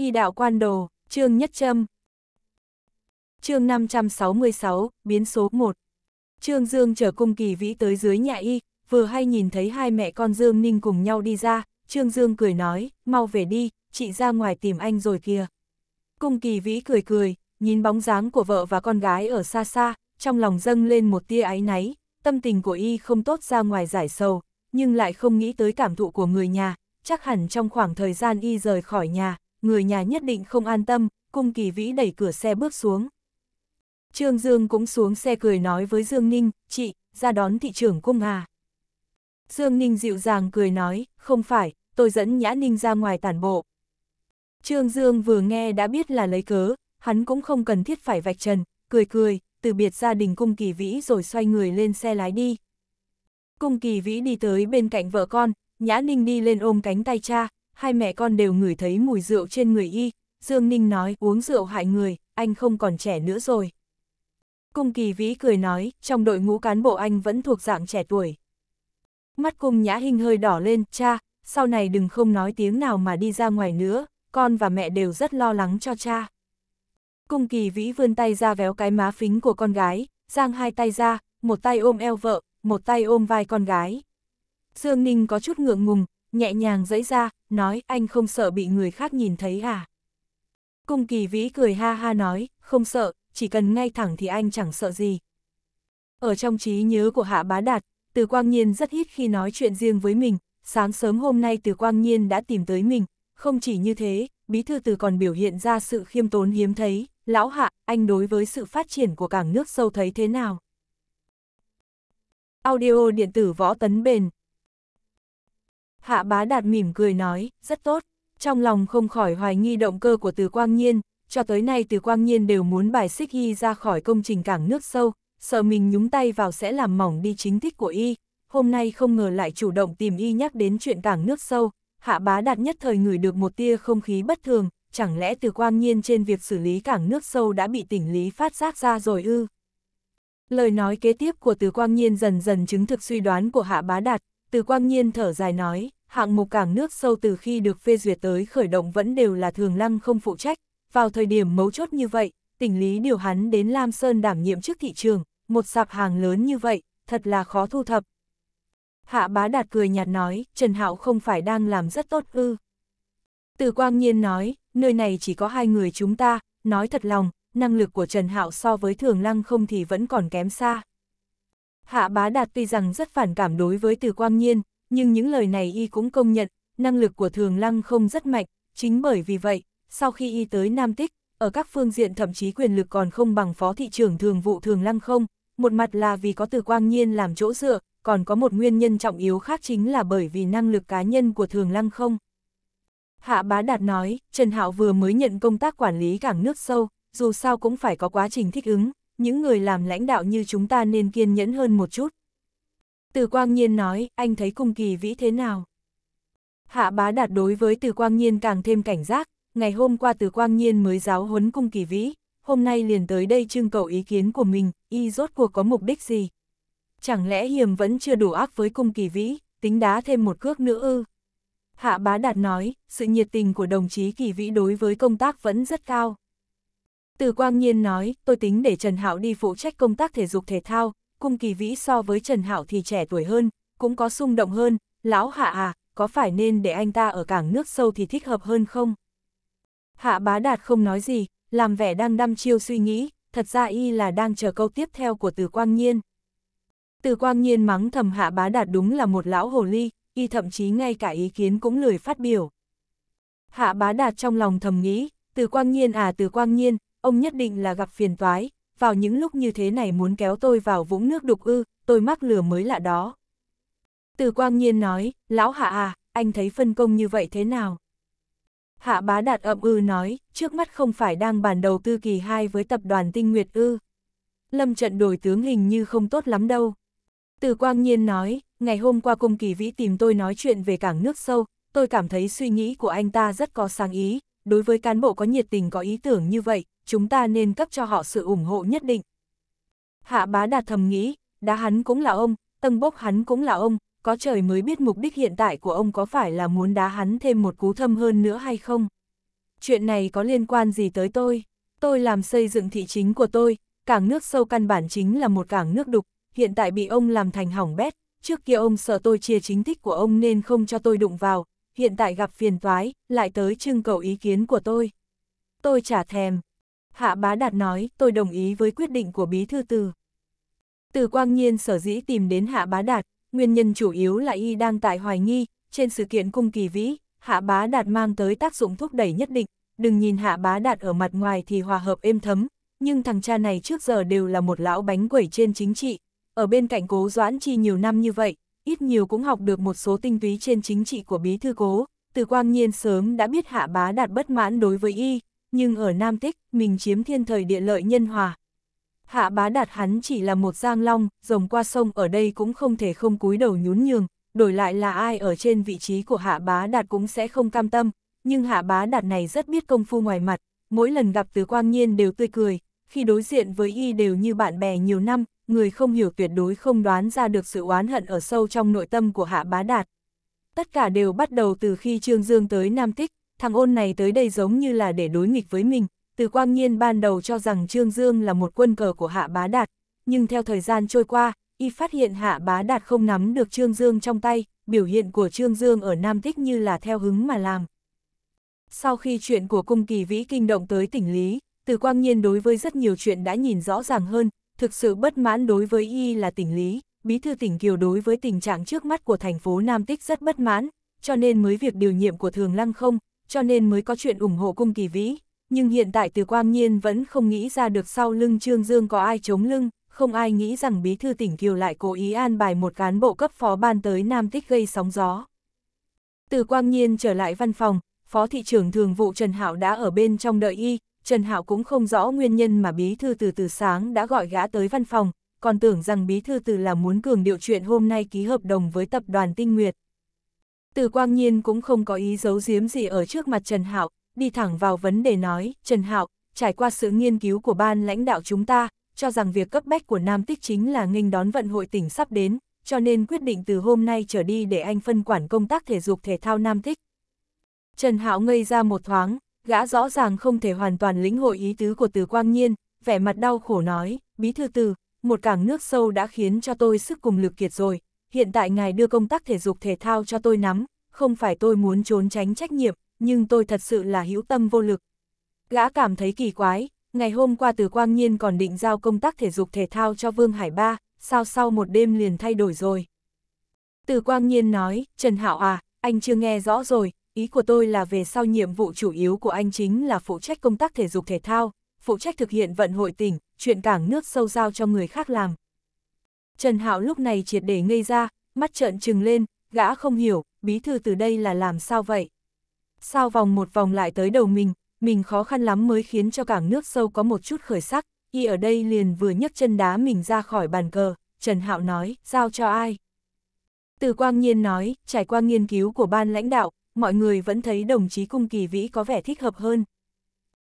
Y đạo quan đồ, chương nhất châm. Chương 566, biến số 1. Trương Dương chở cung kỳ vĩ tới dưới nhà y, vừa hay nhìn thấy hai mẹ con Dương Ninh cùng nhau đi ra, Trương Dương cười nói, mau về đi, chị ra ngoài tìm anh rồi kìa. Cung kỳ vĩ cười cười, nhìn bóng dáng của vợ và con gái ở xa xa, trong lòng dâng lên một tia áy náy, tâm tình của y không tốt ra ngoài giải sầu, nhưng lại không nghĩ tới cảm thụ của người nhà, chắc hẳn trong khoảng thời gian y rời khỏi nhà, người nhà nhất định không an tâm, cung kỳ vĩ đẩy cửa xe bước xuống. Trương Dương cũng xuống xe cười nói với Dương Ninh, chị, ra đón thị trưởng cung à. Dương Ninh dịu dàng cười nói, không phải, tôi dẫn Nhã Ninh ra ngoài tản bộ. Trương Dương vừa nghe đã biết là lấy cớ, hắn cũng không cần thiết phải vạch trần, cười cười, từ biệt gia đình cung kỳ vĩ rồi xoay người lên xe lái đi. Cung kỳ vĩ đi tới bên cạnh vợ con, Nhã Ninh đi lên ôm cánh tay cha, hai mẹ con đều ngửi thấy mùi rượu trên người y, Dương Ninh nói uống rượu hại người, anh không còn trẻ nữa rồi. Cung kỳ vĩ cười nói, trong đội ngũ cán bộ anh vẫn thuộc dạng trẻ tuổi. Mắt cung nhã hình hơi đỏ lên, cha, sau này đừng không nói tiếng nào mà đi ra ngoài nữa, con và mẹ đều rất lo lắng cho cha. Cung kỳ vĩ vươn tay ra véo cái má phính của con gái, giang hai tay ra, một tay ôm eo vợ, một tay ôm vai con gái. Dương Ninh có chút ngượng ngùng, nhẹ nhàng dẫy ra, nói anh không sợ bị người khác nhìn thấy à. Cung kỳ vĩ cười ha ha nói, không sợ, chỉ cần ngay thẳng thì anh chẳng sợ gì. Ở trong trí nhớ của Hạ Bá Đạt, Từ Quang Nhiên rất ít khi nói chuyện riêng với mình, sáng sớm hôm nay Từ Quang Nhiên đã tìm tới mình, không chỉ như thế, Bí Thư Từ còn biểu hiện ra sự khiêm tốn hiếm thấy, lão Hạ, anh đối với sự phát triển của cảng nước sâu thấy thế nào? Audio điện tử võ tấn bền Hạ bá đạt mỉm cười nói, rất tốt, trong lòng không khỏi hoài nghi động cơ của từ quang nhiên, cho tới nay từ quang nhiên đều muốn bài xích y ra khỏi công trình cảng nước sâu, sợ mình nhúng tay vào sẽ làm mỏng đi chính thích của y, hôm nay không ngờ lại chủ động tìm y nhắc đến chuyện cảng nước sâu, hạ bá đạt nhất thời ngửi được một tia không khí bất thường, chẳng lẽ từ quang nhiên trên việc xử lý cảng nước sâu đã bị tỉnh lý phát giác ra rồi ư? Lời nói kế tiếp của từ quang nhiên dần dần chứng thực suy đoán của hạ bá đạt, từ quang nhiên thở dài nói, hạng mục cảng nước sâu từ khi được phê duyệt tới khởi động vẫn đều là thường lăng không phụ trách, vào thời điểm mấu chốt như vậy, tỉnh lý điều hắn đến Lam Sơn đảm nhiệm trước thị trường, một sạp hàng lớn như vậy, thật là khó thu thập. Hạ bá đạt cười nhạt nói, Trần Hạo không phải đang làm rất tốt ư. Từ quang nhiên nói, nơi này chỉ có hai người chúng ta, nói thật lòng, năng lực của Trần Hạo so với thường lăng không thì vẫn còn kém xa. Hạ bá đạt tuy rằng rất phản cảm đối với từ quang nhiên, nhưng những lời này y cũng công nhận, năng lực của thường lăng không rất mạnh, chính bởi vì vậy, sau khi y tới Nam Tích, ở các phương diện thậm chí quyền lực còn không bằng phó thị trưởng thường vụ thường lăng không, một mặt là vì có từ quang nhiên làm chỗ dựa, còn có một nguyên nhân trọng yếu khác chính là bởi vì năng lực cá nhân của thường lăng không. Hạ bá đạt nói, Trần Hạo vừa mới nhận công tác quản lý cảng nước sâu, dù sao cũng phải có quá trình thích ứng, những người làm lãnh đạo như chúng ta nên kiên nhẫn hơn một chút. Từ Quang Nhiên nói, anh thấy cung kỳ vĩ thế nào? Hạ bá đạt đối với Từ Quang Nhiên càng thêm cảnh giác, ngày hôm qua Từ Quang Nhiên mới giáo huấn cung kỳ vĩ, hôm nay liền tới đây trưng cầu ý kiến của mình, y rốt cuộc có mục đích gì? Chẳng lẽ Hiểm vẫn chưa đủ ác với cung kỳ vĩ, tính đá thêm một cước nữa ư? Hạ bá đạt nói, sự nhiệt tình của đồng chí kỳ vĩ đối với công tác vẫn rất cao. Từ Quang Nhiên nói, tôi tính để Trần Hạo đi phụ trách công tác thể dục thể thao, cung kỳ vĩ so với Trần Hạo thì trẻ tuổi hơn, cũng có xung động hơn, lão hạ à, có phải nên để anh ta ở cảng nước sâu thì thích hợp hơn không? Hạ bá đạt không nói gì, làm vẻ đang đăm chiêu suy nghĩ, thật ra y là đang chờ câu tiếp theo của từ quang nhiên. Từ quang nhiên mắng thầm hạ bá đạt đúng là một lão hồ ly, y thậm chí ngay cả ý kiến cũng lười phát biểu. Hạ bá đạt trong lòng thầm nghĩ, từ quang nhiên à từ quang nhiên, ông nhất định là gặp phiền toái, vào những lúc như thế này muốn kéo tôi vào vũng nước đục ư, tôi mắc lừa mới lạ đó. Từ quang nhiên nói, lão hạ à, anh thấy phân công như vậy thế nào? Hạ bá đạt ậm ư ừ nói, trước mắt không phải đang bàn đầu tư kỳ 2 với tập đoàn tinh nguyệt ư. Lâm trận đổi tướng hình như không tốt lắm đâu. Từ quang nhiên nói, ngày hôm qua cung kỳ vĩ tìm tôi nói chuyện về cảng nước sâu, tôi cảm thấy suy nghĩ của anh ta rất có sáng ý, đối với cán bộ có nhiệt tình có ý tưởng như vậy, chúng ta nên cấp cho họ sự ủng hộ nhất định. Hạ bá đạt thầm nghĩ, đá hắn cũng là ông, tầng bốc hắn cũng là ông, có trời mới biết mục đích hiện tại của ông có phải là muốn đá hắn thêm một cú thâm hơn nữa hay không. Chuyện này có liên quan gì tới tôi? Tôi làm xây dựng thị chính của tôi, cảng nước sâu căn bản chính là một cảng nước đục, hiện tại bị ông làm thành hỏng bét, trước kia ông sợ tôi chia chính tích của ông nên không cho tôi đụng vào, hiện tại gặp phiền toái, lại tới trưng cầu ý kiến của tôi. Tôi trả thèm, Hạ bá đạt nói, tôi đồng ý với quyết định của bí thư từ. Từ quang nhiên sở dĩ tìm đến hạ bá đạt, nguyên nhân chủ yếu là y đang tại hoài nghi, trên sự kiện cung kỳ vĩ, hạ bá đạt mang tới tác dụng thúc đẩy nhất định, đừng nhìn hạ bá đạt ở mặt ngoài thì hòa hợp êm thấm, nhưng thằng cha này trước giờ đều là một lão bánh quẩy trên chính trị, ở bên cạnh cố doãn chi nhiều năm như vậy, ít nhiều cũng học được một số tinh túy trên chính trị của bí thư cố, từ quang nhiên sớm đã biết hạ bá đạt bất mãn đối với y, nhưng ở Nam Tích, mình chiếm thiên thời địa lợi nhân hòa. Hạ bá đạt hắn chỉ là một giang long, rồng qua sông ở đây cũng không thể không cúi đầu nhún nhường, đổi lại là ai ở trên vị trí của hạ bá đạt cũng sẽ không cam tâm, nhưng hạ bá đạt này rất biết công phu ngoài mặt, mỗi lần gặp từ quang nhiên đều tươi cười, khi đối diện với y đều như bạn bè nhiều năm, người không hiểu tuyệt đối không đoán ra được sự oán hận ở sâu trong nội tâm của hạ bá đạt. Tất cả đều bắt đầu từ khi Trương Dương tới Nam Tích, thằng ôn này tới đây giống như là để đối nghịch với mình, từ quang nhiên ban đầu cho rằng Trương Dương là một quân cờ của Hạ Bá Đạt, nhưng theo thời gian trôi qua, y phát hiện Hạ Bá Đạt không nắm được Trương Dương trong tay, biểu hiện của Trương Dương ở Nam Tích như là theo hứng mà làm. Sau khi chuyện của cung kỳ vĩ kinh động tới tỉnh Lý, từ quang nhiên đối với rất nhiều chuyện đã nhìn rõ ràng hơn, thực sự bất mãn đối với y là tỉnh Lý, bí thư tỉnh Kiều đối với tình trạng trước mắt của thành phố Nam Tích rất bất mãn, cho nên mới việc điều nhiệm của Thường Lăng không, cho nên mới có chuyện ủng hộ cung kỳ vĩ. Nhưng hiện tại từ Quang Nhiên vẫn không nghĩ ra được sau lưng Trương Dương có ai chống lưng, không ai nghĩ rằng bí thư tỉnh Kiều lại cố ý an bài một cán bộ cấp phó ban tới Nam Tích gây sóng gió. Từ Quang Nhiên trở lại văn phòng, Phó Thị trưởng Thường vụ Trần hạo đã ở bên trong đợi y, Trần hạo cũng không rõ nguyên nhân mà bí thư từ từ sáng đã gọi gã tới văn phòng, còn tưởng rằng bí thư từ là muốn cường điệu chuyện hôm nay ký hợp đồng với tập đoàn Tinh Nguyệt, từ Quang Nhiên cũng không có ý giấu giếm gì ở trước mặt Trần Hạo, đi thẳng vào vấn đề nói, Trần Hạo, trải qua sự nghiên cứu của ban lãnh đạo chúng ta, cho rằng việc cấp bách của Nam Tích chính là nghênh đón vận hội tỉnh sắp đến, cho nên quyết định từ hôm nay trở đi để anh phân quản công tác thể dục thể thao Nam Tích. Trần Hạo ngây ra một thoáng, gã rõ ràng không thể hoàn toàn lĩnh hội ý tứ của Từ Quang Nhiên, vẻ mặt đau khổ nói, bí thư từ, một cảng nước sâu đã khiến cho tôi sức cùng lực kiệt rồi, hiện tại ngài đưa công tác thể dục thể thao cho tôi nắm, không phải tôi muốn trốn tránh trách nhiệm, nhưng tôi thật sự là hữu tâm vô lực. Gã cảm thấy kỳ quái, ngày hôm qua từ quang nhiên còn định giao công tác thể dục thể thao cho Vương Hải Ba, sao sau một đêm liền thay đổi rồi. Từ quang nhiên nói, Trần Hạo à, anh chưa nghe rõ rồi, ý của tôi là về sau nhiệm vụ chủ yếu của anh chính là phụ trách công tác thể dục thể thao, phụ trách thực hiện vận hội tỉnh, chuyện cảng nước sâu giao cho người khác làm, Trần Hạo lúc này triệt để ngây ra, mắt trợn trừng lên, gã không hiểu, bí thư từ đây là làm sao vậy? Sao vòng một vòng lại tới đầu mình, mình khó khăn lắm mới khiến cho cảng nước sâu có một chút khởi sắc, y ở đây liền vừa nhấc chân đá mình ra khỏi bàn cờ, Trần Hạo nói, giao cho ai? Từ Quang Nhiên nói, trải qua nghiên cứu của ban lãnh đạo, mọi người vẫn thấy đồng chí Cung Kỳ Vĩ có vẻ thích hợp hơn.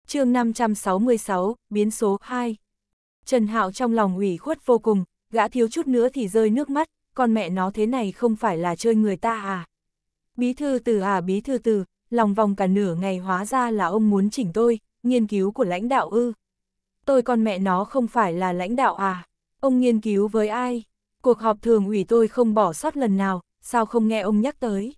chương 566, biến số 2 Trần Hạo trong lòng ủy khuất vô cùng, gã thiếu chút nữa thì rơi nước mắt, con mẹ nó thế này không phải là chơi người ta à. Bí thư từ à bí thư từ, lòng vòng cả nửa ngày hóa ra là ông muốn chỉnh tôi, nghiên cứu của lãnh đạo ư. Tôi con mẹ nó không phải là lãnh đạo à, ông nghiên cứu với ai? Cuộc họp thường ủy tôi không bỏ sót lần nào, sao không nghe ông nhắc tới?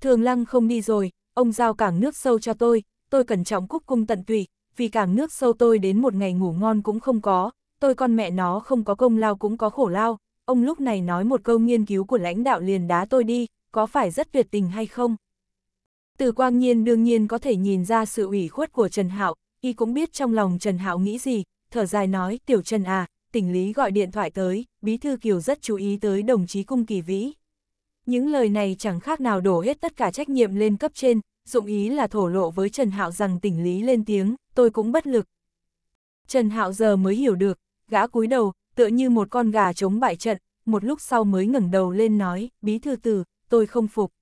Thường lăng không đi rồi, ông giao cảng nước sâu cho tôi, tôi cẩn trọng cúc cung tận tụy, vì cảng nước sâu tôi đến một ngày ngủ ngon cũng không có, tôi con mẹ nó không có công lao cũng có khổ lao, ông lúc này nói một câu nghiên cứu của lãnh đạo liền đá tôi đi, có phải rất tuyệt tình hay không? Từ quang nhiên đương nhiên có thể nhìn ra sự ủy khuất của Trần Hạo, y cũng biết trong lòng Trần Hạo nghĩ gì, thở dài nói, tiểu Trần à, tỉnh lý gọi điện thoại tới, bí thư kiều rất chú ý tới đồng chí cung kỳ vĩ. Những lời này chẳng khác nào đổ hết tất cả trách nhiệm lên cấp trên, dụng ý là thổ lộ với Trần Hạo rằng tỉnh lý lên tiếng, tôi cũng bất lực. Trần Hạo giờ mới hiểu được, gã cúi đầu, tựa như một con gà chống bại trận, một lúc sau mới ngẩng đầu lên nói, bí thư tử, tôi không phục.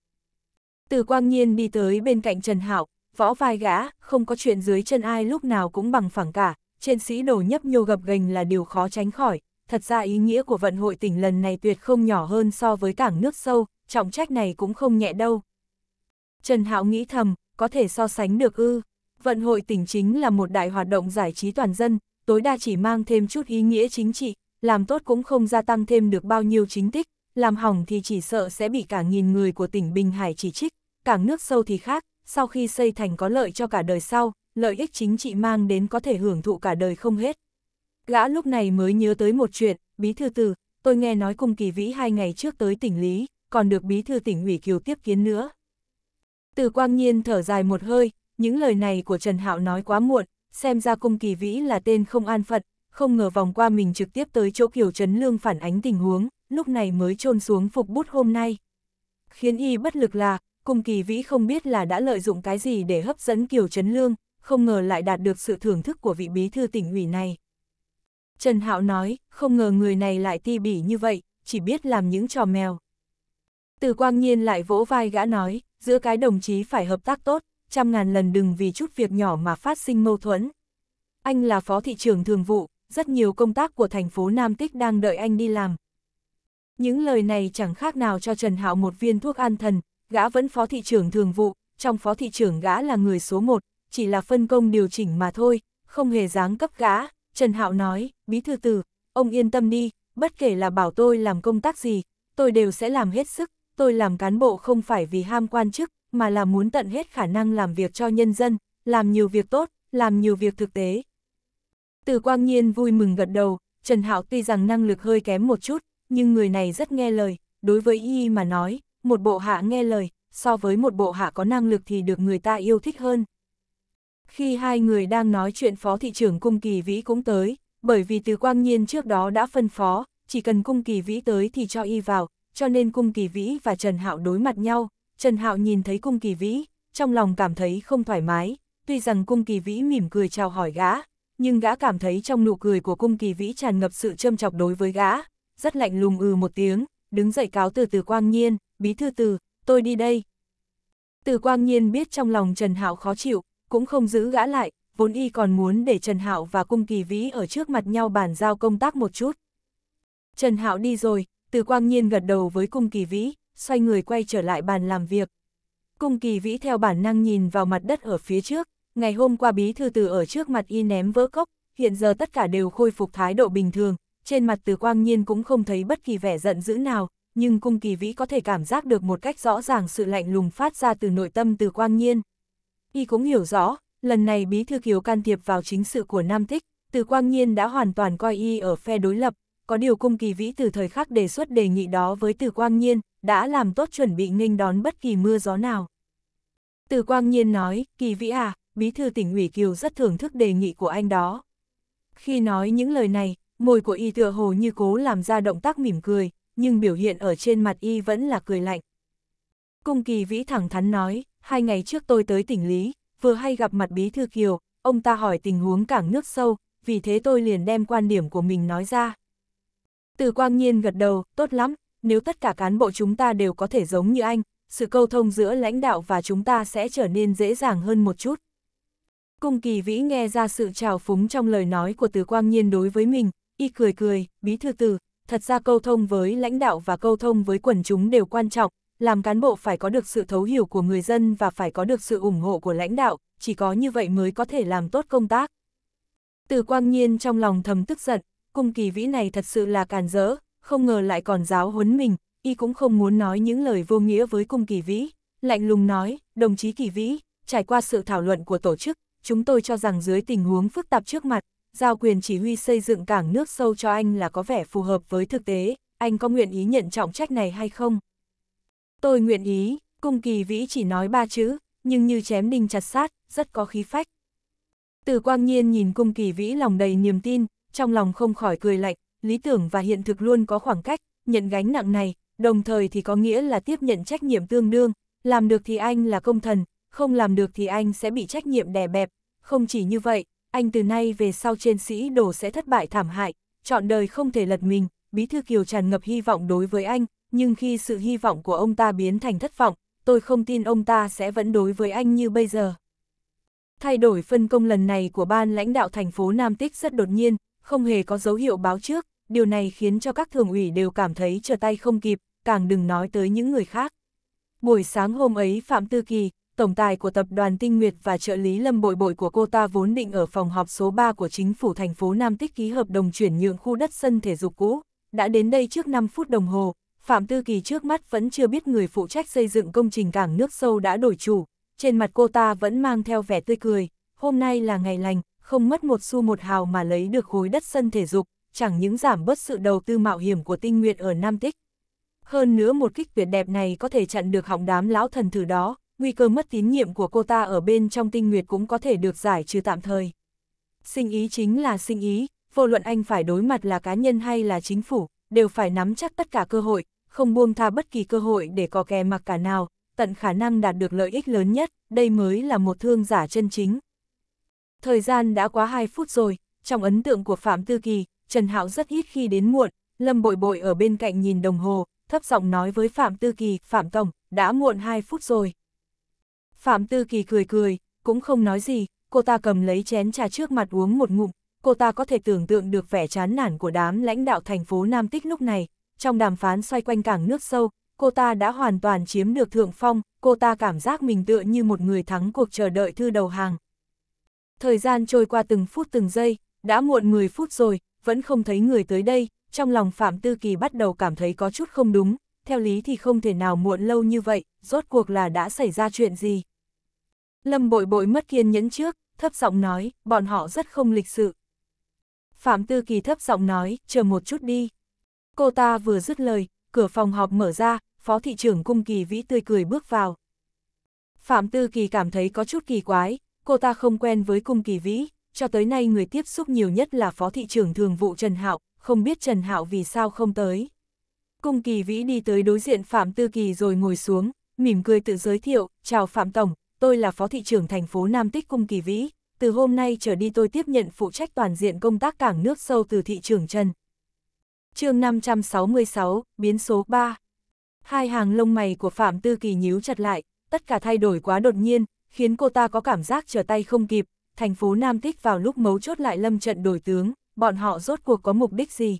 Từ quang nhiên đi tới bên cạnh Trần Hạo, võ vai gã, không có chuyện dưới chân ai lúc nào cũng bằng phẳng cả, trên sĩ đồ nhấp nhô gập gành là điều khó tránh khỏi, thật ra ý nghĩa của vận hội tỉnh lần này tuyệt không nhỏ hơn so với cảng nước sâu, trọng trách này cũng không nhẹ đâu. Trần Hạo nghĩ thầm, có thể so sánh được ư. Vận hội tỉnh chính là một đại hoạt động giải trí toàn dân, tối đa chỉ mang thêm chút ý nghĩa chính trị, làm tốt cũng không gia tăng thêm được bao nhiêu chính tích, làm hỏng thì chỉ sợ sẽ bị cả nghìn người của tỉnh Bình Hải chỉ trích, cảng nước sâu thì khác, sau khi xây thành có lợi cho cả đời sau, lợi ích chính trị mang đến có thể hưởng thụ cả đời không hết. Gã lúc này mới nhớ tới một chuyện, bí thư từ, tôi nghe nói cung kỳ vĩ hai ngày trước tới tỉnh Lý, còn được bí thư tỉnh ủy kiều tiếp kiến nữa. Từ quang nhiên thở dài một hơi, những lời này của Trần Hạo nói quá muộn, xem ra cung kỳ vĩ là tên không an phận, không ngờ vòng qua mình trực tiếp tới chỗ kiểu Trấn Lương phản ánh tình huống, lúc này mới trôn xuống phục bút hôm nay. Khiến y bất lực là, cung kỳ vĩ không biết là đã lợi dụng cái gì để hấp dẫn kiểu Trấn Lương, không ngờ lại đạt được sự thưởng thức của vị bí thư tỉnh ủy này. Trần Hạo nói, không ngờ người này lại ti bỉ như vậy, chỉ biết làm những trò mèo. Từ quang nhiên lại vỗ vai gã nói, giữa cái đồng chí phải hợp tác tốt, trăm ngàn lần đừng vì chút việc nhỏ mà phát sinh mâu thuẫn. Anh là phó thị trưởng thường vụ, rất nhiều công tác của thành phố Nam Tích đang đợi anh đi làm. Những lời này chẳng khác nào cho Trần Hạo một viên thuốc an thần, gã vẫn phó thị trưởng thường vụ, trong phó thị trưởng gã là người số một, chỉ là phân công điều chỉnh mà thôi, không hề dáng cấp gã. Trần Hạo nói, bí thư từ, ông yên tâm đi, bất kể là bảo tôi làm công tác gì, tôi đều sẽ làm hết sức, tôi làm cán bộ không phải vì ham quan chức, mà là muốn tận hết khả năng làm việc cho nhân dân, làm nhiều việc tốt, làm nhiều việc thực tế. Từ Quang Nhiên vui mừng gật đầu, Trần Hạo tuy rằng năng lực hơi kém một chút, nhưng người này rất nghe lời, đối với y mà nói, một bộ hạ nghe lời, so với một bộ hạ có năng lực thì được người ta yêu thích hơn. Khi hai người đang nói chuyện phó thị trưởng Cung Kỳ Vĩ cũng tới, bởi vì từ Quang Nhiên trước đó đã phân phó, chỉ cần Cung Kỳ Vĩ tới thì cho y vào, cho nên Cung Kỳ Vĩ và Trần Hạo đối mặt nhau, Trần Hạo nhìn thấy cung kỳ vĩ, trong lòng cảm thấy không thoải mái, tuy rằng cung kỳ vĩ mỉm cười chào hỏi gã, nhưng gã cảm thấy trong nụ cười của cung kỳ vĩ tràn ngập sự châm chọc đối với gã, rất lạnh lùng ừ một tiếng, đứng dậy cáo từ từ quang nhiên, bí thư từ, tôi đi đây. Từ quang nhiên biết trong lòng Trần Hạo khó chịu, cũng không giữ gã lại, vốn y còn muốn để Trần Hạo và cung kỳ vĩ ở trước mặt nhau bàn giao công tác một chút. Trần Hạo đi rồi, từ quang nhiên gật đầu với cung kỳ vĩ, xoay người quay trở lại bàn làm việc. Cung kỳ vĩ theo bản năng nhìn vào mặt đất ở phía trước, ngày hôm qua bí thư từ ở trước mặt y ném vỡ cốc, hiện giờ tất cả đều khôi phục thái độ bình thường, trên mặt từ quang nhiên cũng không thấy bất kỳ vẻ giận dữ nào, nhưng cung kỳ vĩ có thể cảm giác được một cách rõ ràng sự lạnh lùng phát ra từ nội tâm từ quang nhiên. Y cũng hiểu rõ, lần này bí thư kiều can thiệp vào chính sự của Nam Thích, từ quang nhiên đã hoàn toàn coi y ở phe đối lập, có điều cung kỳ vĩ từ thời khắc đề xuất đề nghị đó với từ quang nhiên, đã làm tốt chuẩn bị nghênh đón bất kỳ mưa gió nào. Từ quang nhiên nói, kỳ vĩ à, bí thư tỉnh ủy Kiều rất thưởng thức đề nghị của anh đó. Khi nói những lời này, môi của y tựa hồ như cố làm ra động tác mỉm cười, nhưng biểu hiện ở trên mặt y vẫn là cười lạnh. Cung kỳ vĩ thẳng thắn nói, hai ngày trước tôi tới tỉnh Lý, vừa hay gặp mặt bí thư Kiều, ông ta hỏi tình huống cảng nước sâu, vì thế tôi liền đem quan điểm của mình nói ra. Từ quang nhiên gật đầu, tốt lắm, nếu tất cả cán bộ chúng ta đều có thể giống như anh, sự câu thông giữa lãnh đạo và chúng ta sẽ trở nên dễ dàng hơn một chút. Cung kỳ vĩ nghe ra sự trào phúng trong lời nói của từ quang nhiên đối với mình, y cười cười, bí thư từ. thật ra câu thông với lãnh đạo và câu thông với quần chúng đều quan trọng, làm cán bộ phải có được sự thấu hiểu của người dân và phải có được sự ủng hộ của lãnh đạo, chỉ có như vậy mới có thể làm tốt công tác. Từ quang nhiên trong lòng thầm tức giận, cung kỳ vĩ này thật sự là càn rỡ, không ngờ lại còn giáo huấn mình, y cũng không muốn nói những lời vô nghĩa với cung kỳ vĩ. Lạnh lùng nói, đồng chí kỳ vĩ, trải qua sự thảo luận của tổ chức, chúng tôi cho rằng dưới tình huống phức tạp trước mặt, giao quyền chỉ huy xây dựng cảng nước sâu cho anh là có vẻ phù hợp với thực tế, anh có nguyện ý nhận trọng trách này hay không? Tôi nguyện ý, cung kỳ vĩ chỉ nói ba chữ, nhưng như chém đinh chặt sát, rất có khí phách. Từ quang nhiên nhìn cung kỳ vĩ lòng đầy niềm tin, trong lòng không khỏi cười lạnh, lý tưởng và hiện thực luôn có khoảng cách, nhận gánh nặng này, đồng thời thì có nghĩa là tiếp nhận trách nhiệm tương đương, làm được thì anh là công thần, không làm được thì anh sẽ bị trách nhiệm đè bẹp. Không chỉ như vậy, anh từ nay về sau trên sĩ đổ sẽ thất bại thảm hại, chọn đời không thể lật mình, Bí Thư Kiều tràn ngập hy vọng đối với anh, nhưng khi sự hy vọng của ông ta biến thành thất vọng, tôi không tin ông ta sẽ vẫn đối với anh như bây giờ. Thay đổi phân công lần này của ban lãnh đạo thành phố Nam Tích rất đột nhiên, không hề có dấu hiệu báo trước, điều này khiến cho các thường ủy đều cảm thấy trở tay không kịp, càng đừng nói tới những người khác. Buổi sáng hôm ấy Phạm Tư Kỳ, tổng tài của tập đoàn Tinh Nguyệt và trợ lý Lâm Bội Bội của cô ta vốn định ở phòng họp số 3 của chính phủ thành phố Nam Tích ký hợp đồng chuyển nhượng khu đất sân thể dục cũ, đã đến đây trước 5 phút đồng hồ, Phạm Tư Kỳ trước mắt vẫn chưa biết người phụ trách xây dựng công trình cảng nước sâu đã đổi chủ, trên mặt cô ta vẫn mang theo vẻ tươi cười, hôm nay là ngày lành, không mất một xu một hào mà lấy được khối đất sân thể dục, chẳng những giảm bớt sự đầu tư mạo hiểm của tinh nguyệt ở Nam Tích. Hơn nữa một kích tuyệt đẹp này có thể chặn được hỏng đám lão thần thử đó, nguy cơ mất tín nhiệm của cô ta ở bên trong tinh nguyệt cũng có thể được giải trừ tạm thời. Sinh ý chính là sinh ý, vô luận anh phải đối mặt là cá nhân hay là chính phủ, đều phải nắm chắc tất cả cơ hội, không buông tha bất kỳ cơ hội để có kè mặc cả nào, tận khả năng đạt được lợi ích lớn nhất, đây mới là một thương giả chân chính. Thời gian đã quá 2 phút rồi, trong ấn tượng của Phạm Tư Kỳ, Trần Hạo rất ít khi đến muộn, Lâm Bội Bội ở bên cạnh nhìn đồng hồ, thấp giọng nói với Phạm Tư Kỳ, Phạm Tổng, đã muộn 2 phút rồi. Phạm Tư Kỳ cười cười, cũng không nói gì, cô ta cầm lấy chén trà trước mặt uống một ngụm, cô ta có thể tưởng tượng được vẻ chán nản của đám lãnh đạo thành phố Nam Tích lúc này, trong đàm phán xoay quanh cảng nước sâu, cô ta đã hoàn toàn chiếm được thượng phong, cô ta cảm giác mình tựa như một người thắng cuộc chờ đợi thư đầu hàng thời gian trôi qua từng phút từng giây, đã muộn 10 phút rồi, vẫn không thấy người tới đây, trong lòng Phạm Tư Kỳ bắt đầu cảm thấy có chút không đúng, theo lý thì không thể nào muộn lâu như vậy, rốt cuộc là đã xảy ra chuyện gì. Lâm bội bội mất kiên nhẫn trước, thấp giọng nói, bọn họ rất không lịch sự. Phạm Tư Kỳ thấp giọng nói, chờ một chút đi. Cô ta vừa dứt lời, cửa phòng họp mở ra, Phó Thị trưởng Cung Kỳ Vĩ tươi cười bước vào. Phạm Tư Kỳ cảm thấy có chút kỳ quái, cô ta không quen với cung kỳ vĩ, cho tới nay người tiếp xúc nhiều nhất là phó thị trưởng thường vụ Trần Hạo, không biết Trần Hạo vì sao không tới. Cung kỳ vĩ đi tới đối diện Phạm Tư Kỳ rồi ngồi xuống, mỉm cười tự giới thiệu, chào Phạm Tổng, tôi là phó thị trưởng thành phố Nam Tích Cung kỳ vĩ, từ hôm nay trở đi tôi tiếp nhận phụ trách toàn diện công tác cảng nước sâu từ thị trưởng Trần. chương 566, biến số 3 Hai hàng lông mày của Phạm Tư Kỳ nhíu chặt lại, tất cả thay đổi quá đột nhiên, khiến cô ta có cảm giác trở tay không kịp, thành phố Nam Tích vào lúc mấu chốt lại lâm trận đổi tướng, bọn họ rốt cuộc có mục đích gì?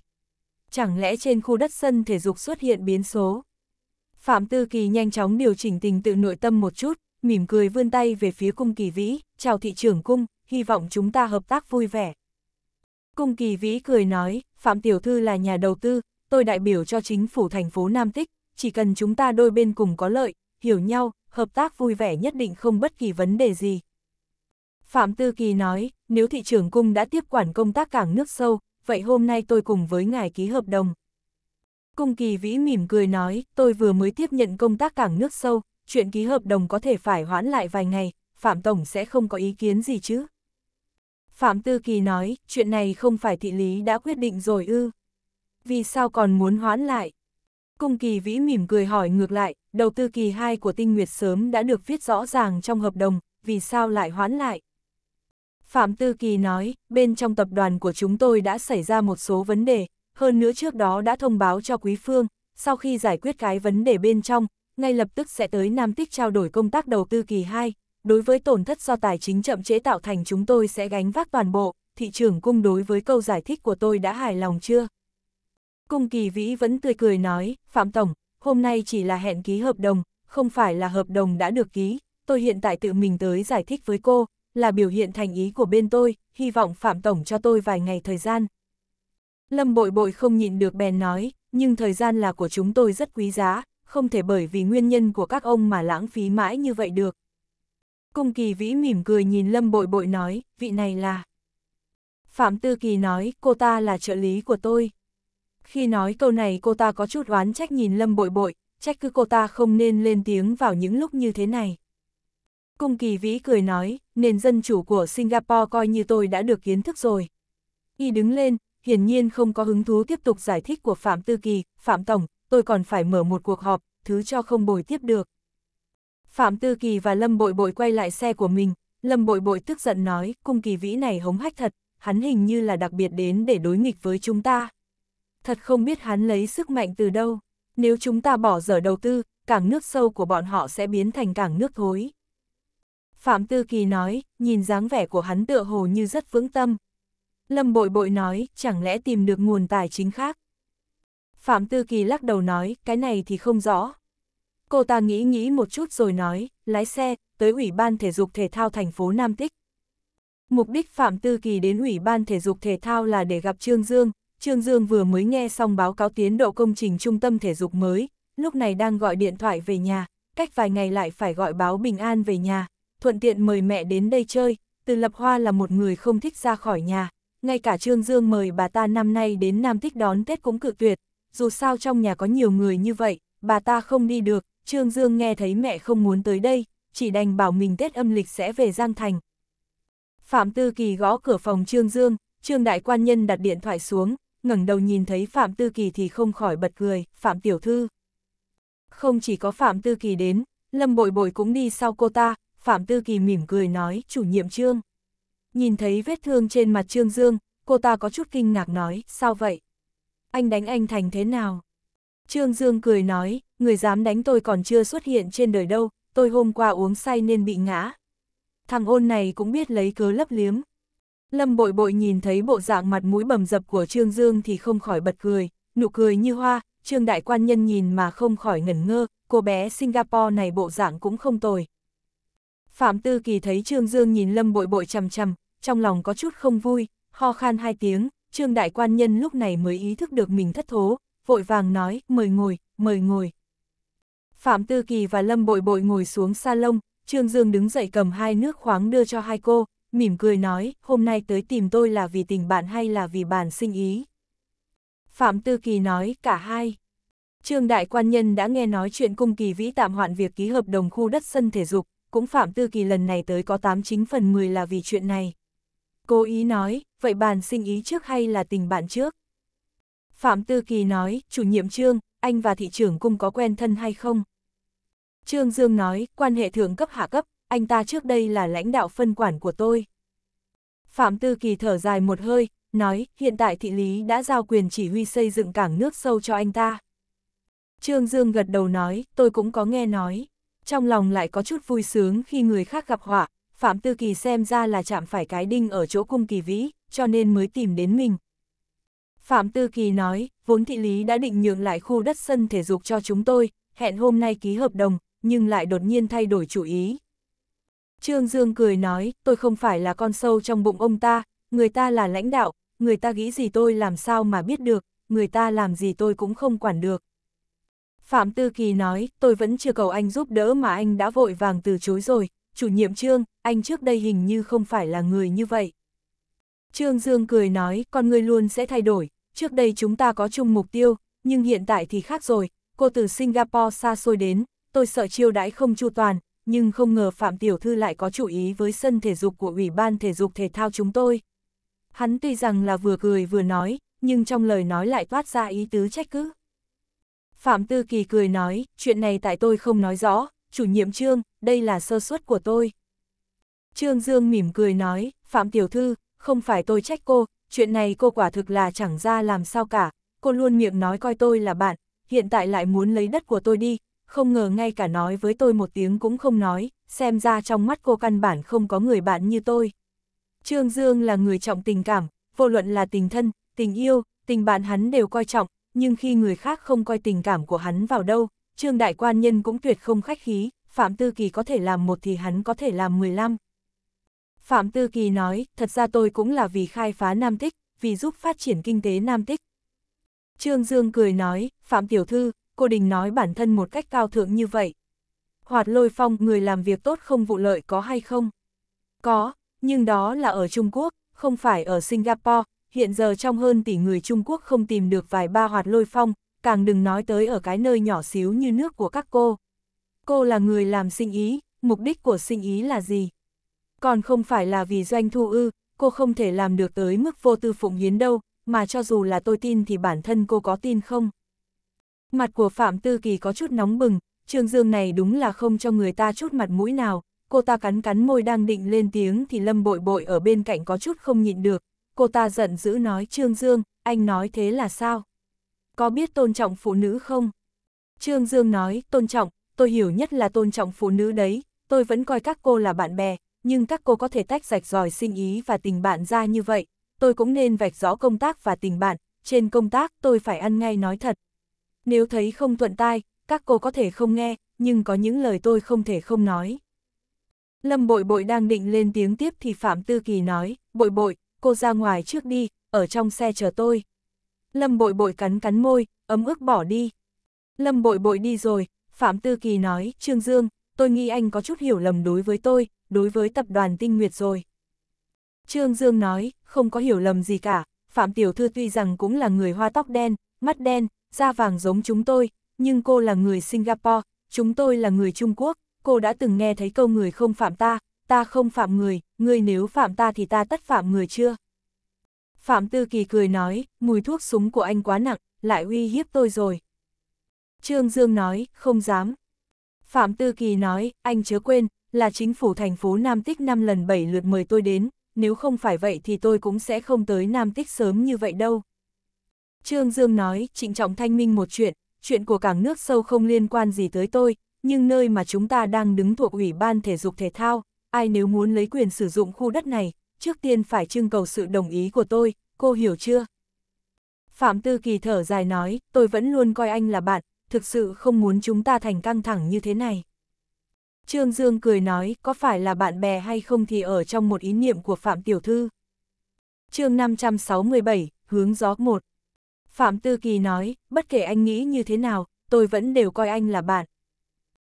Chẳng lẽ trên khu đất sân thể dục xuất hiện biến số? Phạm Tư Kỳ nhanh chóng điều chỉnh tình tự nội tâm một chút, mỉm cười vươn tay về phía cung kỳ vĩ, chào thị trưởng cung, hy vọng chúng ta hợp tác vui vẻ. Cung kỳ vĩ cười nói, Phạm Tiểu Thư là nhà đầu tư, tôi đại biểu cho chính phủ thành phố Nam Tích, chỉ cần chúng ta đôi bên cùng có lợi, hiểu nhau, hợp tác vui vẻ nhất định không bất kỳ vấn đề gì. Phạm Tư Kỳ nói, nếu thị trưởng cung đã tiếp quản công tác cảng nước sâu, vậy hôm nay tôi cùng với ngài ký hợp đồng. Cung Kỳ Vĩ mỉm cười nói, tôi vừa mới tiếp nhận công tác cảng nước sâu, chuyện ký hợp đồng có thể phải hoãn lại vài ngày, Phạm Tổng sẽ không có ý kiến gì chứ. Phạm Tư Kỳ nói, chuyện này không phải thị lý đã quyết định rồi ư. Vì sao còn muốn hoãn lại? Cung Kỳ Vĩ mỉm cười hỏi ngược lại, đầu tư kỳ 2 của Tinh Nguyệt sớm đã được viết rõ ràng trong hợp đồng, vì sao lại hoãn lại? Phạm Tư Kỳ nói, bên trong tập đoàn của chúng tôi đã xảy ra một số vấn đề, hơn nữa trước đó đã thông báo cho Quý Phương, sau khi giải quyết cái vấn đề bên trong, ngay lập tức sẽ tới Nam Tích trao đổi công tác đầu tư kỳ 2, đối với tổn thất do tài chính chậm chế tạo thành chúng tôi sẽ gánh vác toàn bộ, thị trường cung đối với câu giải thích của tôi đã hài lòng chưa? Cung Kỳ Vĩ vẫn tươi cười nói, Phạm Tổng, hôm nay chỉ là hẹn ký hợp đồng, không phải là hợp đồng đã được ký, tôi hiện tại tự mình tới giải thích với cô, là biểu hiện thành ý của bên tôi, hy vọng Phạm Tổng cho tôi vài ngày thời gian. Lâm bội bội không nhịn được bèn nói, nhưng thời gian là của chúng tôi rất quý giá, không thể bởi vì nguyên nhân của các ông mà lãng phí mãi như vậy được. Cung kỳ vĩ mỉm cười nhìn lâm bội bội nói, vị này là... Phạm Tư Kỳ nói, cô ta là trợ lý của tôi. Khi nói câu này cô ta có chút oán trách nhìn Lâm bội bội, trách cứ cô ta không nên lên tiếng vào những lúc như thế này. Cung kỳ vĩ cười nói, nền dân chủ của Singapore coi như tôi đã được kiến thức rồi. Y đứng lên, hiển nhiên không có hứng thú tiếp tục giải thích của Phạm Tư Kỳ, Phạm Tổng, tôi còn phải mở một cuộc họp, thứ cho không bồi tiếp được. Phạm Tư Kỳ và Lâm Bội Bội quay lại xe của mình, Lâm Bội Bội tức giận nói, cung kỳ vĩ này hống hách thật, hắn hình như là đặc biệt đến để đối nghịch với chúng ta thật không biết hắn lấy sức mạnh từ đâu. Nếu chúng ta bỏ dở đầu tư, cảng nước sâu của bọn họ sẽ biến thành cảng nước thối. Phạm Tư Kỳ nói, nhìn dáng vẻ của hắn tựa hồ như rất vững tâm. Lâm Bội Bội nói, chẳng lẽ tìm được nguồn tài chính khác? Phạm Tư Kỳ lắc đầu nói, cái này thì không rõ. Cô ta nghĩ nghĩ một chút rồi nói, lái xe, tới Ủy ban Thể dục Thể thao thành phố Nam Tích. Mục đích Phạm Tư Kỳ đến Ủy ban Thể dục Thể thao là để gặp Trương Dương, Trương Dương vừa mới nghe xong báo cáo tiến độ công trình trung tâm thể dục mới, lúc này đang gọi điện thoại về nhà, cách vài ngày lại phải gọi báo bình an về nhà, thuận tiện mời mẹ đến đây chơi, từ Lập Hoa là một người không thích ra khỏi nhà, ngay cả Trương Dương mời bà ta năm nay đến Nam Thích đón Tết cũng cự tuyệt, dù sao trong nhà có nhiều người như vậy, bà ta không đi được, Trương Dương nghe thấy mẹ không muốn tới đây, chỉ đành bảo mình Tết âm lịch sẽ về Giang Thành. Phạm Tư Kỳ gõ cửa phòng Trương Dương, Trương Đại Quan Nhân đặt điện thoại xuống, ngẩng đầu nhìn thấy Phạm Tư Kỳ thì không khỏi bật cười, Phạm Tiểu Thư. Không chỉ có Phạm Tư Kỳ đến, Lâm Bội Bội cũng đi sau cô ta, Phạm Tư Kỳ mỉm cười nói, chủ nhiệm Trương. Nhìn thấy vết thương trên mặt Trương Dương, cô ta có chút kinh ngạc nói, sao vậy? Anh đánh anh thành thế nào? Trương Dương cười nói, người dám đánh tôi còn chưa xuất hiện trên đời đâu, tôi hôm qua uống say nên bị ngã. Thằng ôn này cũng biết lấy cớ lấp liếm. Lâm bội bội nhìn thấy bộ dạng mặt mũi bầm dập của Trương Dương thì không khỏi bật cười, nụ cười như hoa, Trương Đại Quan Nhân nhìn mà không khỏi ngẩn ngơ, cô bé Singapore này bộ dạng cũng không tồi. Phạm Tư Kỳ thấy Trương Dương nhìn Lâm bội bội chằm chằm, trong lòng có chút không vui, ho khan hai tiếng, Trương Đại Quan Nhân lúc này mới ý thức được mình thất thố, vội vàng nói, mời ngồi, mời ngồi. Phạm Tư Kỳ và Lâm bội bội ngồi xuống salon, Trương Dương đứng dậy cầm hai nước khoáng đưa cho hai cô, mỉm cười nói, hôm nay tới tìm tôi là vì tình bạn hay là vì bản sinh ý. Phạm Tư Kỳ nói, cả hai. Trương Đại Quan Nhân đã nghe nói chuyện cung kỳ vĩ tạm hoạn việc ký hợp đồng khu đất sân thể dục, cũng Phạm Tư Kỳ lần này tới có 89 phần 10 là vì chuyện này. cố ý nói, vậy bàn sinh ý trước hay là tình bạn trước? Phạm Tư Kỳ nói, chủ nhiệm Trương, anh và thị trưởng cung có quen thân hay không? Trương Dương nói, quan hệ thượng cấp hạ cấp, anh ta trước đây là lãnh đạo phân quản của tôi. Phạm Tư Kỳ thở dài một hơi, nói hiện tại thị lý đã giao quyền chỉ huy xây dựng cảng nước sâu cho anh ta. Trương Dương gật đầu nói, tôi cũng có nghe nói. Trong lòng lại có chút vui sướng khi người khác gặp họa, Phạm Tư Kỳ xem ra là chạm phải cái đinh ở chỗ cung kỳ vĩ, cho nên mới tìm đến mình. Phạm Tư Kỳ nói, vốn thị lý đã định nhượng lại khu đất sân thể dục cho chúng tôi, hẹn hôm nay ký hợp đồng, nhưng lại đột nhiên thay đổi chủ ý, Trương Dương cười nói, tôi không phải là con sâu trong bụng ông ta, người ta là lãnh đạo, người ta nghĩ gì tôi làm sao mà biết được, người ta làm gì tôi cũng không quản được. Phạm Tư Kỳ nói, tôi vẫn chưa cầu anh giúp đỡ mà anh đã vội vàng từ chối rồi, chủ nhiệm Trương, anh trước đây hình như không phải là người như vậy. Trương Dương cười nói, con người luôn sẽ thay đổi, trước đây chúng ta có chung mục tiêu, nhưng hiện tại thì khác rồi, cô từ Singapore xa xôi đến, tôi sợ chiêu đãi không chu toàn, nhưng không ngờ Phạm Tiểu Thư lại có chủ ý với sân thể dục của Ủy ban Thể dục Thể thao chúng tôi. Hắn tuy rằng là vừa cười vừa nói, nhưng trong lời nói lại toát ra ý tứ trách cứ. Phạm Tư Kỳ cười nói, chuyện này tại tôi không nói rõ, chủ nhiệm trương, đây là sơ suất của tôi. Trương Dương mỉm cười nói, Phạm Tiểu Thư, không phải tôi trách cô, chuyện này cô quả thực là chẳng ra làm sao cả, cô luôn miệng nói coi tôi là bạn, hiện tại lại muốn lấy đất của tôi đi, không ngờ ngay cả nói với tôi một tiếng cũng không nói, xem ra trong mắt cô căn bản không có người bạn như tôi. Trương Dương là người trọng tình cảm, vô luận là tình thân, tình yêu, tình bạn hắn đều coi trọng, nhưng khi người khác không coi tình cảm của hắn vào đâu, Trương Đại Quan Nhân cũng tuyệt không khách khí, Phạm Tư Kỳ có thể làm một thì hắn có thể làm 15. Phạm Tư Kỳ nói, thật ra tôi cũng là vì khai phá Nam Tích, vì giúp phát triển kinh tế Nam Tích. Trương Dương cười nói, Phạm Tiểu Thư, cô đình nói bản thân một cách cao thượng như vậy. Hoạt lôi phong người làm việc tốt không vụ lợi có hay không? Có, nhưng đó là ở Trung Quốc, không phải ở Singapore, hiện giờ trong hơn tỷ người Trung Quốc không tìm được vài ba hoạt lôi phong, càng đừng nói tới ở cái nơi nhỏ xíu như nước của các cô. Cô là người làm sinh ý, mục đích của sinh ý là gì? Còn không phải là vì doanh thu ư, cô không thể làm được tới mức vô tư phụng hiến đâu, mà cho dù là tôi tin thì bản thân cô có tin không? Mặt của Phạm Tư Kỳ có chút nóng bừng, Trương Dương này đúng là không cho người ta chút mặt mũi nào, cô ta cắn cắn môi đang định lên tiếng thì Lâm Bội Bội ở bên cạnh có chút không nhịn được, cô ta giận dữ nói Trương Dương, anh nói thế là sao? Có biết tôn trọng phụ nữ không? Trương Dương nói, tôn trọng, tôi hiểu nhất là tôn trọng phụ nữ đấy, tôi vẫn coi các cô là bạn bè, nhưng các cô có thể tách rạch ròi sinh ý và tình bạn ra như vậy, tôi cũng nên vạch rõ công tác và tình bạn, trên công tác tôi phải ăn ngay nói thật, nếu thấy không thuận tai, các cô có thể không nghe, nhưng có những lời tôi không thể không nói. Lâm bội bội đang định lên tiếng tiếp thì Phạm Tư Kỳ nói, bội bội, cô ra ngoài trước đi, ở trong xe chờ tôi. Lâm bội bội cắn cắn môi, ấm ức bỏ đi. Lâm bội bội đi rồi, Phạm Tư Kỳ nói, Trương Dương, tôi nghĩ anh có chút hiểu lầm đối với tôi, đối với tập đoàn Tinh Nguyệt rồi. Trương Dương nói, không có hiểu lầm gì cả, Phạm Tiểu Thư tuy rằng cũng là người hoa tóc đen, mắt đen, da vàng giống chúng tôi, nhưng cô là người Singapore, chúng tôi là người Trung Quốc, cô đã từng nghe thấy câu người không phạm ta, ta không phạm người, người nếu phạm ta thì ta tất phạm người chưa? Phạm Tư Kỳ cười nói, mùi thuốc súng của anh quá nặng, lại uy hiếp tôi rồi. Trương Dương nói, không dám. Phạm Tư Kỳ nói, anh chớ quên, là chính phủ thành phố Nam Tích 5 lần 7 lượt mời tôi đến, nếu không phải vậy thì tôi cũng sẽ không tới Nam Tích sớm như vậy đâu. Trương Dương nói, trịnh trọng thanh minh một chuyện, chuyện của cảng nước sâu không liên quan gì tới tôi, nhưng nơi mà chúng ta đang đứng thuộc Ủy ban Thể dục Thể thao, ai nếu muốn lấy quyền sử dụng khu đất này, trước tiên phải trưng cầu sự đồng ý của tôi, cô hiểu chưa? Phạm Tư Kỳ thở dài nói, tôi vẫn luôn coi anh là bạn, thực sự không muốn chúng ta thành căng thẳng như thế này. Trương Dương cười nói, có phải là bạn bè hay không thì ở trong một ý niệm của Phạm Tiểu Thư. chương 567, hướng gió 1 Phạm Tư Kỳ nói, bất kể anh nghĩ như thế nào, tôi vẫn đều coi anh là bạn.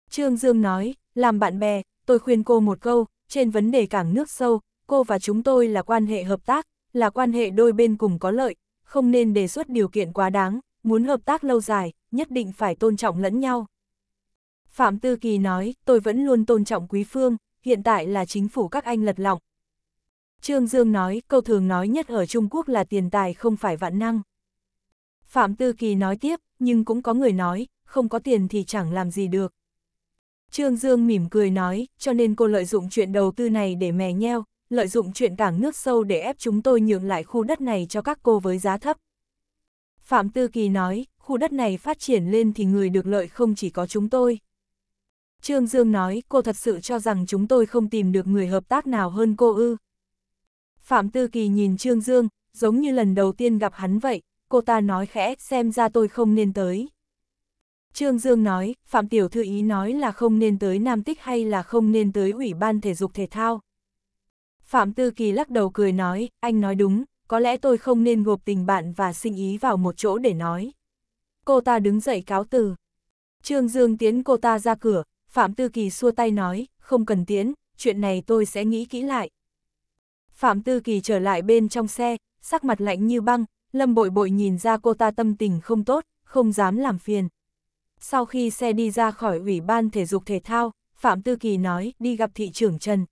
Trương Dương nói, làm bạn bè, tôi khuyên cô một câu, trên vấn đề cảng nước sâu, cô và chúng tôi là quan hệ hợp tác, là quan hệ đôi bên cùng có lợi, không nên đề xuất điều kiện quá đáng, muốn hợp tác lâu dài, nhất định phải tôn trọng lẫn nhau. Phạm Tư Kỳ nói, tôi vẫn luôn tôn trọng Quý Phương, hiện tại là chính phủ các anh lật lọng. Trương Dương nói, câu thường nói nhất ở Trung Quốc là tiền tài không phải vạn năng. Phạm Tư Kỳ nói tiếp, nhưng cũng có người nói, không có tiền thì chẳng làm gì được. Trương Dương mỉm cười nói, cho nên cô lợi dụng chuyện đầu tư này để mè nheo, lợi dụng chuyện cảng nước sâu để ép chúng tôi nhượng lại khu đất này cho các cô với giá thấp. Phạm Tư Kỳ nói, khu đất này phát triển lên thì người được lợi không chỉ có chúng tôi. Trương Dương nói, cô thật sự cho rằng chúng tôi không tìm được người hợp tác nào hơn cô ư. Phạm Tư Kỳ nhìn Trương Dương, giống như lần đầu tiên gặp hắn vậy, cô ta nói khẽ, xem ra tôi không nên tới. Trương Dương nói, Phạm Tiểu Thư ý nói là không nên tới Nam Tích hay là không nên tới Ủy ban Thể dục Thể thao. Phạm Tư Kỳ lắc đầu cười nói, anh nói đúng, có lẽ tôi không nên gộp tình bạn và sinh ý vào một chỗ để nói. Cô ta đứng dậy cáo từ. Trương Dương tiến cô ta ra cửa, Phạm Tư Kỳ xua tay nói, không cần tiến, chuyện này tôi sẽ nghĩ kỹ lại. Phạm Tư Kỳ trở lại bên trong xe, sắc mặt lạnh như băng, Lâm bội bội nhìn ra cô ta tâm tình không tốt, không dám làm phiền. Sau khi xe đi ra khỏi ủy ban thể dục thể thao, Phạm Tư Kỳ nói đi gặp thị trưởng Trần.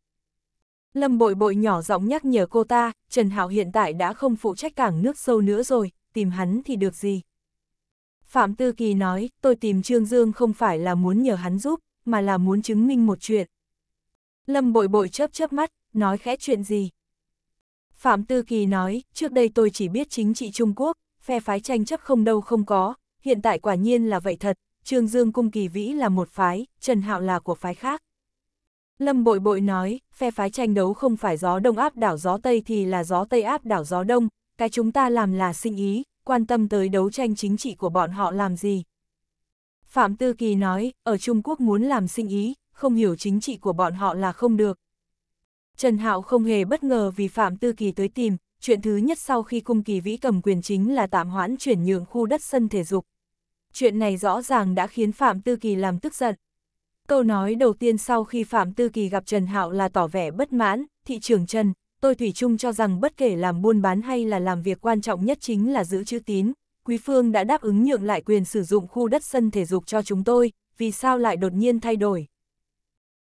Lâm bội bội nhỏ giọng nhắc nhở cô ta, Trần Hạo hiện tại đã không phụ trách cảng nước sâu nữa rồi, tìm hắn thì được gì. Phạm Tư Kỳ nói, tôi tìm Trương Dương không phải là muốn nhờ hắn giúp, mà là muốn chứng minh một chuyện. Lâm bội bội chớp chớp mắt, nói khẽ chuyện gì. Phạm Tư Kỳ nói, trước đây tôi chỉ biết chính trị Trung Quốc, phe phái tranh chấp không đâu không có, hiện tại quả nhiên là vậy thật, Trương Dương Cung Kỳ Vĩ là một phái, Trần Hạo là của phái khác. Lâm Bội Bội nói, phe phái tranh đấu không phải gió đông áp đảo gió Tây thì là gió Tây áp đảo gió Đông, cái chúng ta làm là sinh ý, quan tâm tới đấu tranh chính trị của bọn họ làm gì. Phạm Tư Kỳ nói, ở Trung Quốc muốn làm sinh ý, không hiểu chính trị của bọn họ là không được, Trần Hạo không hề bất ngờ vì Phạm Tư Kỳ tới tìm, chuyện thứ nhất sau khi cung kỳ vĩ cầm quyền chính là tạm hoãn chuyển nhượng khu đất sân thể dục. Chuyện này rõ ràng đã khiến Phạm Tư Kỳ làm tức giận. Câu nói đầu tiên sau khi Phạm Tư Kỳ gặp Trần Hạo là tỏ vẻ bất mãn, thị trưởng Trần, tôi Thủy chung cho rằng bất kể làm buôn bán hay là làm việc quan trọng nhất chính là giữ chữ tín. Quý Phương đã đáp ứng nhượng lại quyền sử dụng khu đất sân thể dục cho chúng tôi, vì sao lại đột nhiên thay đổi?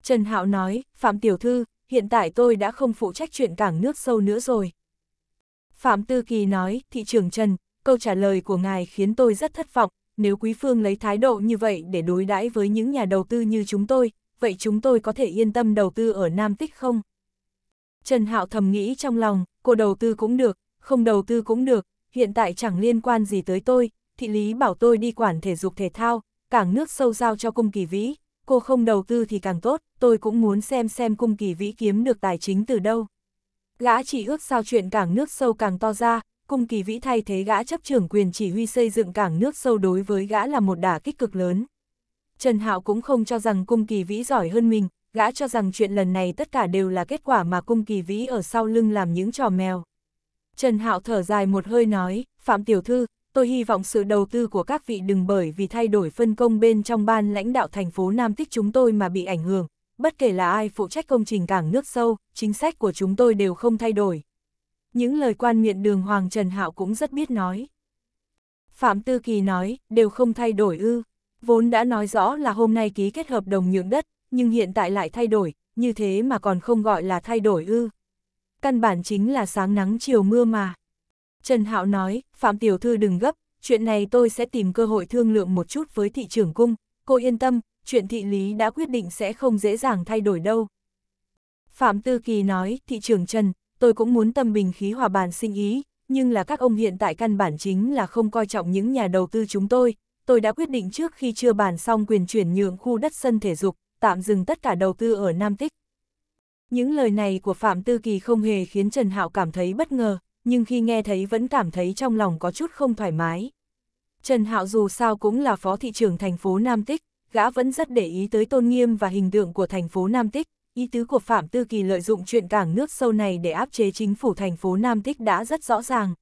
Trần Hạo nói, Phạm Tiểu Thư, hiện tại tôi đã không phụ trách chuyện cảng nước sâu nữa rồi. Phạm Tư Kỳ nói, thị trưởng Trần, câu trả lời của ngài khiến tôi rất thất vọng, nếu quý phương lấy thái độ như vậy để đối đãi với những nhà đầu tư như chúng tôi, vậy chúng tôi có thể yên tâm đầu tư ở Nam Tích không? Trần Hạo thầm nghĩ trong lòng, cô đầu tư cũng được, không đầu tư cũng được, hiện tại chẳng liên quan gì tới tôi, thị lý bảo tôi đi quản thể dục thể thao, cảng nước sâu giao cho cung kỳ vĩ, cô không đầu tư thì càng tốt tôi cũng muốn xem xem cung kỳ vĩ kiếm được tài chính từ đâu. Gã chỉ ước sao chuyện cảng nước sâu càng to ra, cung kỳ vĩ thay thế gã chấp trưởng quyền chỉ huy xây dựng cảng nước sâu đối với gã là một đả kích cực lớn. Trần Hạo cũng không cho rằng cung kỳ vĩ giỏi hơn mình, gã cho rằng chuyện lần này tất cả đều là kết quả mà cung kỳ vĩ ở sau lưng làm những trò mèo. Trần Hạo thở dài một hơi nói, Phạm Tiểu Thư, tôi hy vọng sự đầu tư của các vị đừng bởi vì thay đổi phân công bên trong ban lãnh đạo thành phố Nam Tích chúng tôi mà bị ảnh hưởng, bất kể là ai phụ trách công trình cảng nước sâu, chính sách của chúng tôi đều không thay đổi. Những lời quan miệng đường Hoàng Trần Hạo cũng rất biết nói. Phạm Tư Kỳ nói, đều không thay đổi ư. Vốn đã nói rõ là hôm nay ký kết hợp đồng nhượng đất, nhưng hiện tại lại thay đổi, như thế mà còn không gọi là thay đổi ư. Căn bản chính là sáng nắng chiều mưa mà. Trần Hạo nói, Phạm Tiểu Thư đừng gấp, chuyện này tôi sẽ tìm cơ hội thương lượng một chút với thị trưởng cung, cô yên tâm, chuyện thị lý đã quyết định sẽ không dễ dàng thay đổi đâu. Phạm Tư Kỳ nói, thị trưởng Trần, tôi cũng muốn tâm bình khí hòa bàn sinh ý, nhưng là các ông hiện tại căn bản chính là không coi trọng những nhà đầu tư chúng tôi. Tôi đã quyết định trước khi chưa bàn xong quyền chuyển nhượng khu đất sân thể dục, tạm dừng tất cả đầu tư ở Nam Tích. Những lời này của Phạm Tư Kỳ không hề khiến Trần Hạo cảm thấy bất ngờ, nhưng khi nghe thấy vẫn cảm thấy trong lòng có chút không thoải mái. Trần Hạo dù sao cũng là phó thị trưởng thành phố Nam Tích, gã vẫn rất để ý tới tôn nghiêm và hình tượng của thành phố Nam Tích, ý tứ của Phạm Tư Kỳ lợi dụng chuyện cảng nước sâu này để áp chế chính phủ thành phố Nam Tích đã rất rõ ràng.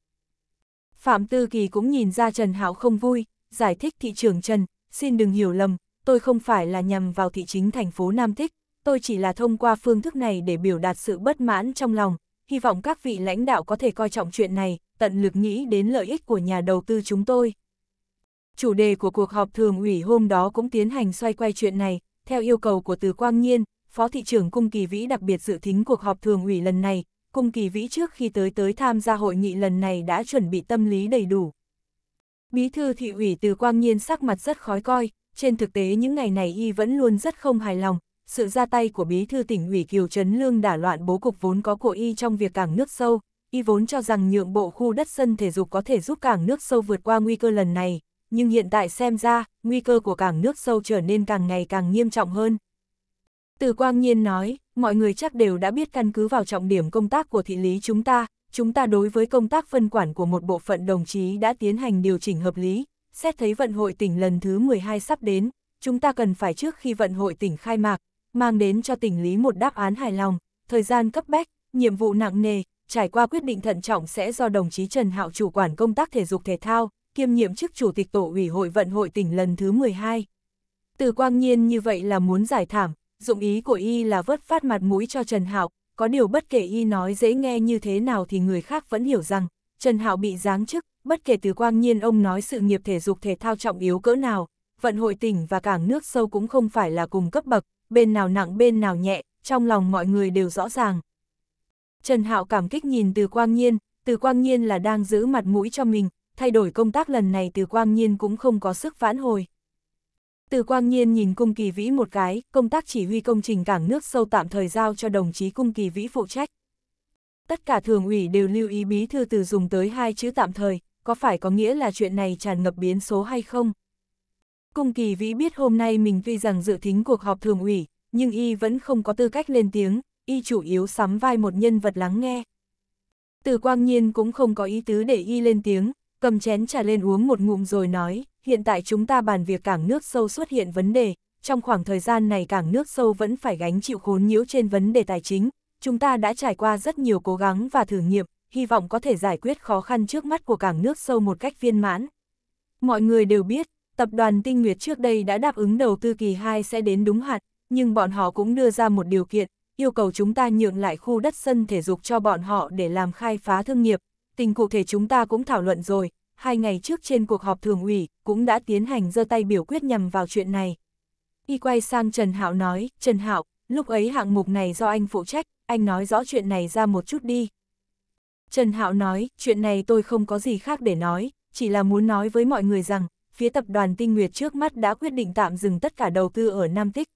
Phạm Tư Kỳ cũng nhìn ra Trần Hảo không vui, giải thích thị trường Trần, xin đừng hiểu lầm, tôi không phải là nhằm vào thị chính thành phố Nam Tích, tôi chỉ là thông qua phương thức này để biểu đạt sự bất mãn trong lòng, hy vọng các vị lãnh đạo có thể coi trọng chuyện này, tận lực nghĩ đến lợi ích của nhà đầu tư chúng tôi. Chủ đề của cuộc họp thường ủy hôm đó cũng tiến hành xoay quay chuyện này, theo yêu cầu của Từ Quang Nhiên, Phó Thị trưởng Cung Kỳ Vĩ đặc biệt dự thính cuộc họp thường ủy lần này, Cung Kỳ Vĩ trước khi tới tới tham gia hội nghị lần này đã chuẩn bị tâm lý đầy đủ. Bí thư thị ủy Từ Quang Nhiên sắc mặt rất khói coi, trên thực tế những ngày này y vẫn luôn rất không hài lòng, sự ra tay của bí thư tỉnh ủy Kiều Trấn Lương đả loạn bố cục vốn có của y trong việc cảng nước sâu, y vốn cho rằng nhượng bộ khu đất sân thể dục có thể giúp cảng nước sâu vượt qua nguy cơ lần này, nhưng hiện tại xem ra, nguy cơ của cảng nước sâu trở nên càng ngày càng nghiêm trọng hơn. Từ Quang Nhiên nói, mọi người chắc đều đã biết căn cứ vào trọng điểm công tác của thị lý chúng ta, chúng ta đối với công tác phân quản của một bộ phận đồng chí đã tiến hành điều chỉnh hợp lý, xét thấy vận hội tỉnh lần thứ 12 sắp đến, chúng ta cần phải trước khi vận hội tỉnh khai mạc, mang đến cho tỉnh lý một đáp án hài lòng, thời gian cấp bách, nhiệm vụ nặng nề, trải qua quyết định thận trọng sẽ do đồng chí Trần Hạo chủ quản công tác thể dục thể thao, kiêm nhiệm chức chủ tịch tổ ủy hội vận hội tỉnh lần thứ 12. Từ quang nhiên như vậy là muốn giải thảm, dụng ý của y là vớt phát mặt mũi cho Trần Hạo, có điều bất kể y nói dễ nghe như thế nào thì người khác vẫn hiểu rằng, Trần Hạo bị giáng chức, bất kể từ quang nhiên ông nói sự nghiệp thể dục thể thao trọng yếu cỡ nào, vận hội tỉnh và cảng nước sâu cũng không phải là cùng cấp bậc, bên nào nặng bên nào nhẹ, trong lòng mọi người đều rõ ràng. Trần Hạo cảm kích nhìn từ quang nhiên, từ quang nhiên là đang giữ mặt mũi cho mình, thay đổi công tác lần này từ quang nhiên cũng không có sức vãn hồi. Từ quang nhiên nhìn cung kỳ vĩ một cái, công tác chỉ huy công trình cảng nước sâu tạm thời giao cho đồng chí cung kỳ vĩ phụ trách. Tất cả thường ủy đều lưu ý bí thư từ dùng tới hai chữ tạm thời, có phải có nghĩa là chuyện này tràn ngập biến số hay không? Cung kỳ vĩ biết hôm nay mình tuy rằng dự thính cuộc họp thường ủy, nhưng y vẫn không có tư cách lên tiếng, y chủ yếu sắm vai một nhân vật lắng nghe. Từ quang nhiên cũng không có ý tứ để y lên tiếng, cầm chén trà lên uống một ngụm rồi nói, hiện tại chúng ta bàn việc cảng nước sâu xuất hiện vấn đề, trong khoảng thời gian này cảng nước sâu vẫn phải gánh chịu khốn nhiễu trên vấn đề tài chính, chúng ta đã trải qua rất nhiều cố gắng và thử nghiệm, hy vọng có thể giải quyết khó khăn trước mắt của cảng nước sâu một cách viên mãn. Mọi người đều biết, tập đoàn Tinh Nguyệt trước đây đã đáp ứng đầu tư kỳ 2 sẽ đến đúng hạn, nhưng bọn họ cũng đưa ra một điều kiện, yêu cầu chúng ta nhượng lại khu đất sân thể dục cho bọn họ để làm khai phá thương nghiệp, tình cụ thể chúng ta cũng thảo luận rồi, hai ngày trước trên cuộc họp thường ủy cũng đã tiến hành giơ tay biểu quyết nhằm vào chuyện này. Y quay sang Trần Hạo nói, Trần Hạo, lúc ấy hạng mục này do anh phụ trách, anh nói rõ chuyện này ra một chút đi. Trần Hạo nói, chuyện này tôi không có gì khác để nói, chỉ là muốn nói với mọi người rằng, phía tập đoàn Tinh Nguyệt trước mắt đã quyết định tạm dừng tất cả đầu tư ở Nam Tích.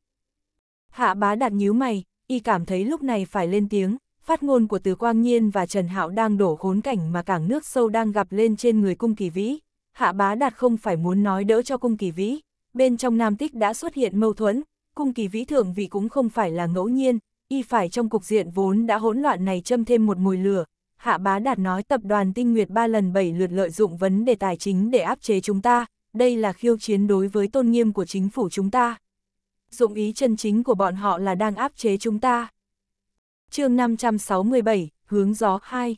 Hạ bá đạt nhíu mày, y cảm thấy lúc này phải lên tiếng, Phát ngôn của Từ Quang Nhiên và Trần Hạo đang đổ khốn cảnh mà cảng nước sâu đang gặp lên trên người cung kỳ vĩ. Hạ bá đạt không phải muốn nói đỡ cho cung kỳ vĩ. Bên trong Nam Tích đã xuất hiện mâu thuẫn, cung kỳ vĩ thượng vị cũng không phải là ngẫu nhiên, y phải trong cục diện vốn đã hỗn loạn này châm thêm một mùi lửa. Hạ bá đạt nói tập đoàn tinh nguyệt ba lần bảy lượt lợi dụng vấn đề tài chính để áp chế chúng ta, đây là khiêu chiến đối với tôn nghiêm của chính phủ chúng ta. Dụng ý chân chính của bọn họ là đang áp chế chúng ta chương 567, hướng gió 2.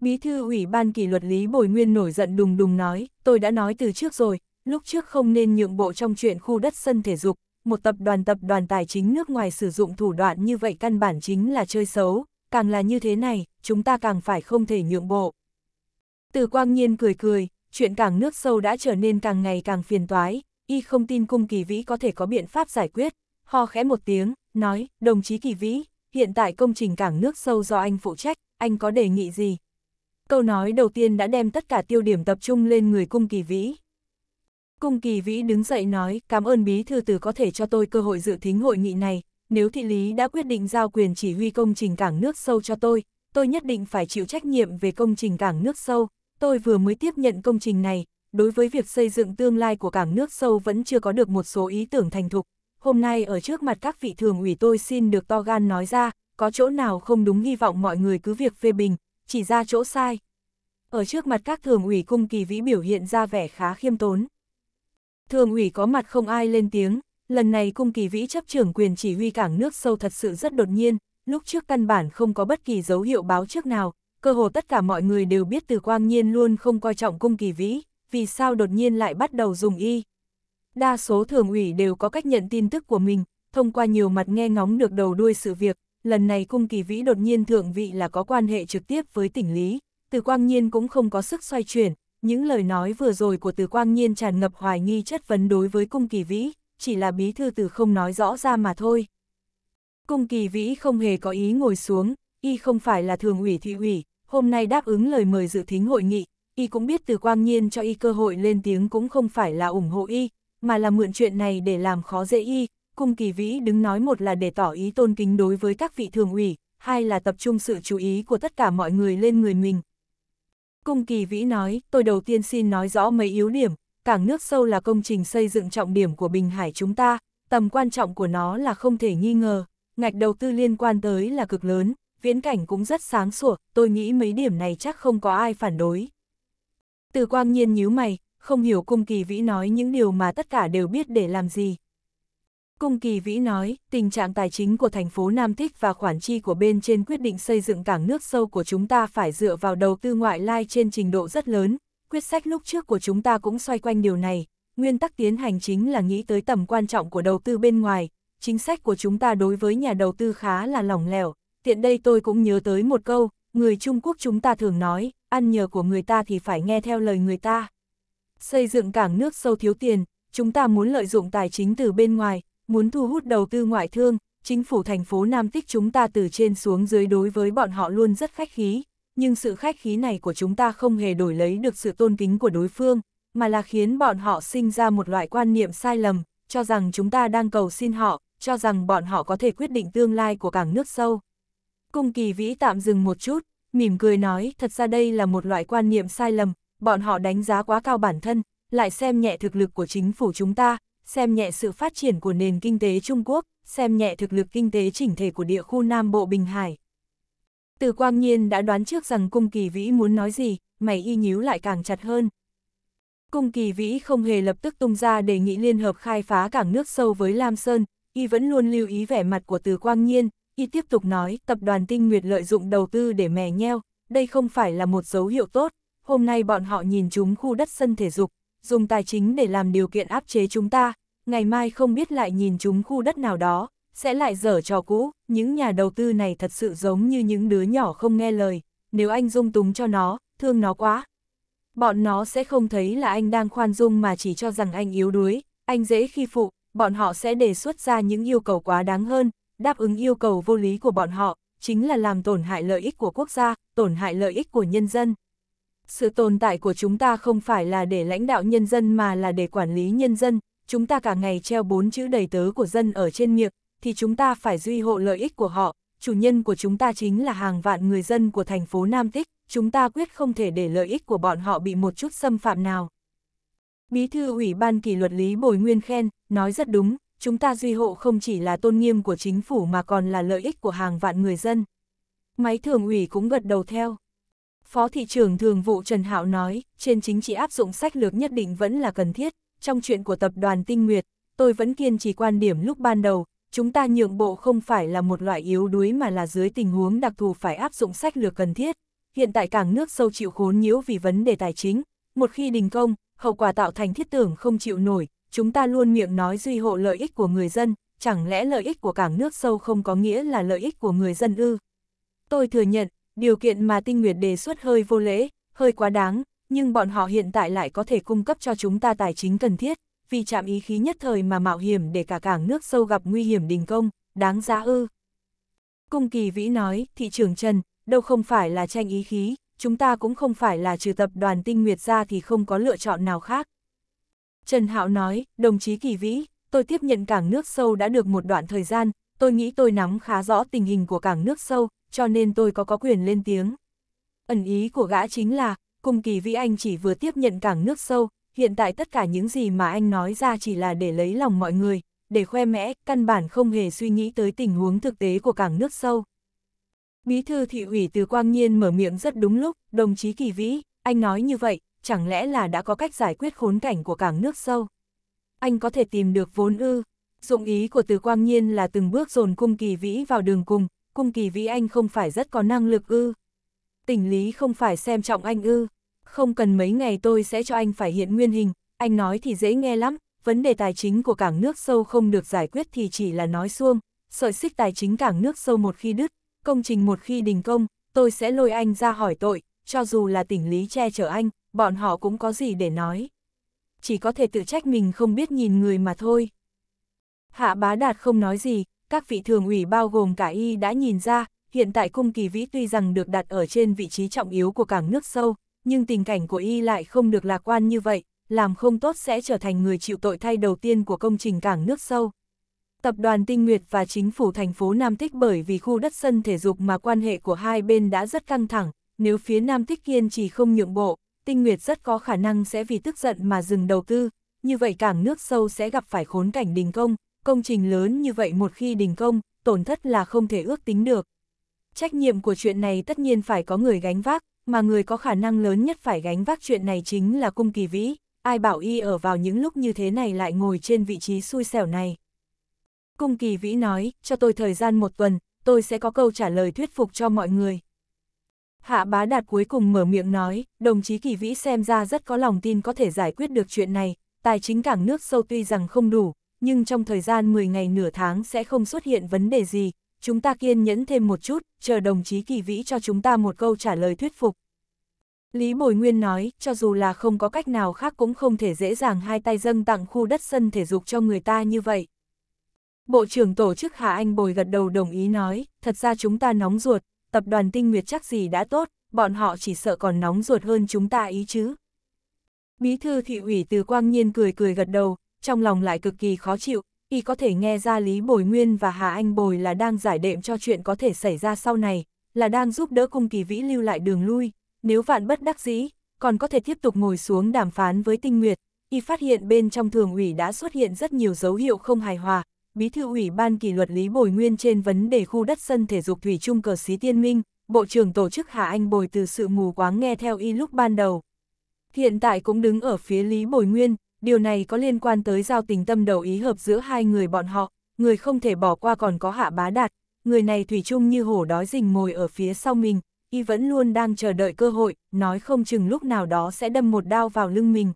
Bí thư ủy ban kỷ luật Lý Bồi Nguyên nổi giận đùng đùng nói, tôi đã nói từ trước rồi, lúc trước không nên nhượng bộ trong chuyện khu đất sân thể dục, một tập đoàn tập đoàn tài chính nước ngoài sử dụng thủ đoạn như vậy căn bản chính là chơi xấu, càng là như thế này, chúng ta càng phải không thể nhượng bộ. Từ quang nhiên cười cười, chuyện càng nước sâu đã trở nên càng ngày càng phiền toái, y không tin cung kỳ vĩ có thể có biện pháp giải quyết, ho khẽ một tiếng, nói, đồng chí kỳ vĩ, hiện tại công trình cảng nước sâu do anh phụ trách, anh có đề nghị gì? Câu nói đầu tiên đã đem tất cả tiêu điểm tập trung lên người cung kỳ vĩ. Cung kỳ vĩ đứng dậy nói, cảm ơn bí thư từ có thể cho tôi cơ hội dự thính hội nghị này, nếu thị lý đã quyết định giao quyền chỉ huy công trình cảng nước sâu cho tôi, tôi nhất định phải chịu trách nhiệm về công trình cảng nước sâu, tôi vừa mới tiếp nhận công trình này, đối với việc xây dựng tương lai của cảng nước sâu vẫn chưa có được một số ý tưởng thành thục, hôm nay ở trước mặt các vị thường ủy tôi xin được to gan nói ra, có chỗ nào không đúng hy vọng mọi người cứ việc phê bình, chỉ ra chỗ sai. Ở trước mặt các thường ủy cung kỳ vĩ biểu hiện ra vẻ khá khiêm tốn. Thường ủy có mặt không ai lên tiếng, lần này cung kỳ vĩ chấp trưởng quyền chỉ huy cảng nước sâu thật sự rất đột nhiên, lúc trước căn bản không có bất kỳ dấu hiệu báo trước nào, cơ hồ tất cả mọi người đều biết từ quang nhiên luôn không coi trọng cung kỳ vĩ, vì sao đột nhiên lại bắt đầu dùng y. Đa số thường ủy đều có cách nhận tin tức của mình, thông qua nhiều mặt nghe ngóng được đầu đuôi sự việc, lần này cung kỳ vĩ đột nhiên thượng vị là có quan hệ trực tiếp với tỉnh Lý, từ quang nhiên cũng không có sức xoay chuyển, những lời nói vừa rồi của từ quang nhiên tràn ngập hoài nghi chất vấn đối với cung kỳ vĩ, chỉ là bí thư từ không nói rõ ra mà thôi. Cung kỳ vĩ không hề có ý ngồi xuống, y không phải là thường ủy thị ủy, hôm nay đáp ứng lời mời dự thính hội nghị, y cũng biết từ quang nhiên cho y cơ hội lên tiếng cũng không phải là ủng hộ y, mà là mượn chuyện này để làm khó dễ y, cung kỳ vĩ đứng nói một là để tỏ ý tôn kính đối với các vị thường ủy, hai là tập trung sự chú ý của tất cả mọi người lên người mình. Cung kỳ vĩ nói, tôi đầu tiên xin nói rõ mấy yếu điểm, cảng nước sâu là công trình xây dựng trọng điểm của Bình Hải chúng ta, tầm quan trọng của nó là không thể nghi ngờ, ngạch đầu tư liên quan tới là cực lớn, viễn cảnh cũng rất sáng sủa, tôi nghĩ mấy điểm này chắc không có ai phản đối. Từ quang nhiên nhíu mày, không hiểu cung kỳ vĩ nói những điều mà tất cả đều biết để làm gì. Cung kỳ vĩ nói, tình trạng tài chính của thành phố Nam Thích và khoản chi của bên trên quyết định xây dựng cảng nước sâu của chúng ta phải dựa vào đầu tư ngoại lai trên trình độ rất lớn, quyết sách lúc trước của chúng ta cũng xoay quanh điều này, nguyên tắc tiến hành chính là nghĩ tới tầm quan trọng của đầu tư bên ngoài, chính sách của chúng ta đối với nhà đầu tư khá là lỏng lẻo, tiện đây tôi cũng nhớ tới một câu, người Trung Quốc chúng ta thường nói, ăn nhờ của người ta thì phải nghe theo lời người ta. Xây dựng cảng nước sâu thiếu tiền, chúng ta muốn lợi dụng tài chính từ bên ngoài, muốn thu hút đầu tư ngoại thương, chính phủ thành phố Nam Tích chúng ta từ trên xuống dưới đối với bọn họ luôn rất khách khí, nhưng sự khách khí này của chúng ta không hề đổi lấy được sự tôn kính của đối phương, mà là khiến bọn họ sinh ra một loại quan niệm sai lầm, cho rằng chúng ta đang cầu xin họ, cho rằng bọn họ có thể quyết định tương lai của cảng nước sâu. Cung kỳ vĩ tạm dừng một chút, mỉm cười nói thật ra đây là một loại quan niệm sai lầm, bọn họ đánh giá quá cao bản thân, lại xem nhẹ thực lực của chính phủ chúng ta, xem nhẹ sự phát triển của nền kinh tế Trung Quốc, xem nhẹ thực lực kinh tế chỉnh thể của địa khu Nam Bộ Bình Hải. Từ quang nhiên đã đoán trước rằng cung kỳ vĩ muốn nói gì, mày y nhíu lại càng chặt hơn. Cung kỳ vĩ không hề lập tức tung ra đề nghị liên hợp khai phá cảng nước sâu với Lam Sơn, y vẫn luôn lưu ý vẻ mặt của từ quang nhiên, y tiếp tục nói tập đoàn tinh nguyệt lợi dụng đầu tư để mè nheo, đây không phải là một dấu hiệu tốt, hôm nay bọn họ nhìn chúng khu đất sân thể dục, dùng tài chính để làm điều kiện áp chế chúng ta, ngày mai không biết lại nhìn chúng khu đất nào đó, sẽ lại dở trò cũ, những nhà đầu tư này thật sự giống như những đứa nhỏ không nghe lời, nếu anh dung túng cho nó, thương nó quá. Bọn nó sẽ không thấy là anh đang khoan dung mà chỉ cho rằng anh yếu đuối, anh dễ khi phụ, bọn họ sẽ đề xuất ra những yêu cầu quá đáng hơn, đáp ứng yêu cầu vô lý của bọn họ, chính là làm tổn hại lợi ích của quốc gia, tổn hại lợi ích của nhân dân sự tồn tại của chúng ta không phải là để lãnh đạo nhân dân mà là để quản lý nhân dân, chúng ta cả ngày treo bốn chữ đầy tớ của dân ở trên miệng, thì chúng ta phải duy hộ lợi ích của họ, chủ nhân của chúng ta chính là hàng vạn người dân của thành phố Nam Tích, chúng ta quyết không thể để lợi ích của bọn họ bị một chút xâm phạm nào. Bí thư Ủy ban kỷ luật Lý Bồi Nguyên khen, nói rất đúng, chúng ta duy hộ không chỉ là tôn nghiêm của chính phủ mà còn là lợi ích của hàng vạn người dân. Máy thường ủy cũng gật đầu theo. Phó Thị trưởng Thường vụ Trần Hạo nói, trên chính trị áp dụng sách lược nhất định vẫn là cần thiết, trong chuyện của tập đoàn Tinh Nguyệt, tôi vẫn kiên trì quan điểm lúc ban đầu, chúng ta nhượng bộ không phải là một loại yếu đuối mà là dưới tình huống đặc thù phải áp dụng sách lược cần thiết. Hiện tại cảng nước sâu chịu khốn nhiễu vì vấn đề tài chính, một khi đình công, hậu quả tạo thành thiết tưởng không chịu nổi, chúng ta luôn miệng nói duy hộ lợi ích của người dân, chẳng lẽ lợi ích của cảng nước sâu không có nghĩa là lợi ích của người dân ư? Tôi thừa nhận, điều kiện mà tinh nguyệt đề xuất hơi vô lễ, hơi quá đáng, nhưng bọn họ hiện tại lại có thể cung cấp cho chúng ta tài chính cần thiết, vì chạm ý khí nhất thời mà mạo hiểm để cả cảng nước sâu gặp nguy hiểm đình công, đáng giá ư. Cung kỳ vĩ nói, thị trường Trần, đâu không phải là tranh ý khí, chúng ta cũng không phải là trừ tập đoàn tinh nguyệt ra thì không có lựa chọn nào khác. Trần Hạo nói, đồng chí kỳ vĩ, tôi tiếp nhận cảng nước sâu đã được một đoạn thời gian, tôi nghĩ tôi nắm khá rõ tình hình của cảng nước sâu, cho nên tôi có có quyền lên tiếng. Ẩn ý của gã chính là, cùng kỳ vĩ anh chỉ vừa tiếp nhận cảng nước sâu, hiện tại tất cả những gì mà anh nói ra chỉ là để lấy lòng mọi người, để khoe mẽ, căn bản không hề suy nghĩ tới tình huống thực tế của cảng nước sâu. Bí thư thị ủy từ Quang Nhiên mở miệng rất đúng lúc, đồng chí kỳ vĩ, anh nói như vậy, chẳng lẽ là đã có cách giải quyết khốn cảnh của cảng nước sâu? Anh có thể tìm được vốn ư? Dụng ý của từ Quang Nhiên là từng bước dồn cung kỳ vĩ vào đường cùng, cung kỳ vĩ anh không phải rất có năng lực ư. Tỉnh lý không phải xem trọng anh ư. Không cần mấy ngày tôi sẽ cho anh phải hiện nguyên hình, anh nói thì dễ nghe lắm, vấn đề tài chính của cảng nước sâu không được giải quyết thì chỉ là nói xuông, sợi xích tài chính cảng nước sâu một khi đứt, công trình một khi đình công, tôi sẽ lôi anh ra hỏi tội, cho dù là tỉnh lý che chở anh, bọn họ cũng có gì để nói. Chỉ có thể tự trách mình không biết nhìn người mà thôi. Hạ bá đạt không nói gì, các vị thường ủy bao gồm cả y đã nhìn ra, hiện tại cung kỳ vĩ tuy rằng được đặt ở trên vị trí trọng yếu của cảng nước sâu, nhưng tình cảnh của y lại không được lạc quan như vậy, làm không tốt sẽ trở thành người chịu tội thay đầu tiên của công trình cảng nước sâu. Tập đoàn Tinh Nguyệt và chính phủ thành phố Nam Tích bởi vì khu đất sân thể dục mà quan hệ của hai bên đã rất căng thẳng, nếu phía Nam Tích kiên trì không nhượng bộ, Tinh Nguyệt rất có khả năng sẽ vì tức giận mà dừng đầu tư, như vậy cảng nước sâu sẽ gặp phải khốn cảnh đình công, công trình lớn như vậy một khi đình công, tổn thất là không thể ước tính được. Trách nhiệm của chuyện này tất nhiên phải có người gánh vác, mà người có khả năng lớn nhất phải gánh vác chuyện này chính là cung kỳ vĩ, ai bảo y ở vào những lúc như thế này lại ngồi trên vị trí xui xẻo này. Cung kỳ vĩ nói, cho tôi thời gian một tuần, tôi sẽ có câu trả lời thuyết phục cho mọi người. Hạ bá đạt cuối cùng mở miệng nói, đồng chí kỳ vĩ xem ra rất có lòng tin có thể giải quyết được chuyện này, tài chính cảng nước sâu tuy rằng không đủ, nhưng trong thời gian 10 ngày nửa tháng sẽ không xuất hiện vấn đề gì, chúng ta kiên nhẫn thêm một chút, chờ đồng chí kỳ vĩ cho chúng ta một câu trả lời thuyết phục. Lý Bồi Nguyên nói, cho dù là không có cách nào khác cũng không thể dễ dàng hai tay dâng tặng khu đất sân thể dục cho người ta như vậy. Bộ trưởng tổ chức Hà Anh Bồi gật đầu đồng ý nói, thật ra chúng ta nóng ruột, tập đoàn tinh nguyệt chắc gì đã tốt, bọn họ chỉ sợ còn nóng ruột hơn chúng ta ý chứ. Bí thư thị ủy từ Quang Nhiên cười cười gật đầu, trong lòng lại cực kỳ khó chịu, y có thể nghe ra Lý Bồi Nguyên và Hà Anh Bồi là đang giải đệm cho chuyện có thể xảy ra sau này, là đang giúp đỡ cung kỳ vĩ lưu lại đường lui, nếu vạn bất đắc dĩ, còn có thể tiếp tục ngồi xuống đàm phán với tinh nguyệt, y phát hiện bên trong thường ủy đã xuất hiện rất nhiều dấu hiệu không hài hòa, bí thư ủy ban kỷ luật Lý Bồi Nguyên trên vấn đề khu đất sân thể dục thủy trung cờ xí tiên minh, bộ trưởng tổ chức Hà Anh Bồi từ sự mù quáng nghe theo y lúc ban đầu. Hiện tại cũng đứng ở phía Lý Bồi Nguyên, điều này có liên quan tới giao tình tâm đầu ý hợp giữa hai người bọn họ, người không thể bỏ qua còn có hạ bá đạt, người này thủy chung như hổ đói rình mồi ở phía sau mình, y vẫn luôn đang chờ đợi cơ hội, nói không chừng lúc nào đó sẽ đâm một đao vào lưng mình.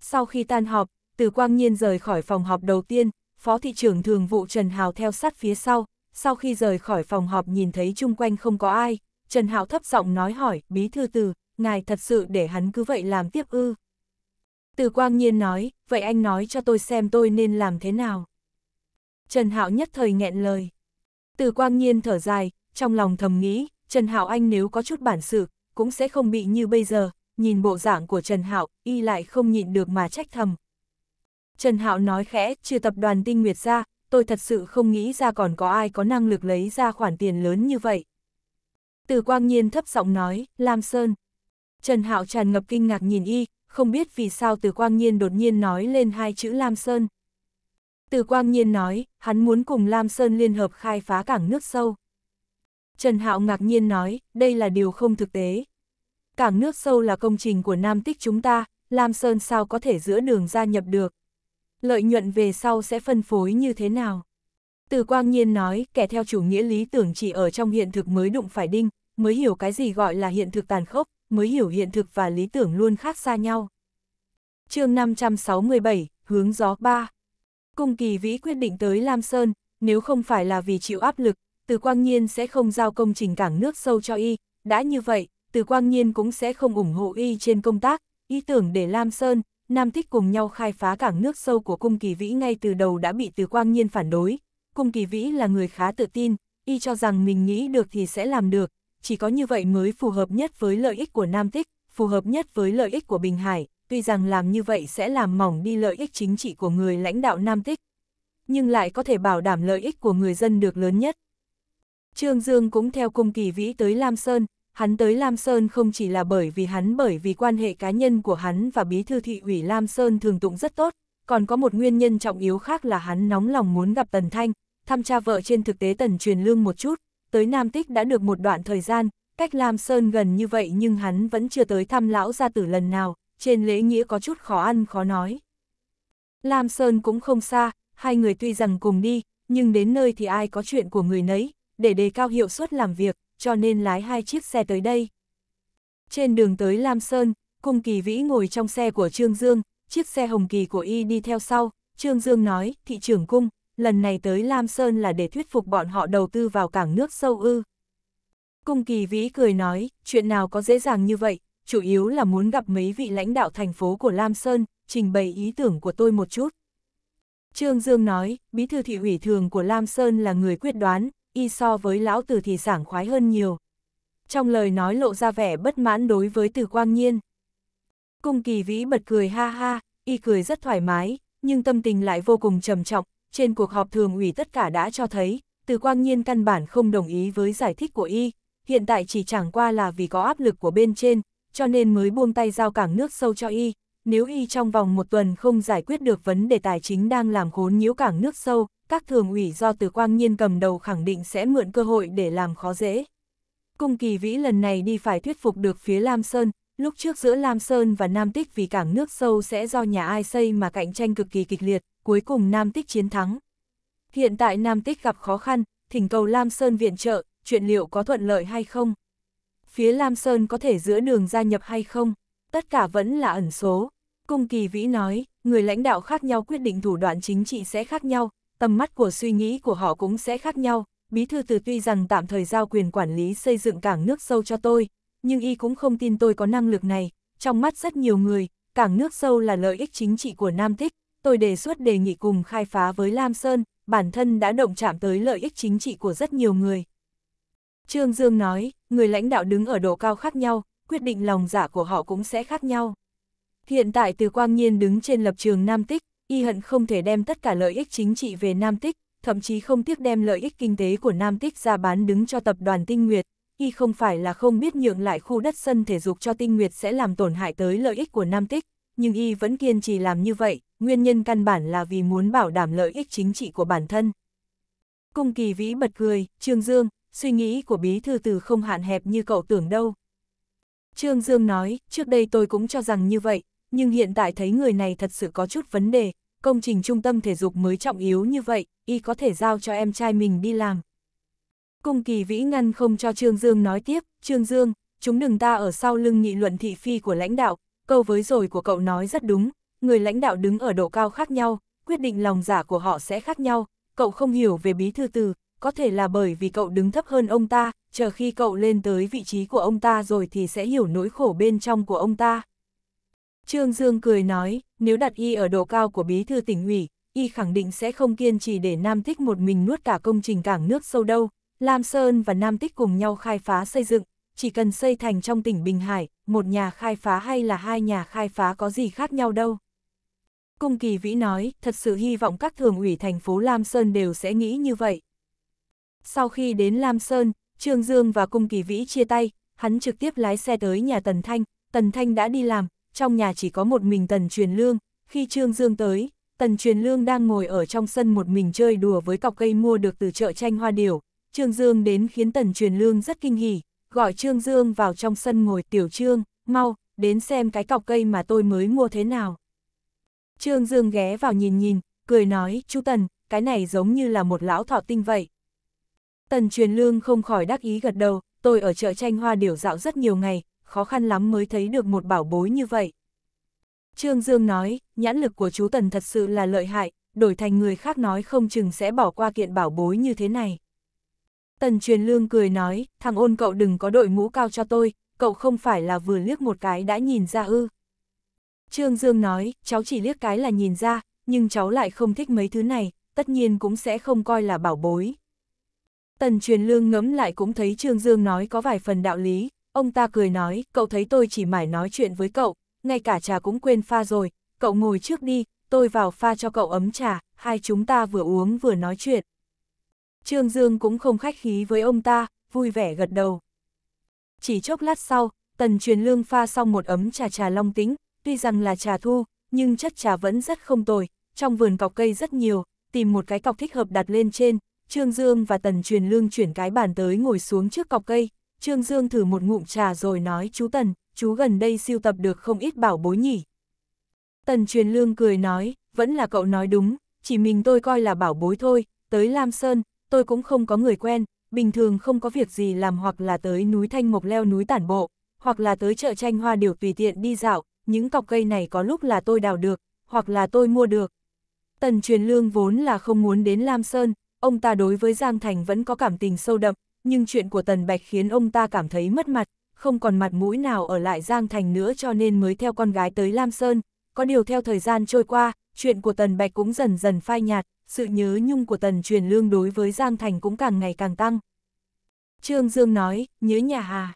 Sau khi tan họp, từ quang nhiên rời khỏi phòng họp đầu tiên, Phó Thị trưởng Thường vụ Trần Hào theo sát phía sau, sau khi rời khỏi phòng họp nhìn thấy chung quanh không có ai, Trần Hào thấp giọng nói hỏi, bí thư từ, ngài thật sự để hắn cứ vậy làm tiếp ư. Từ quang nhiên nói, vậy anh nói cho tôi xem tôi nên làm thế nào. Trần Hạo nhất thời nghẹn lời. Từ quang nhiên thở dài, trong lòng thầm nghĩ, Trần Hạo anh nếu có chút bản sự, cũng sẽ không bị như bây giờ, nhìn bộ dạng của Trần Hạo, y lại không nhịn được mà trách thầm. Trần Hạo nói khẽ, trừ tập đoàn tinh nguyệt ra, tôi thật sự không nghĩ ra còn có ai có năng lực lấy ra khoản tiền lớn như vậy. Từ quang nhiên thấp giọng nói, Lam Sơn. Trần Hạo tràn ngập kinh ngạc nhìn y, không biết vì sao từ quang nhiên đột nhiên nói lên hai chữ Lam Sơn. Từ quang nhiên nói, hắn muốn cùng Lam Sơn liên hợp khai phá cảng nước sâu. Trần Hạo ngạc nhiên nói, đây là điều không thực tế. Cảng nước sâu là công trình của Nam Tích chúng ta, Lam Sơn sao có thể giữa đường gia nhập được. Lợi nhuận về sau sẽ phân phối như thế nào? Từ quang nhiên nói, kẻ theo chủ nghĩa lý tưởng chỉ ở trong hiện thực mới đụng phải đinh, mới hiểu cái gì gọi là hiện thực tàn khốc, mới hiểu hiện thực và lý tưởng luôn khác xa nhau. chương 567, Hướng gió 3 Cung kỳ vĩ quyết định tới Lam Sơn, nếu không phải là vì chịu áp lực, từ quang nhiên sẽ không giao công trình cảng nước sâu cho y, đã như vậy, từ quang nhiên cũng sẽ không ủng hộ y trên công tác, ý tưởng để Lam Sơn, Nam Thích cùng nhau khai phá cảng nước sâu của Cung Kỳ Vĩ ngay từ đầu đã bị Từ Quang Nhiên phản đối. Cung Kỳ Vĩ là người khá tự tin, y cho rằng mình nghĩ được thì sẽ làm được, chỉ có như vậy mới phù hợp nhất với lợi ích của Nam Tích, phù hợp nhất với lợi ích của Bình Hải, tuy rằng làm như vậy sẽ làm mỏng đi lợi ích chính trị của người lãnh đạo Nam Tích, nhưng lại có thể bảo đảm lợi ích của người dân được lớn nhất. Trương Dương cũng theo cung kỳ vĩ tới Lam Sơn, hắn tới Lam Sơn không chỉ là bởi vì hắn bởi vì quan hệ cá nhân của hắn và bí thư thị ủy Lam Sơn thường tụng rất tốt, còn có một nguyên nhân trọng yếu khác là hắn nóng lòng muốn gặp Tần Thanh, thăm tra vợ trên thực tế Tần truyền lương một chút, tới Nam Tích đã được một đoạn thời gian, cách Lam Sơn gần như vậy nhưng hắn vẫn chưa tới thăm lão gia tử lần nào, trên lễ nghĩa có chút khó ăn khó nói. Lam Sơn cũng không xa, hai người tuy rằng cùng đi, nhưng đến nơi thì ai có chuyện của người nấy, để đề cao hiệu suất làm việc, cho nên lái hai chiếc xe tới đây. Trên đường tới Lam Sơn, Cung Kỳ Vĩ ngồi trong xe của Trương Dương, chiếc xe hồng kỳ của y đi theo sau, Trương Dương nói, thị trưởng cung, lần này tới Lam Sơn là để thuyết phục bọn họ đầu tư vào cảng nước sâu ư. Cung kỳ vĩ cười nói, chuyện nào có dễ dàng như vậy, chủ yếu là muốn gặp mấy vị lãnh đạo thành phố của Lam Sơn, trình bày ý tưởng của tôi một chút. Trương Dương nói, bí thư thị ủy thường của Lam Sơn là người quyết đoán, y so với lão tử thì sảng khoái hơn nhiều. Trong lời nói lộ ra vẻ bất mãn đối với từ quang nhiên. Cung kỳ vĩ bật cười ha ha, y cười rất thoải mái, nhưng tâm tình lại vô cùng trầm trọng, trên cuộc họp thường ủy tất cả đã cho thấy, từ quang nhiên căn bản không đồng ý với giải thích của y, hiện tại chỉ chẳng qua là vì có áp lực của bên trên, cho nên mới buông tay giao cảng nước sâu cho y, nếu y trong vòng một tuần không giải quyết được vấn đề tài chính đang làm khốn nhiễu cảng nước sâu, các thường ủy do từ quang nhiên cầm đầu khẳng định sẽ mượn cơ hội để làm khó dễ. Cung kỳ vĩ lần này đi phải thuyết phục được phía Lam Sơn, lúc trước giữa Lam Sơn và Nam Tích vì cảng nước sâu sẽ do nhà ai xây mà cạnh tranh cực kỳ kịch liệt, cuối cùng Nam Tích chiến thắng. Hiện tại Nam Tích gặp khó khăn, thỉnh cầu Lam Sơn viện trợ, chuyện liệu có thuận lợi hay không? Phía Lam Sơn có thể giữa đường gia nhập hay không? Tất cả vẫn là ẩn số. Cung Kỳ Vĩ nói, người lãnh đạo khác nhau quyết định thủ đoạn chính trị sẽ khác nhau, tầm mắt của suy nghĩ của họ cũng sẽ khác nhau. Bí thư từ tuy rằng tạm thời giao quyền quản lý xây dựng cảng nước sâu cho tôi, nhưng y cũng không tin tôi có năng lực này. Trong mắt rất nhiều người, cảng nước sâu là lợi ích chính trị của Nam Tích, tôi đề xuất đề nghị cùng khai phá với Lam Sơn, bản thân đã động chạm tới lợi ích chính trị của rất nhiều người. Trương Dương nói, người lãnh đạo đứng ở độ cao khác nhau, quyết định lòng giả dạ của họ cũng sẽ khác nhau. Hiện tại từ Quang Nhiên đứng trên lập trường Nam Tích, y hận không thể đem tất cả lợi ích chính trị về Nam Tích, thậm chí không tiếc đem lợi ích kinh tế của Nam Tích ra bán đứng cho tập đoàn Tinh Nguyệt. Y không phải là không biết nhượng lại khu đất sân thể dục cho Tinh Nguyệt sẽ làm tổn hại tới lợi ích của Nam Tích, nhưng Y vẫn kiên trì làm như vậy, nguyên nhân căn bản là vì muốn bảo đảm lợi ích chính trị của bản thân. Cung kỳ vĩ bật cười, Trương Dương, suy nghĩ của bí thư từ không hạn hẹp như cậu tưởng đâu. Trương Dương nói, trước đây tôi cũng cho rằng như vậy, nhưng hiện tại thấy người này thật sự có chút vấn đề, công trình trung tâm thể dục mới trọng yếu như vậy, y có thể giao cho em trai mình đi làm. Cung kỳ vĩ ngăn không cho Trương Dương nói tiếp, Trương Dương, chúng đừng ta ở sau lưng nghị luận thị phi của lãnh đạo, câu với rồi của cậu nói rất đúng, người lãnh đạo đứng ở độ cao khác nhau, quyết định lòng giả của họ sẽ khác nhau, cậu không hiểu về bí thư từ, có thể là bởi vì cậu đứng thấp hơn ông ta, chờ khi cậu lên tới vị trí của ông ta rồi thì sẽ hiểu nỗi khổ bên trong của ông ta. Trương Dương cười nói, nếu đặt y ở độ cao của bí thư tỉnh ủy, y khẳng định sẽ không kiên trì để Nam Tích một mình nuốt cả công trình cảng nước sâu đâu. Lam Sơn và Nam Tích cùng nhau khai phá xây dựng, chỉ cần xây thành trong tỉnh Bình Hải, một nhà khai phá hay là hai nhà khai phá có gì khác nhau đâu. Cung Kỳ Vĩ nói, thật sự hy vọng các thường ủy thành phố Lam Sơn đều sẽ nghĩ như vậy. Sau khi đến Lam Sơn, Trương Dương và Cung Kỳ Vĩ chia tay, hắn trực tiếp lái xe tới nhà Tần Thanh, Tần Thanh đã đi làm, trong nhà chỉ có một mình Tần Truyền Lương, khi Trương Dương tới, Tần Truyền Lương đang ngồi ở trong sân một mình chơi đùa với cọc cây mua được từ chợ tranh hoa điều, Trương Dương đến khiến Tần Truyền Lương rất kinh hỉ, gọi Trương Dương vào trong sân ngồi tiểu trương, mau, đến xem cái cọc cây mà tôi mới mua thế nào. Trương Dương ghé vào nhìn nhìn, cười nói, chú Tần, cái này giống như là một lão thọ tinh vậy. Tần truyền lương không khỏi đắc ý gật đầu, tôi ở chợ tranh hoa điểu dạo rất nhiều ngày, khó khăn lắm mới thấy được một bảo bối như vậy. Trương Dương nói, nhãn lực của chú Tần thật sự là lợi hại, đổi thành người khác nói không chừng sẽ bỏ qua kiện bảo bối như thế này. Tần truyền lương cười nói, thằng ôn cậu đừng có đội mũ cao cho tôi, cậu không phải là vừa liếc một cái đã nhìn ra ư. Trương Dương nói, cháu chỉ liếc cái là nhìn ra, nhưng cháu lại không thích mấy thứ này, tất nhiên cũng sẽ không coi là bảo bối. Tần truyền lương ngẫm lại cũng thấy Trương Dương nói có vài phần đạo lý, ông ta cười nói, cậu thấy tôi chỉ mải nói chuyện với cậu, ngay cả trà cũng quên pha rồi, cậu ngồi trước đi, tôi vào pha cho cậu ấm trà, hai chúng ta vừa uống vừa nói chuyện. Trương Dương cũng không khách khí với ông ta, vui vẻ gật đầu. Chỉ chốc lát sau, tần truyền lương pha xong một ấm trà trà long tính, tuy rằng là trà thu, nhưng chất trà vẫn rất không tồi, trong vườn cọc cây rất nhiều, tìm một cái cọc thích hợp đặt lên trên, Trương Dương và Tần Truyền Lương chuyển cái bàn tới ngồi xuống trước cọc cây, Trương Dương thử một ngụm trà rồi nói chú Tần, chú gần đây siêu tập được không ít bảo bối nhỉ. Tần Truyền Lương cười nói, vẫn là cậu nói đúng, chỉ mình tôi coi là bảo bối thôi, tới Lam Sơn, tôi cũng không có người quen, bình thường không có việc gì làm hoặc là tới núi Thanh Mộc leo núi tản bộ, hoặc là tới chợ tranh hoa điều tùy tiện đi dạo, những cọc cây này có lúc là tôi đào được, hoặc là tôi mua được. Tần truyền lương vốn là không muốn đến Lam Sơn, ông ta đối với Giang Thành vẫn có cảm tình sâu đậm, nhưng chuyện của Tần Bạch khiến ông ta cảm thấy mất mặt, không còn mặt mũi nào ở lại Giang Thành nữa cho nên mới theo con gái tới Lam Sơn. Có điều theo thời gian trôi qua, chuyện của Tần Bạch cũng dần dần phai nhạt, sự nhớ nhung của Tần truyền lương đối với Giang Thành cũng càng ngày càng tăng. Trương Dương nói, nhớ nhà Hà.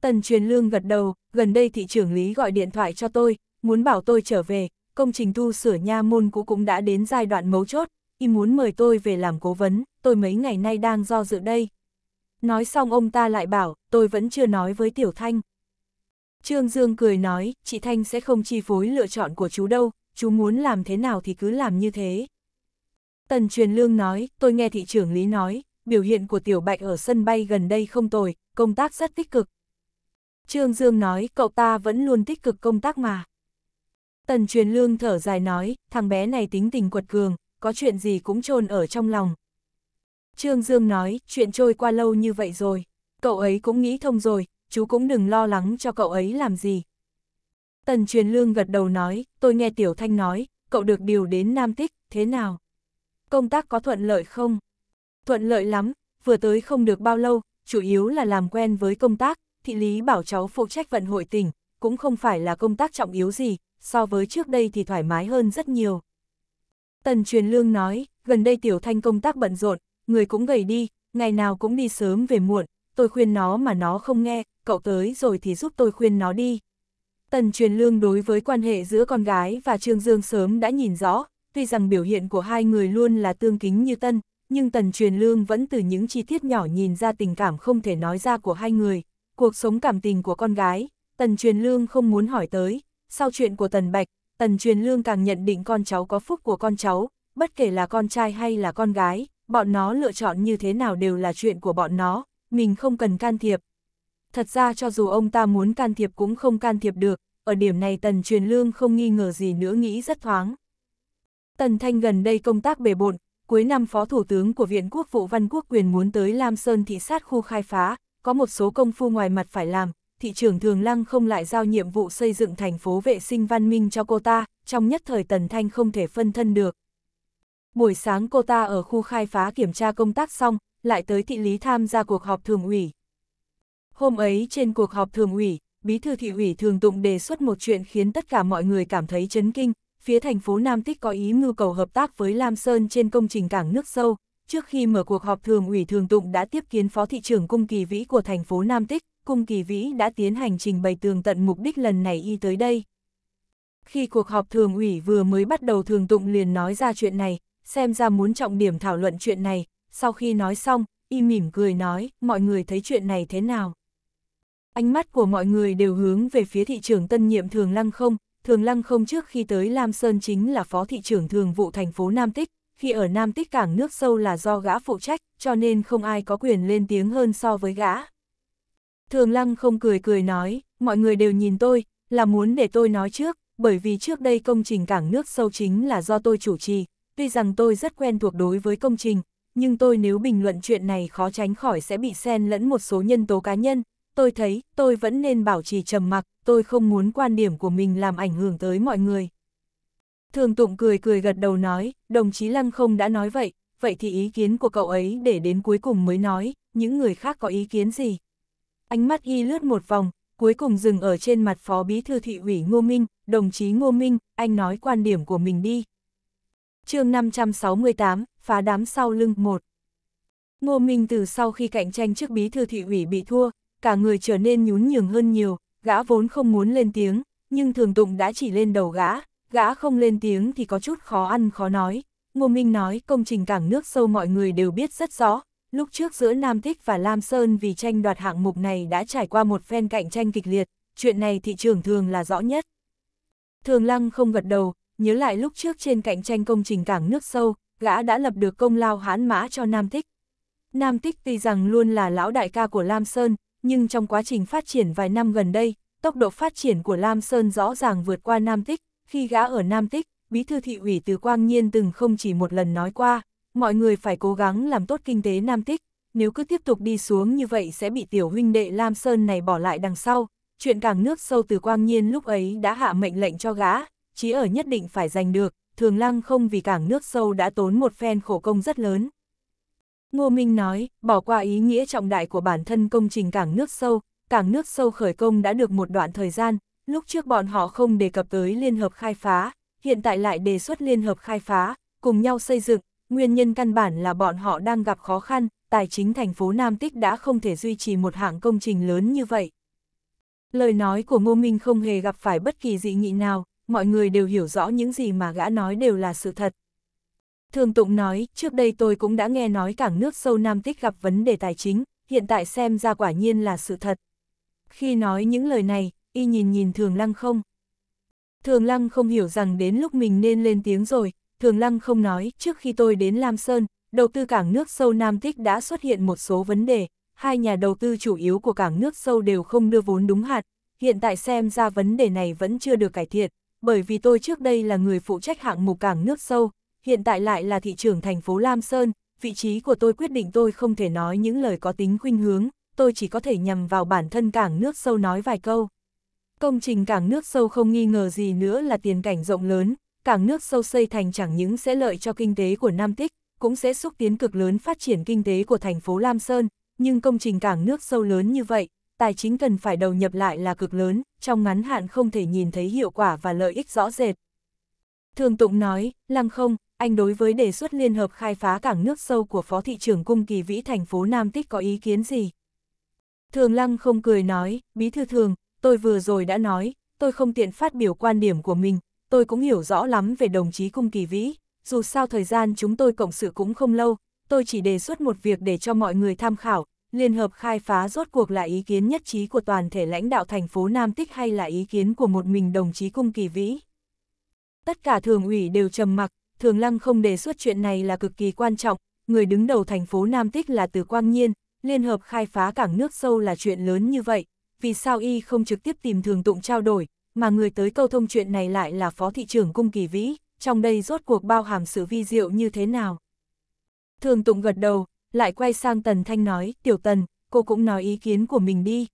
Tần truyền lương gật đầu, gần đây thị trưởng Lý gọi điện thoại cho tôi, muốn bảo tôi trở về, công trình tu sửa nha môn cũ cũng đã đến giai đoạn mấu chốt, y muốn mời tôi về làm cố vấn, tôi mấy ngày nay đang do dự đây. Nói xong ông ta lại bảo, tôi vẫn chưa nói với Tiểu Thanh. Trương Dương cười nói, chị Thanh sẽ không chi phối lựa chọn của chú đâu, chú muốn làm thế nào thì cứ làm như thế. Tần truyền lương nói, tôi nghe thị trưởng Lý nói, biểu hiện của Tiểu Bạch ở sân bay gần đây không tồi, công tác rất tích cực, Trương Dương nói cậu ta vẫn luôn tích cực công tác mà. Tần truyền lương thở dài nói, thằng bé này tính tình quật cường, có chuyện gì cũng chôn ở trong lòng. Trương Dương nói, chuyện trôi qua lâu như vậy rồi, cậu ấy cũng nghĩ thông rồi, chú cũng đừng lo lắng cho cậu ấy làm gì. Tần truyền lương gật đầu nói, tôi nghe Tiểu Thanh nói, cậu được điều đến Nam Tích, thế nào? Công tác có thuận lợi không? Thuận lợi lắm, vừa tới không được bao lâu, chủ yếu là làm quen với công tác, thị lý bảo cháu phụ trách vận hội tỉnh, cũng không phải là công tác trọng yếu gì, so với trước đây thì thoải mái hơn rất nhiều. Tần truyền lương nói, gần đây tiểu thanh công tác bận rộn, người cũng gầy đi, ngày nào cũng đi sớm về muộn, tôi khuyên nó mà nó không nghe, cậu tới rồi thì giúp tôi khuyên nó đi. Tần truyền lương đối với quan hệ giữa con gái và Trương Dương sớm đã nhìn rõ, tuy rằng biểu hiện của hai người luôn là tương kính như tân, nhưng tần truyền lương vẫn từ những chi tiết nhỏ nhìn ra tình cảm không thể nói ra của hai người. Cuộc sống cảm tình của con gái, Tần Truyền Lương không muốn hỏi tới, sau chuyện của Tần Bạch, Tần Truyền Lương càng nhận định con cháu có phúc của con cháu, bất kể là con trai hay là con gái, bọn nó lựa chọn như thế nào đều là chuyện của bọn nó, mình không cần can thiệp. Thật ra cho dù ông ta muốn can thiệp cũng không can thiệp được, ở điểm này Tần Truyền Lương không nghi ngờ gì nữa nghĩ rất thoáng. Tần Thanh gần đây công tác bề bộn, cuối năm Phó Thủ tướng của Viện Quốc vụ Văn Quốc quyền muốn tới Lam Sơn thị sát khu khai phá, có một số công phu ngoài mặt phải làm, thị trưởng Thường Lăng không lại giao nhiệm vụ xây dựng thành phố vệ sinh văn minh cho cô ta, trong nhất thời Tần Thanh không thể phân thân được. Buổi sáng cô ta ở khu khai phá kiểm tra công tác xong, lại tới thị lý tham gia cuộc họp thường ủy. Hôm ấy trên cuộc họp thường ủy, bí thư thị ủy thường tụng đề xuất một chuyện khiến tất cả mọi người cảm thấy chấn kinh, phía thành phố Nam Tích có ý mưu cầu hợp tác với Lam Sơn trên công trình cảng nước sâu, Trước khi mở cuộc họp thường ủy thường tụng đã tiếp kiến phó thị trưởng cung kỳ vĩ của thành phố Nam Tích, cung kỳ vĩ đã tiến hành trình bày tường tận mục đích lần này y tới đây. Khi cuộc họp thường ủy vừa mới bắt đầu thường tụng liền nói ra chuyện này, xem ra muốn trọng điểm thảo luận chuyện này, sau khi nói xong, y mỉm cười nói, mọi người thấy chuyện này thế nào? Ánh mắt của mọi người đều hướng về phía thị trưởng tân nhiệm Thường Lăng không, Thường Lăng không trước khi tới Lam Sơn chính là phó thị trưởng thường vụ thành phố Nam Tích, khi ở Nam Tích cảng nước sâu là do gã phụ trách, cho nên không ai có quyền lên tiếng hơn so với gã. Thường Lăng không cười cười nói, mọi người đều nhìn tôi, là muốn để tôi nói trước, bởi vì trước đây công trình cảng nước sâu chính là do tôi chủ trì, tuy rằng tôi rất quen thuộc đối với công trình, nhưng tôi nếu bình luận chuyện này khó tránh khỏi sẽ bị xen lẫn một số nhân tố cá nhân, tôi thấy tôi vẫn nên bảo trì trầm mặc, tôi không muốn quan điểm của mình làm ảnh hưởng tới mọi người. Thường tụng cười cười gật đầu nói, đồng chí Lăng không đã nói vậy, vậy thì ý kiến của cậu ấy để đến cuối cùng mới nói, những người khác có ý kiến gì. Ánh mắt y lướt một vòng, cuối cùng dừng ở trên mặt phó bí thư thị ủy Ngô Minh, đồng chí Ngô Minh, anh nói quan điểm của mình đi. chương 568, phá đám sau lưng 1 Ngô Minh từ sau khi cạnh tranh trước bí thư thị ủy bị thua, cả người trở nên nhún nhường hơn nhiều, gã vốn không muốn lên tiếng, nhưng thường tụng đã chỉ lên đầu gã, Gã không lên tiếng thì có chút khó ăn khó nói. Ngô Minh nói công trình cảng nước sâu mọi người đều biết rất rõ. Lúc trước giữa Nam Thích và Lam Sơn vì tranh đoạt hạng mục này đã trải qua một phen cạnh tranh kịch liệt, chuyện này thị trường thường là rõ nhất. Thường Lăng không gật đầu, nhớ lại lúc trước trên cạnh tranh công trình cảng nước sâu, gã đã lập được công lao hán mã cho Nam Thích. Nam Thích tuy rằng luôn là lão đại ca của Lam Sơn, nhưng trong quá trình phát triển vài năm gần đây, tốc độ phát triển của Lam Sơn rõ ràng vượt qua Nam Thích. Khi gã ở Nam Tích, bí thư thị ủy từ Quang Nhiên từng không chỉ một lần nói qua, mọi người phải cố gắng làm tốt kinh tế Nam Tích, nếu cứ tiếp tục đi xuống như vậy sẽ bị tiểu huynh đệ Lam Sơn này bỏ lại đằng sau. Chuyện càng nước sâu từ Quang Nhiên lúc ấy đã hạ mệnh lệnh cho gã, chí ở nhất định phải giành được, thường lăng không vì cảng nước sâu đã tốn một phen khổ công rất lớn. Ngô Minh nói, bỏ qua ý nghĩa trọng đại của bản thân công trình cảng nước sâu, cảng nước sâu khởi công đã được một đoạn thời gian, lúc trước bọn họ không đề cập tới liên hợp khai phá, hiện tại lại đề xuất liên hợp khai phá, cùng nhau xây dựng, nguyên nhân căn bản là bọn họ đang gặp khó khăn, tài chính thành phố Nam Tích đã không thể duy trì một hạng công trình lớn như vậy. Lời nói của Ngô Minh không hề gặp phải bất kỳ dị nghị nào, mọi người đều hiểu rõ những gì mà gã nói đều là sự thật. Thường Tụng nói, trước đây tôi cũng đã nghe nói cảng nước sâu Nam Tích gặp vấn đề tài chính, hiện tại xem ra quả nhiên là sự thật. Khi nói những lời này, y nhìn nhìn thường lăng không. Thường lăng không hiểu rằng đến lúc mình nên lên tiếng rồi, thường lăng không nói, trước khi tôi đến Lam Sơn, đầu tư cảng nước sâu Nam Tích đã xuất hiện một số vấn đề, hai nhà đầu tư chủ yếu của cảng nước sâu đều không đưa vốn đúng hạn, hiện tại xem ra vấn đề này vẫn chưa được cải thiện, bởi vì tôi trước đây là người phụ trách hạng mục cảng nước sâu, hiện tại lại là thị trưởng thành phố Lam Sơn, vị trí của tôi quyết định tôi không thể nói những lời có tính khuynh hướng, tôi chỉ có thể nhằm vào bản thân cảng nước sâu nói vài câu. Công trình cảng nước sâu không nghi ngờ gì nữa là tiền cảnh rộng lớn, cảng nước sâu xây thành chẳng những sẽ lợi cho kinh tế của Nam Tích, cũng sẽ xúc tiến cực lớn phát triển kinh tế của thành phố Lam Sơn, nhưng công trình cảng nước sâu lớn như vậy, tài chính cần phải đầu nhập lại là cực lớn, trong ngắn hạn không thể nhìn thấy hiệu quả và lợi ích rõ rệt. Thường Tụng nói, Lăng không, anh đối với đề xuất liên hợp khai phá cảng nước sâu của Phó Thị trưởng Cung Kỳ Vĩ thành phố Nam Tích có ý kiến gì? Thường Lăng không cười nói, Bí Thư Thường, tôi vừa rồi đã nói, tôi không tiện phát biểu quan điểm của mình, tôi cũng hiểu rõ lắm về đồng chí Cung Kỳ Vĩ, dù sao thời gian chúng tôi cộng sự cũng không lâu, tôi chỉ đề xuất một việc để cho mọi người tham khảo, Liên hợp khai phá rốt cuộc là ý kiến nhất trí của toàn thể lãnh đạo thành phố Nam Tích hay là ý kiến của một mình đồng chí Cung Kỳ Vĩ. Tất cả thường ủy đều trầm mặc, thường lăng không đề xuất chuyện này là cực kỳ quan trọng, người đứng đầu thành phố Nam Tích là Từ Quang Nhiên, Liên hợp khai phá cảng nước sâu là chuyện lớn như vậy, vì sao y không trực tiếp tìm thường tụng trao đổi, mà người tới câu thông chuyện này lại là phó thị trưởng cung kỳ vĩ, trong đây rốt cuộc bao hàm sự vi diệu như thế nào. Thường tụng gật đầu, lại quay sang Tần Thanh nói, tiểu Tần, cô cũng nói ý kiến của mình đi.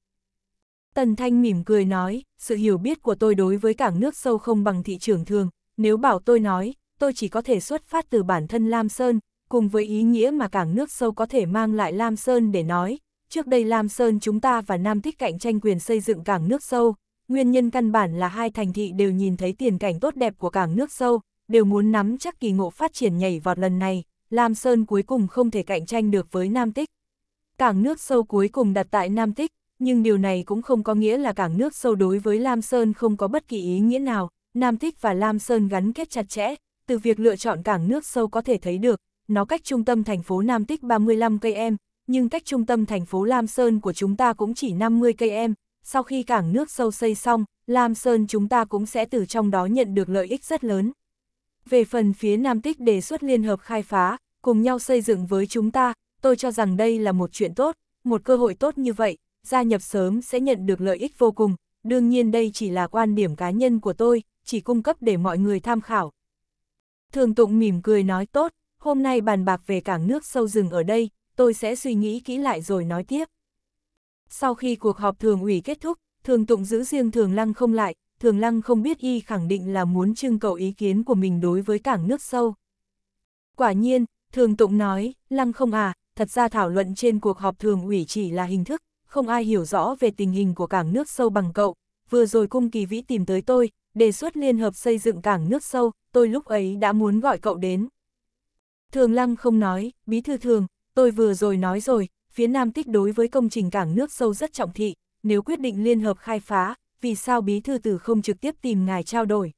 Tần Thanh mỉm cười nói, sự hiểu biết của tôi đối với cảng nước sâu không bằng thị trường thường, nếu bảo tôi nói, tôi chỉ có thể xuất phát từ bản thân Lam Sơn, cùng với ý nghĩa mà cảng nước sâu có thể mang lại Lam Sơn để nói, trước đây Lam Sơn chúng ta và Nam Thích cạnh tranh quyền xây dựng cảng nước sâu, nguyên nhân căn bản là hai thành thị đều nhìn thấy tiền cảnh tốt đẹp của cảng nước sâu, đều muốn nắm chắc kỳ ngộ phát triển nhảy vọt lần này, Lam Sơn cuối cùng không thể cạnh tranh được với Nam Tích. Cảng nước sâu cuối cùng đặt tại Nam Tích, nhưng điều này cũng không có nghĩa là cảng nước sâu đối với Lam Sơn không có bất kỳ ý nghĩa nào, Nam Tích và Lam Sơn gắn kết chặt chẽ, từ việc lựa chọn cảng nước sâu có thể thấy được, nó cách trung tâm thành phố Nam Tích 35 km nhưng cách trung tâm thành phố Lam Sơn của chúng ta cũng chỉ 50 km, sau khi cảng nước sâu xây xong, Lam Sơn chúng ta cũng sẽ từ trong đó nhận được lợi ích rất lớn. Về phần phía Nam Tích đề xuất liên hợp khai phá, cùng nhau xây dựng với chúng ta, tôi cho rằng đây là một chuyện tốt, một cơ hội tốt như vậy, gia nhập sớm sẽ nhận được lợi ích vô cùng, đương nhiên đây chỉ là quan điểm cá nhân của tôi, chỉ cung cấp để mọi người tham khảo. Thường Tụng mỉm cười nói tốt, hôm nay bàn bạc về cảng nước sâu rừng ở đây, tôi sẽ suy nghĩ kỹ lại rồi nói tiếp. Sau khi cuộc họp thường ủy kết thúc, thường tụng giữ riêng thường lăng không lại, thường lăng không biết y khẳng định là muốn trưng cầu ý kiến của mình đối với cảng nước sâu. Quả nhiên, thường tụng nói, lăng không à, thật ra thảo luận trên cuộc họp thường ủy chỉ là hình thức, không ai hiểu rõ về tình hình của cảng nước sâu bằng cậu. Vừa rồi cung kỳ vĩ tìm tới tôi, đề xuất liên hợp xây dựng cảng nước sâu, tôi lúc ấy đã muốn gọi cậu đến. Thường lăng không nói, bí thư thường, Tôi vừa rồi nói rồi, phía Nam Tích đối với công trình cảng nước sâu rất trọng thị, nếu quyết định liên hợp khai phá, vì sao bí thư tử không trực tiếp tìm ngài trao đổi?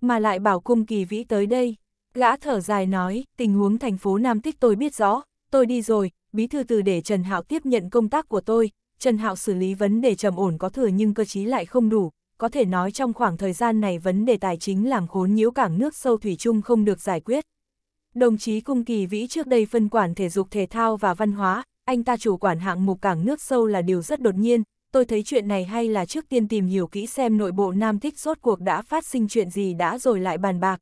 Mà lại bảo cung kỳ vĩ tới đây. Gã thở dài nói, tình huống thành phố Nam Tích tôi biết rõ, tôi đi rồi, bí thư từ để Trần Hạo tiếp nhận công tác của tôi, Trần Hạo xử lý vấn đề trầm ổn có thừa nhưng cơ chí lại không đủ, có thể nói trong khoảng thời gian này vấn đề tài chính làm khốn nhiễu cảng nước sâu thủy chung không được giải quyết. Đồng chí Cung Kỳ Vĩ trước đây phân quản thể dục thể thao và văn hóa, anh ta chủ quản hạng mục cảng nước sâu là điều rất đột nhiên, tôi thấy chuyện này hay là trước tiên tìm hiểu kỹ xem nội bộ Nam Thích rốt cuộc đã phát sinh chuyện gì đã rồi lại bàn bạc.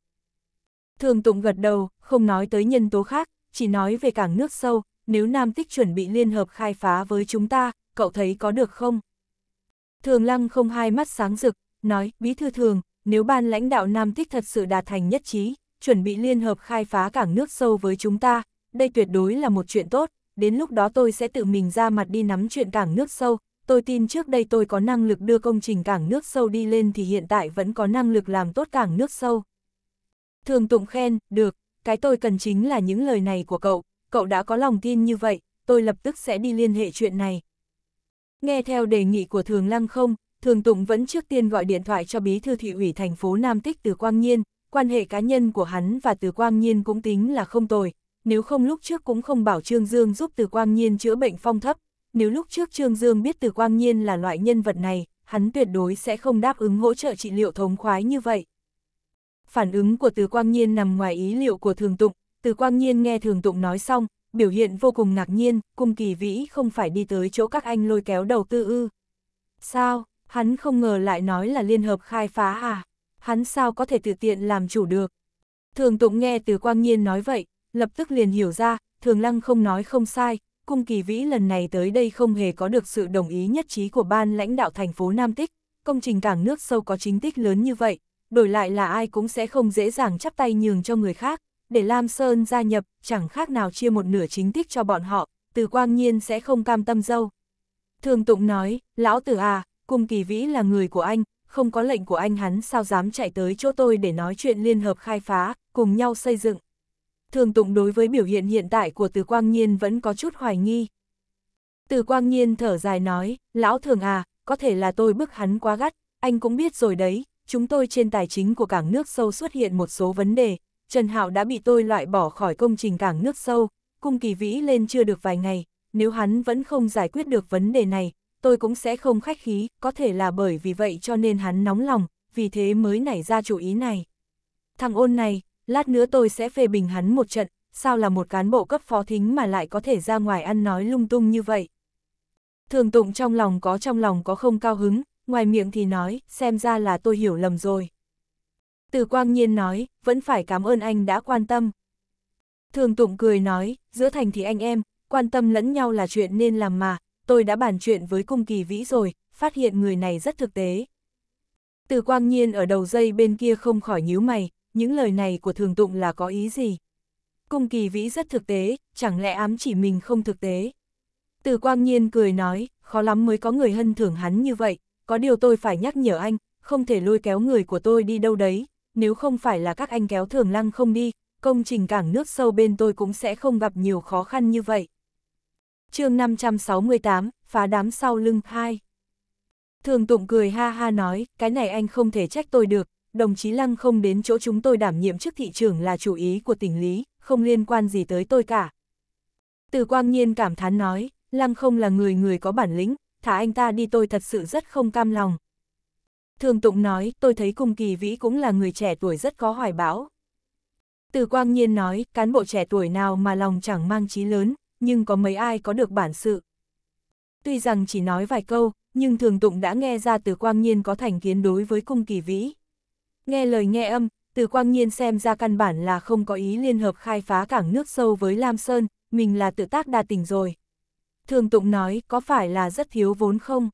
Thường Tụng gật đầu, không nói tới nhân tố khác, chỉ nói về cảng nước sâu, nếu Nam Tích chuẩn bị liên hợp khai phá với chúng ta, cậu thấy có được không? Thường Lăng không hai mắt sáng rực, nói, Bí Thư Thường, nếu ban lãnh đạo Nam Tích thật sự đạt thành nhất trí, chuẩn bị liên hợp khai phá cảng nước sâu với chúng ta, đây tuyệt đối là một chuyện tốt, đến lúc đó tôi sẽ tự mình ra mặt đi nắm chuyện cảng nước sâu, tôi tin trước đây tôi có năng lực đưa công trình cảng nước sâu đi lên thì hiện tại vẫn có năng lực làm tốt cảng nước sâu. Thường tụng khen, được, cái tôi cần chính là những lời này của cậu, cậu đã có lòng tin như vậy, tôi lập tức sẽ đi liên hệ chuyện này. Nghe theo đề nghị của Thường Lăng không, Thường Tụng vẫn trước tiên gọi điện thoại cho bí thư thị ủy thành phố Nam Tích từ Quang Nhiên, quan hệ cá nhân của hắn và Từ Quang Nhiên cũng tính là không tồi, nếu không lúc trước cũng không bảo Trương Dương giúp Từ Quang Nhiên chữa bệnh phong thấp, nếu lúc trước Trương Dương biết Từ Quang Nhiên là loại nhân vật này, hắn tuyệt đối sẽ không đáp ứng hỗ trợ trị liệu thống khoái như vậy. Phản ứng của Từ Quang Nhiên nằm ngoài ý liệu của Thường Tụng, Từ Quang Nhiên nghe Thường Tụng nói xong, biểu hiện vô cùng ngạc nhiên, cung kỳ vĩ không phải đi tới chỗ các anh lôi kéo đầu tư ư. Sao, hắn không ngờ lại nói là liên hợp khai phá à? hắn sao có thể tự tiện làm chủ được. Thường tụng nghe từ quang nhiên nói vậy, lập tức liền hiểu ra, thường lăng không nói không sai, cung kỳ vĩ lần này tới đây không hề có được sự đồng ý nhất trí của ban lãnh đạo thành phố Nam Tích, công trình cảng nước sâu có chính tích lớn như vậy, đổi lại là ai cũng sẽ không dễ dàng chắp tay nhường cho người khác, để Lam Sơn gia nhập, chẳng khác nào chia một nửa chính tích cho bọn họ, từ quang nhiên sẽ không cam tâm dâu. Thường tụng nói, lão tử à, cung kỳ vĩ là người của anh, không có lệnh của anh hắn sao dám chạy tới chỗ tôi để nói chuyện liên hợp khai phá, cùng nhau xây dựng. Thường tụng đối với biểu hiện hiện tại của Từ Quang Nhiên vẫn có chút hoài nghi. Từ Quang Nhiên thở dài nói, lão thường à, có thể là tôi bức hắn quá gắt, anh cũng biết rồi đấy, chúng tôi trên tài chính của cảng nước sâu xuất hiện một số vấn đề, Trần Hạo đã bị tôi loại bỏ khỏi công trình cảng nước sâu, cung kỳ vĩ lên chưa được vài ngày, nếu hắn vẫn không giải quyết được vấn đề này, tôi cũng sẽ không khách khí, có thể là bởi vì vậy cho nên hắn nóng lòng, vì thế mới nảy ra chủ ý này. Thằng ôn này, lát nữa tôi sẽ phê bình hắn một trận, sao là một cán bộ cấp phó thính mà lại có thể ra ngoài ăn nói lung tung như vậy. Thường tụng trong lòng có trong lòng có không cao hứng, ngoài miệng thì nói, xem ra là tôi hiểu lầm rồi. Từ quang nhiên nói, vẫn phải cảm ơn anh đã quan tâm. Thường tụng cười nói, giữa thành thì anh em, quan tâm lẫn nhau là chuyện nên làm mà, tôi đã bàn chuyện với cung kỳ vĩ rồi, phát hiện người này rất thực tế. Từ quang nhiên ở đầu dây bên kia không khỏi nhíu mày, những lời này của thường tụng là có ý gì? Cung kỳ vĩ rất thực tế, chẳng lẽ ám chỉ mình không thực tế? Từ quang nhiên cười nói, khó lắm mới có người hân thưởng hắn như vậy, có điều tôi phải nhắc nhở anh, không thể lôi kéo người của tôi đi đâu đấy, nếu không phải là các anh kéo thường lăng không đi, công trình cảng nước sâu bên tôi cũng sẽ không gặp nhiều khó khăn như vậy chương 568, phá đám sau lưng 2. Thường tụng cười ha ha nói, cái này anh không thể trách tôi được, đồng chí Lăng không đến chỗ chúng tôi đảm nhiệm chức thị trưởng là chủ ý của tỉnh lý, không liên quan gì tới tôi cả. Từ quang nhiên cảm thán nói, Lăng không là người người có bản lĩnh, thả anh ta đi tôi thật sự rất không cam lòng. Thường tụng nói, tôi thấy Cung Kỳ Vĩ cũng là người trẻ tuổi rất có hoài bão. Từ quang nhiên nói, cán bộ trẻ tuổi nào mà lòng chẳng mang trí lớn, nhưng có mấy ai có được bản sự. Tuy rằng chỉ nói vài câu, nhưng thường tụng đã nghe ra từ quang nhiên có thành kiến đối với cung kỳ vĩ. Nghe lời nghe âm, từ quang nhiên xem ra căn bản là không có ý liên hợp khai phá cảng nước sâu với Lam Sơn, mình là tự tác đa tình rồi. Thường tụng nói có phải là rất thiếu vốn không?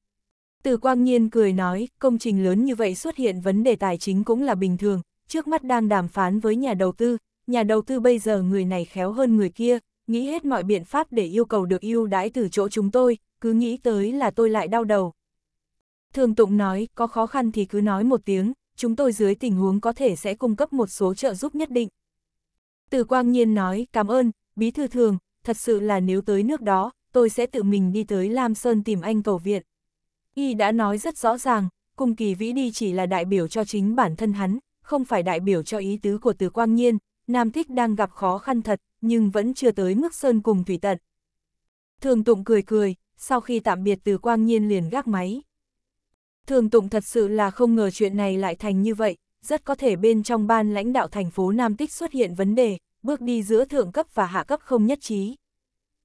Từ quang nhiên cười nói, công trình lớn như vậy xuất hiện vấn đề tài chính cũng là bình thường, trước mắt đang đàm phán với nhà đầu tư, nhà đầu tư bây giờ người này khéo hơn người kia, nghĩ hết mọi biện pháp để yêu cầu được yêu đãi từ chỗ chúng tôi, cứ nghĩ tới là tôi lại đau đầu. Thường Tụng nói, có khó khăn thì cứ nói một tiếng, chúng tôi dưới tình huống có thể sẽ cung cấp một số trợ giúp nhất định. Từ Quang Nhiên nói, cảm ơn, Bí Thư Thường, thật sự là nếu tới nước đó, tôi sẽ tự mình đi tới Lam Sơn tìm anh cầu viện. Y đã nói rất rõ ràng, cùng kỳ vĩ đi chỉ là đại biểu cho chính bản thân hắn, không phải đại biểu cho ý tứ của Từ Quang Nhiên, Nam Thích đang gặp khó khăn thật, nhưng vẫn chưa tới mức sơn cùng thủy tận. Thường tụng cười cười, sau khi tạm biệt từ quang nhiên liền gác máy. Thường tụng thật sự là không ngờ chuyện này lại thành như vậy, rất có thể bên trong ban lãnh đạo thành phố Nam Tích xuất hiện vấn đề, bước đi giữa thượng cấp và hạ cấp không nhất trí.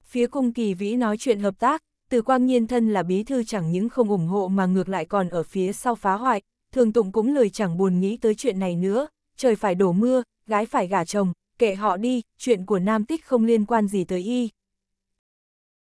Phía cung kỳ vĩ nói chuyện hợp tác, từ quang nhiên thân là bí thư chẳng những không ủng hộ mà ngược lại còn ở phía sau phá hoại, thường tụng cũng lời chẳng buồn nghĩ tới chuyện này nữa, trời phải đổ mưa, gái phải gả chồng, kệ họ đi, chuyện của Nam Tích không liên quan gì tới y.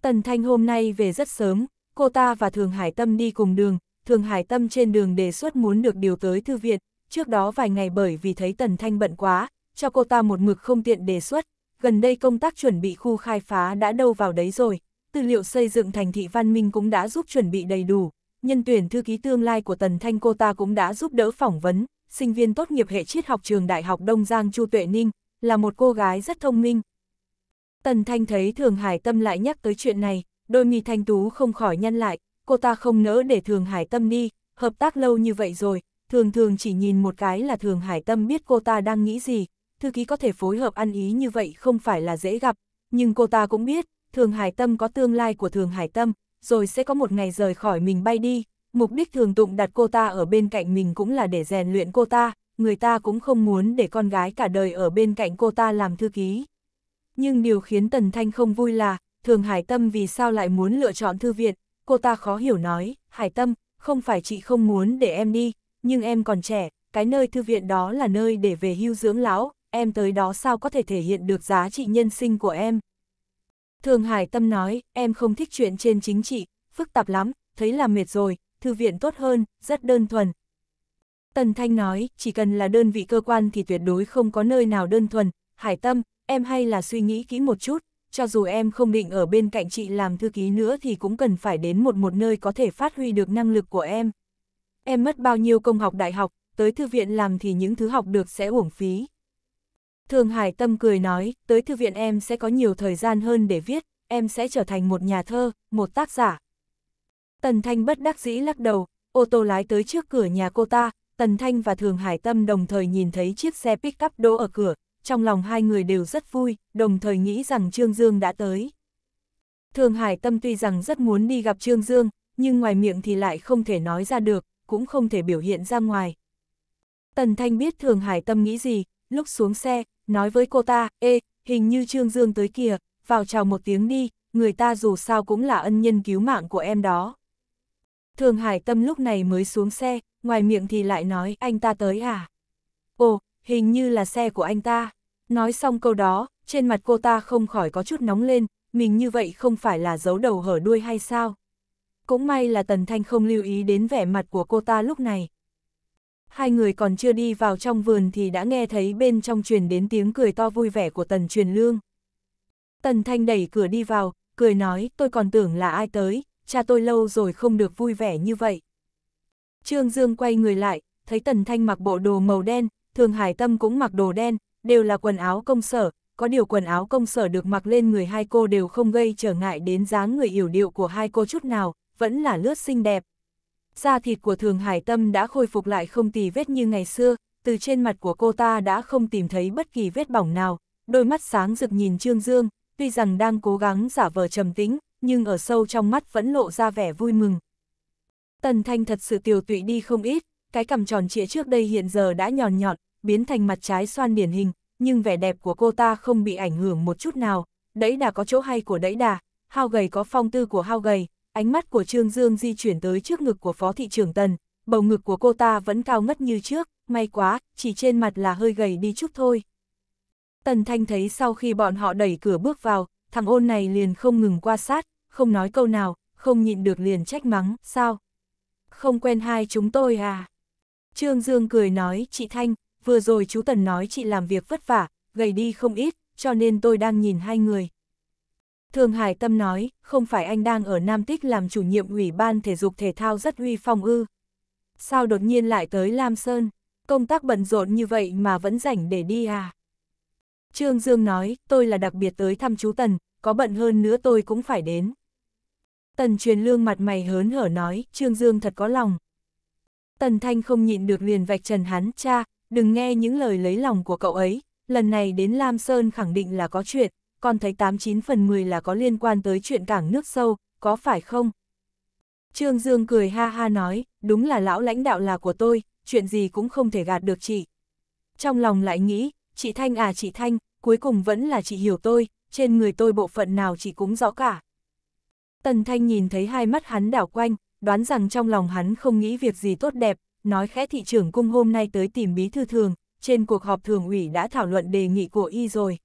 Tần Thanh hôm nay về rất sớm, cô ta và Thường Hải Tâm đi cùng đường, Thường Hải Tâm trên đường đề xuất muốn được điều tới thư viện, trước đó vài ngày bởi vì thấy Tần Thanh bận quá, cho cô ta một mực không tiện đề xuất, gần đây công tác chuẩn bị khu khai phá đã đâu vào đấy rồi, tư liệu xây dựng thành thị văn minh cũng đã giúp chuẩn bị đầy đủ, nhân tuyển thư ký tương lai của Tần Thanh cô ta cũng đã giúp đỡ phỏng vấn, sinh viên tốt nghiệp hệ triết học trường Đại học Đông Giang Chu Tuệ Ninh, là một cô gái rất thông minh. Tần Thanh thấy Thường Hải Tâm lại nhắc tới chuyện này, đôi mì thanh tú không khỏi nhăn lại, cô ta không nỡ để Thường Hải Tâm đi, hợp tác lâu như vậy rồi, thường thường chỉ nhìn một cái là Thường Hải Tâm biết cô ta đang nghĩ gì, thư ký có thể phối hợp ăn ý như vậy không phải là dễ gặp, nhưng cô ta cũng biết, Thường Hải Tâm có tương lai của Thường Hải Tâm, rồi sẽ có một ngày rời khỏi mình bay đi, mục đích thường tụng đặt cô ta ở bên cạnh mình cũng là để rèn luyện cô ta, người ta cũng không muốn để con gái cả đời ở bên cạnh cô ta làm thư ký. Nhưng điều khiến Tần Thanh không vui là, Thường Hải Tâm vì sao lại muốn lựa chọn thư viện, cô ta khó hiểu nói, Hải Tâm, không phải chị không muốn để em đi, nhưng em còn trẻ, cái nơi thư viện đó là nơi để về hưu dưỡng lão, em tới đó sao có thể thể hiện được giá trị nhân sinh của em. Thường Hải Tâm nói, em không thích chuyện trên chính trị, phức tạp lắm, thấy là mệt rồi, thư viện tốt hơn, rất đơn thuần, Tần Thanh nói, chỉ cần là đơn vị cơ quan thì tuyệt đối không có nơi nào đơn thuần, hải tâm, em hay là suy nghĩ kỹ một chút, cho dù em không định ở bên cạnh chị làm thư ký nữa thì cũng cần phải đến một một nơi có thể phát huy được năng lực của em. Em mất bao nhiêu công học đại học, tới thư viện làm thì những thứ học được sẽ uổng phí. Thường Hải Tâm cười nói, tới thư viện em sẽ có nhiều thời gian hơn để viết, em sẽ trở thành một nhà thơ, một tác giả. Tần Thanh bất đắc dĩ lắc đầu, ô tô lái tới trước cửa nhà cô ta, Tần Thanh và Thường Hải Tâm đồng thời nhìn thấy chiếc xe pick-up đỗ ở cửa, trong lòng hai người đều rất vui, đồng thời nghĩ rằng Trương Dương đã tới. Thường Hải Tâm tuy rằng rất muốn đi gặp Trương Dương, nhưng ngoài miệng thì lại không thể nói ra được, cũng không thể biểu hiện ra ngoài. Tần Thanh biết Thường Hải Tâm nghĩ gì, lúc xuống xe, nói với cô ta, ê, hình như Trương Dương tới kìa, vào chào một tiếng đi, người ta dù sao cũng là ân nhân cứu mạng của em đó. Thường Hải Tâm lúc này mới xuống xe, ngoài miệng thì lại nói anh ta tới à? Ồ, hình như là xe của anh ta. Nói xong câu đó, trên mặt cô ta không khỏi có chút nóng lên, mình như vậy không phải là giấu đầu hở đuôi hay sao? Cũng may là Tần Thanh không lưu ý đến vẻ mặt của cô ta lúc này. Hai người còn chưa đi vào trong vườn thì đã nghe thấy bên trong truyền đến tiếng cười to vui vẻ của Tần Truyền Lương. Tần Thanh đẩy cửa đi vào, cười nói tôi còn tưởng là ai tới, cha tôi lâu rồi không được vui vẻ như vậy. Trương Dương quay người lại, thấy Tần Thanh mặc bộ đồ màu đen, Thường Hải Tâm cũng mặc đồ đen, đều là quần áo công sở, có điều quần áo công sở được mặc lên người hai cô đều không gây trở ngại đến dáng người yểu điệu của hai cô chút nào, vẫn là lướt xinh đẹp. Da thịt của Thường Hải Tâm đã khôi phục lại không tì vết như ngày xưa, từ trên mặt của cô ta đã không tìm thấy bất kỳ vết bỏng nào, đôi mắt sáng rực nhìn Trương Dương, tuy rằng đang cố gắng giả vờ trầm tĩnh, nhưng ở sâu trong mắt vẫn lộ ra vẻ vui mừng. Tần Thanh thật sự tiều tụy đi không ít, cái cằm tròn trịa trước đây hiện giờ đã nhòn nhọn, biến thành mặt trái xoan điển hình, nhưng vẻ đẹp của cô ta không bị ảnh hưởng một chút nào, đấy đà có chỗ hay của đấy đà, hao gầy có phong tư của hao gầy, ánh mắt của Trương Dương di chuyển tới trước ngực của Phó Thị trưởng Tần, bầu ngực của cô ta vẫn cao ngất như trước, may quá, chỉ trên mặt là hơi gầy đi chút thôi. Tần Thanh thấy sau khi bọn họ đẩy cửa bước vào, thằng ôn này liền không ngừng qua sát, không nói câu nào, không nhịn được liền trách mắng, sao? Không quen hai chúng tôi à? Trương Dương cười nói, chị Thanh, vừa rồi chú Tần nói chị làm việc vất vả, gầy đi không ít, cho nên tôi đang nhìn hai người. Thường Hải Tâm nói, không phải anh đang ở Nam Tích làm chủ nhiệm ủy ban thể dục thể thao rất uy phong ư. Sao đột nhiên lại tới Lam Sơn, công tác bận rộn như vậy mà vẫn rảnh để đi à? Trương Dương nói, tôi là đặc biệt tới thăm chú Tần, có bận hơn nữa tôi cũng phải đến. Tần truyền lương mặt mày hớn hở nói, Trương Dương thật có lòng. Tần Thanh không nhịn được liền vạch trần hắn, cha, đừng nghe những lời lấy lòng của cậu ấy, lần này đến Lam Sơn khẳng định là có chuyện, còn thấy 89 phần 10 là có liên quan tới chuyện cảng nước sâu, có phải không? Trương Dương cười ha ha nói, đúng là lão lãnh đạo là của tôi, chuyện gì cũng không thể gạt được chị. Trong lòng lại nghĩ, chị Thanh à chị Thanh, cuối cùng vẫn là chị hiểu tôi, trên người tôi bộ phận nào chị cũng rõ cả. Tần Thanh nhìn thấy hai mắt hắn đảo quanh, đoán rằng trong lòng hắn không nghĩ việc gì tốt đẹp, nói khẽ thị trưởng cung hôm nay tới tìm bí thư thường, trên cuộc họp thường ủy đã thảo luận đề nghị của y rồi.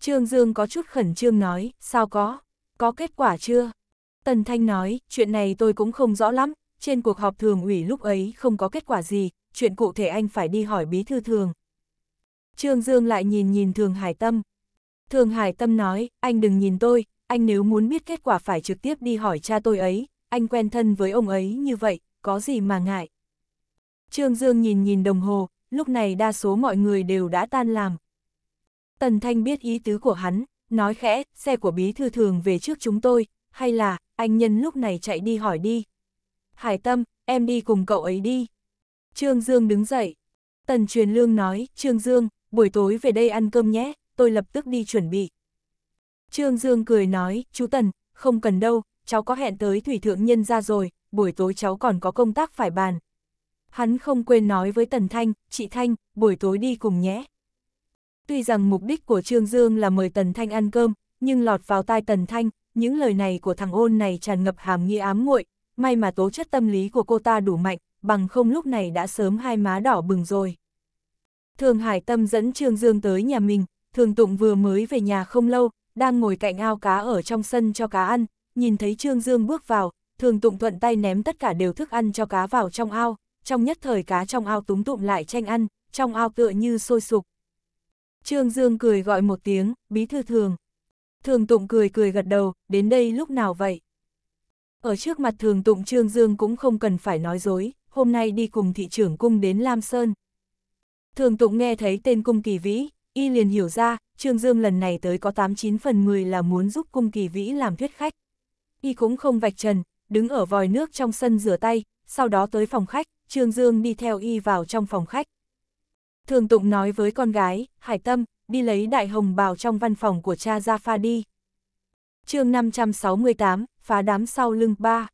Trương Dương có chút khẩn trương nói, sao có, có kết quả chưa? Tần Thanh nói, chuyện này tôi cũng không rõ lắm, trên cuộc họp thường ủy lúc ấy không có kết quả gì, chuyện cụ thể anh phải đi hỏi bí thư thường. Trương Dương lại nhìn nhìn Thường Hải Tâm. Thường Hải Tâm nói, anh đừng nhìn tôi, anh nếu muốn biết kết quả phải trực tiếp đi hỏi cha tôi ấy, anh quen thân với ông ấy như vậy, có gì mà ngại. Trương Dương nhìn nhìn đồng hồ, lúc này đa số mọi người đều đã tan làm. Tần Thanh biết ý tứ của hắn, nói khẽ, xe của bí thư thường về trước chúng tôi, hay là, anh nhân lúc này chạy đi hỏi đi. Hải Tâm, em đi cùng cậu ấy đi. Trương Dương đứng dậy. Tần Truyền Lương nói, Trương Dương, buổi tối về đây ăn cơm nhé, tôi lập tức đi chuẩn bị. Trương Dương cười nói, chú Tần, không cần đâu, cháu có hẹn tới Thủy Thượng Nhân ra rồi, buổi tối cháu còn có công tác phải bàn. Hắn không quên nói với Tần Thanh, chị Thanh, buổi tối đi cùng nhé. Tuy rằng mục đích của Trương Dương là mời Tần Thanh ăn cơm, nhưng lọt vào tai Tần Thanh, những lời này của thằng ôn này tràn ngập hàm nghi ám muội may mà tố chất tâm lý của cô ta đủ mạnh, bằng không lúc này đã sớm hai má đỏ bừng rồi. Thường Hải Tâm dẫn Trương Dương tới nhà mình, Thường Tụng vừa mới về nhà không lâu, đang ngồi cạnh ao cá ở trong sân cho cá ăn, nhìn thấy Trương Dương bước vào, Thường Tụng thuận tay ném tất cả đều thức ăn cho cá vào trong ao, trong nhất thời cá trong ao túng tụng lại tranh ăn, trong ao tựa như sôi sục. Trương Dương cười gọi một tiếng, bí thư thường. Thường Tụng cười cười gật đầu, đến đây lúc nào vậy? Ở trước mặt Thường Tụng Trương Dương cũng không cần phải nói dối, hôm nay đi cùng thị trưởng cung đến Lam Sơn, Thường tụng nghe thấy tên cung kỳ vĩ, y liền hiểu ra, Trương Dương lần này tới có 89 phần 10 là muốn giúp cung kỳ vĩ làm thuyết khách. Y cũng không vạch trần, đứng ở vòi nước trong sân rửa tay, sau đó tới phòng khách, Trương Dương đi theo y vào trong phòng khách. Thường tụng nói với con gái, Hải Tâm, đi lấy đại hồng bào trong văn phòng của cha ra pha đi. chương 568, phá đám sau lưng ba.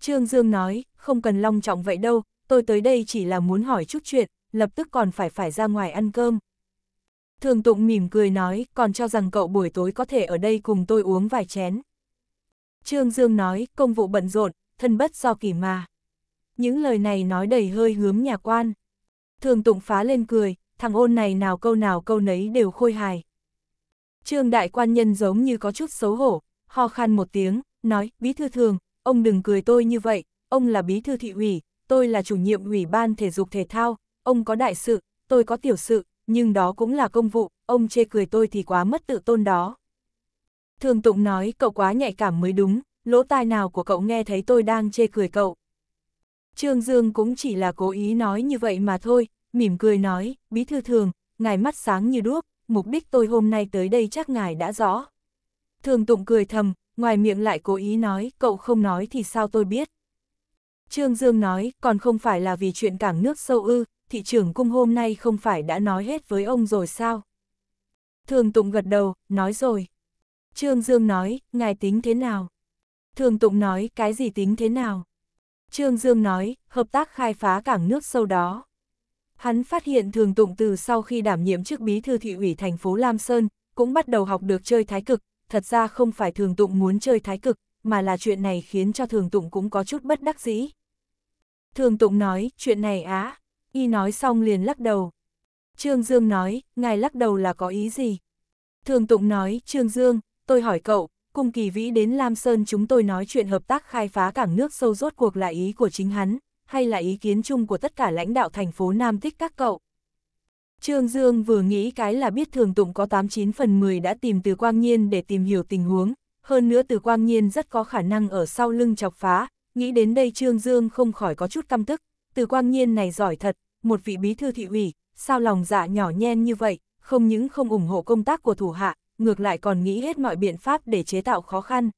Trương Dương nói, không cần long trọng vậy đâu, tôi tới đây chỉ là muốn hỏi chút chuyện, lập tức còn phải phải ra ngoài ăn cơm. Thường tụng mỉm cười nói, còn cho rằng cậu buổi tối có thể ở đây cùng tôi uống vài chén. Trương Dương nói, công vụ bận rộn, thân bất do kỳ mà. Những lời này nói đầy hơi hướng nhà quan. Thường tụng phá lên cười, thằng ôn này nào câu nào câu nấy đều khôi hài. Trương đại quan nhân giống như có chút xấu hổ, ho khan một tiếng, nói, bí thư thường, ông đừng cười tôi như vậy, ông là bí thư thị ủy, tôi là chủ nhiệm ủy ban thể dục thể thao, ông có đại sự, tôi có tiểu sự, nhưng đó cũng là công vụ, ông chê cười tôi thì quá mất tự tôn đó. Thường Tụng nói cậu quá nhạy cảm mới đúng, lỗ tai nào của cậu nghe thấy tôi đang chê cười cậu. Trương Dương cũng chỉ là cố ý nói như vậy mà thôi, mỉm cười nói, bí thư thường, ngài mắt sáng như đuốc, mục đích tôi hôm nay tới đây chắc ngài đã rõ. Thường Tụng cười thầm, ngoài miệng lại cố ý nói, cậu không nói thì sao tôi biết. Trương Dương nói, còn không phải là vì chuyện cảng nước sâu ư, thị trưởng cung hôm nay không phải đã nói hết với ông rồi sao? Thường Tụng gật đầu, nói rồi. Trương Dương nói, ngài tính thế nào? Thường Tụng nói, cái gì tính thế nào? Trương Dương nói, hợp tác khai phá cảng nước sâu đó. Hắn phát hiện Thường Tụng từ sau khi đảm nhiệm chức bí thư thị ủy thành phố Lam Sơn, cũng bắt đầu học được chơi thái cực, thật ra không phải Thường Tụng muốn chơi thái cực, mà là chuyện này khiến cho Thường Tụng cũng có chút bất đắc dĩ. Thường Tụng nói, chuyện này á, Y nói xong liền lắc đầu. Trương Dương nói, ngài lắc đầu là có ý gì? Thường Tụng nói, Trương Dương, tôi hỏi cậu, cùng kỳ vĩ đến Lam Sơn chúng tôi nói chuyện hợp tác khai phá cảng nước sâu rốt cuộc là ý của chính hắn, hay là ý kiến chung của tất cả lãnh đạo thành phố Nam Tích các cậu? Trương Dương vừa nghĩ cái là biết Thường Tụng có 89 phần 10 đã tìm từ Quang Nhiên để tìm hiểu tình huống, hơn nữa từ Quang Nhiên rất có khả năng ở sau lưng chọc phá, nghĩ đến đây Trương Dương không khỏi có chút căm tức, từ Quang Nhiên này giỏi thật, một vị bí thư thị ủy, sao lòng dạ nhỏ nhen như vậy, không những không ủng hộ công tác của thủ hạ, ngược lại còn nghĩ hết mọi biện pháp để chế tạo khó khăn.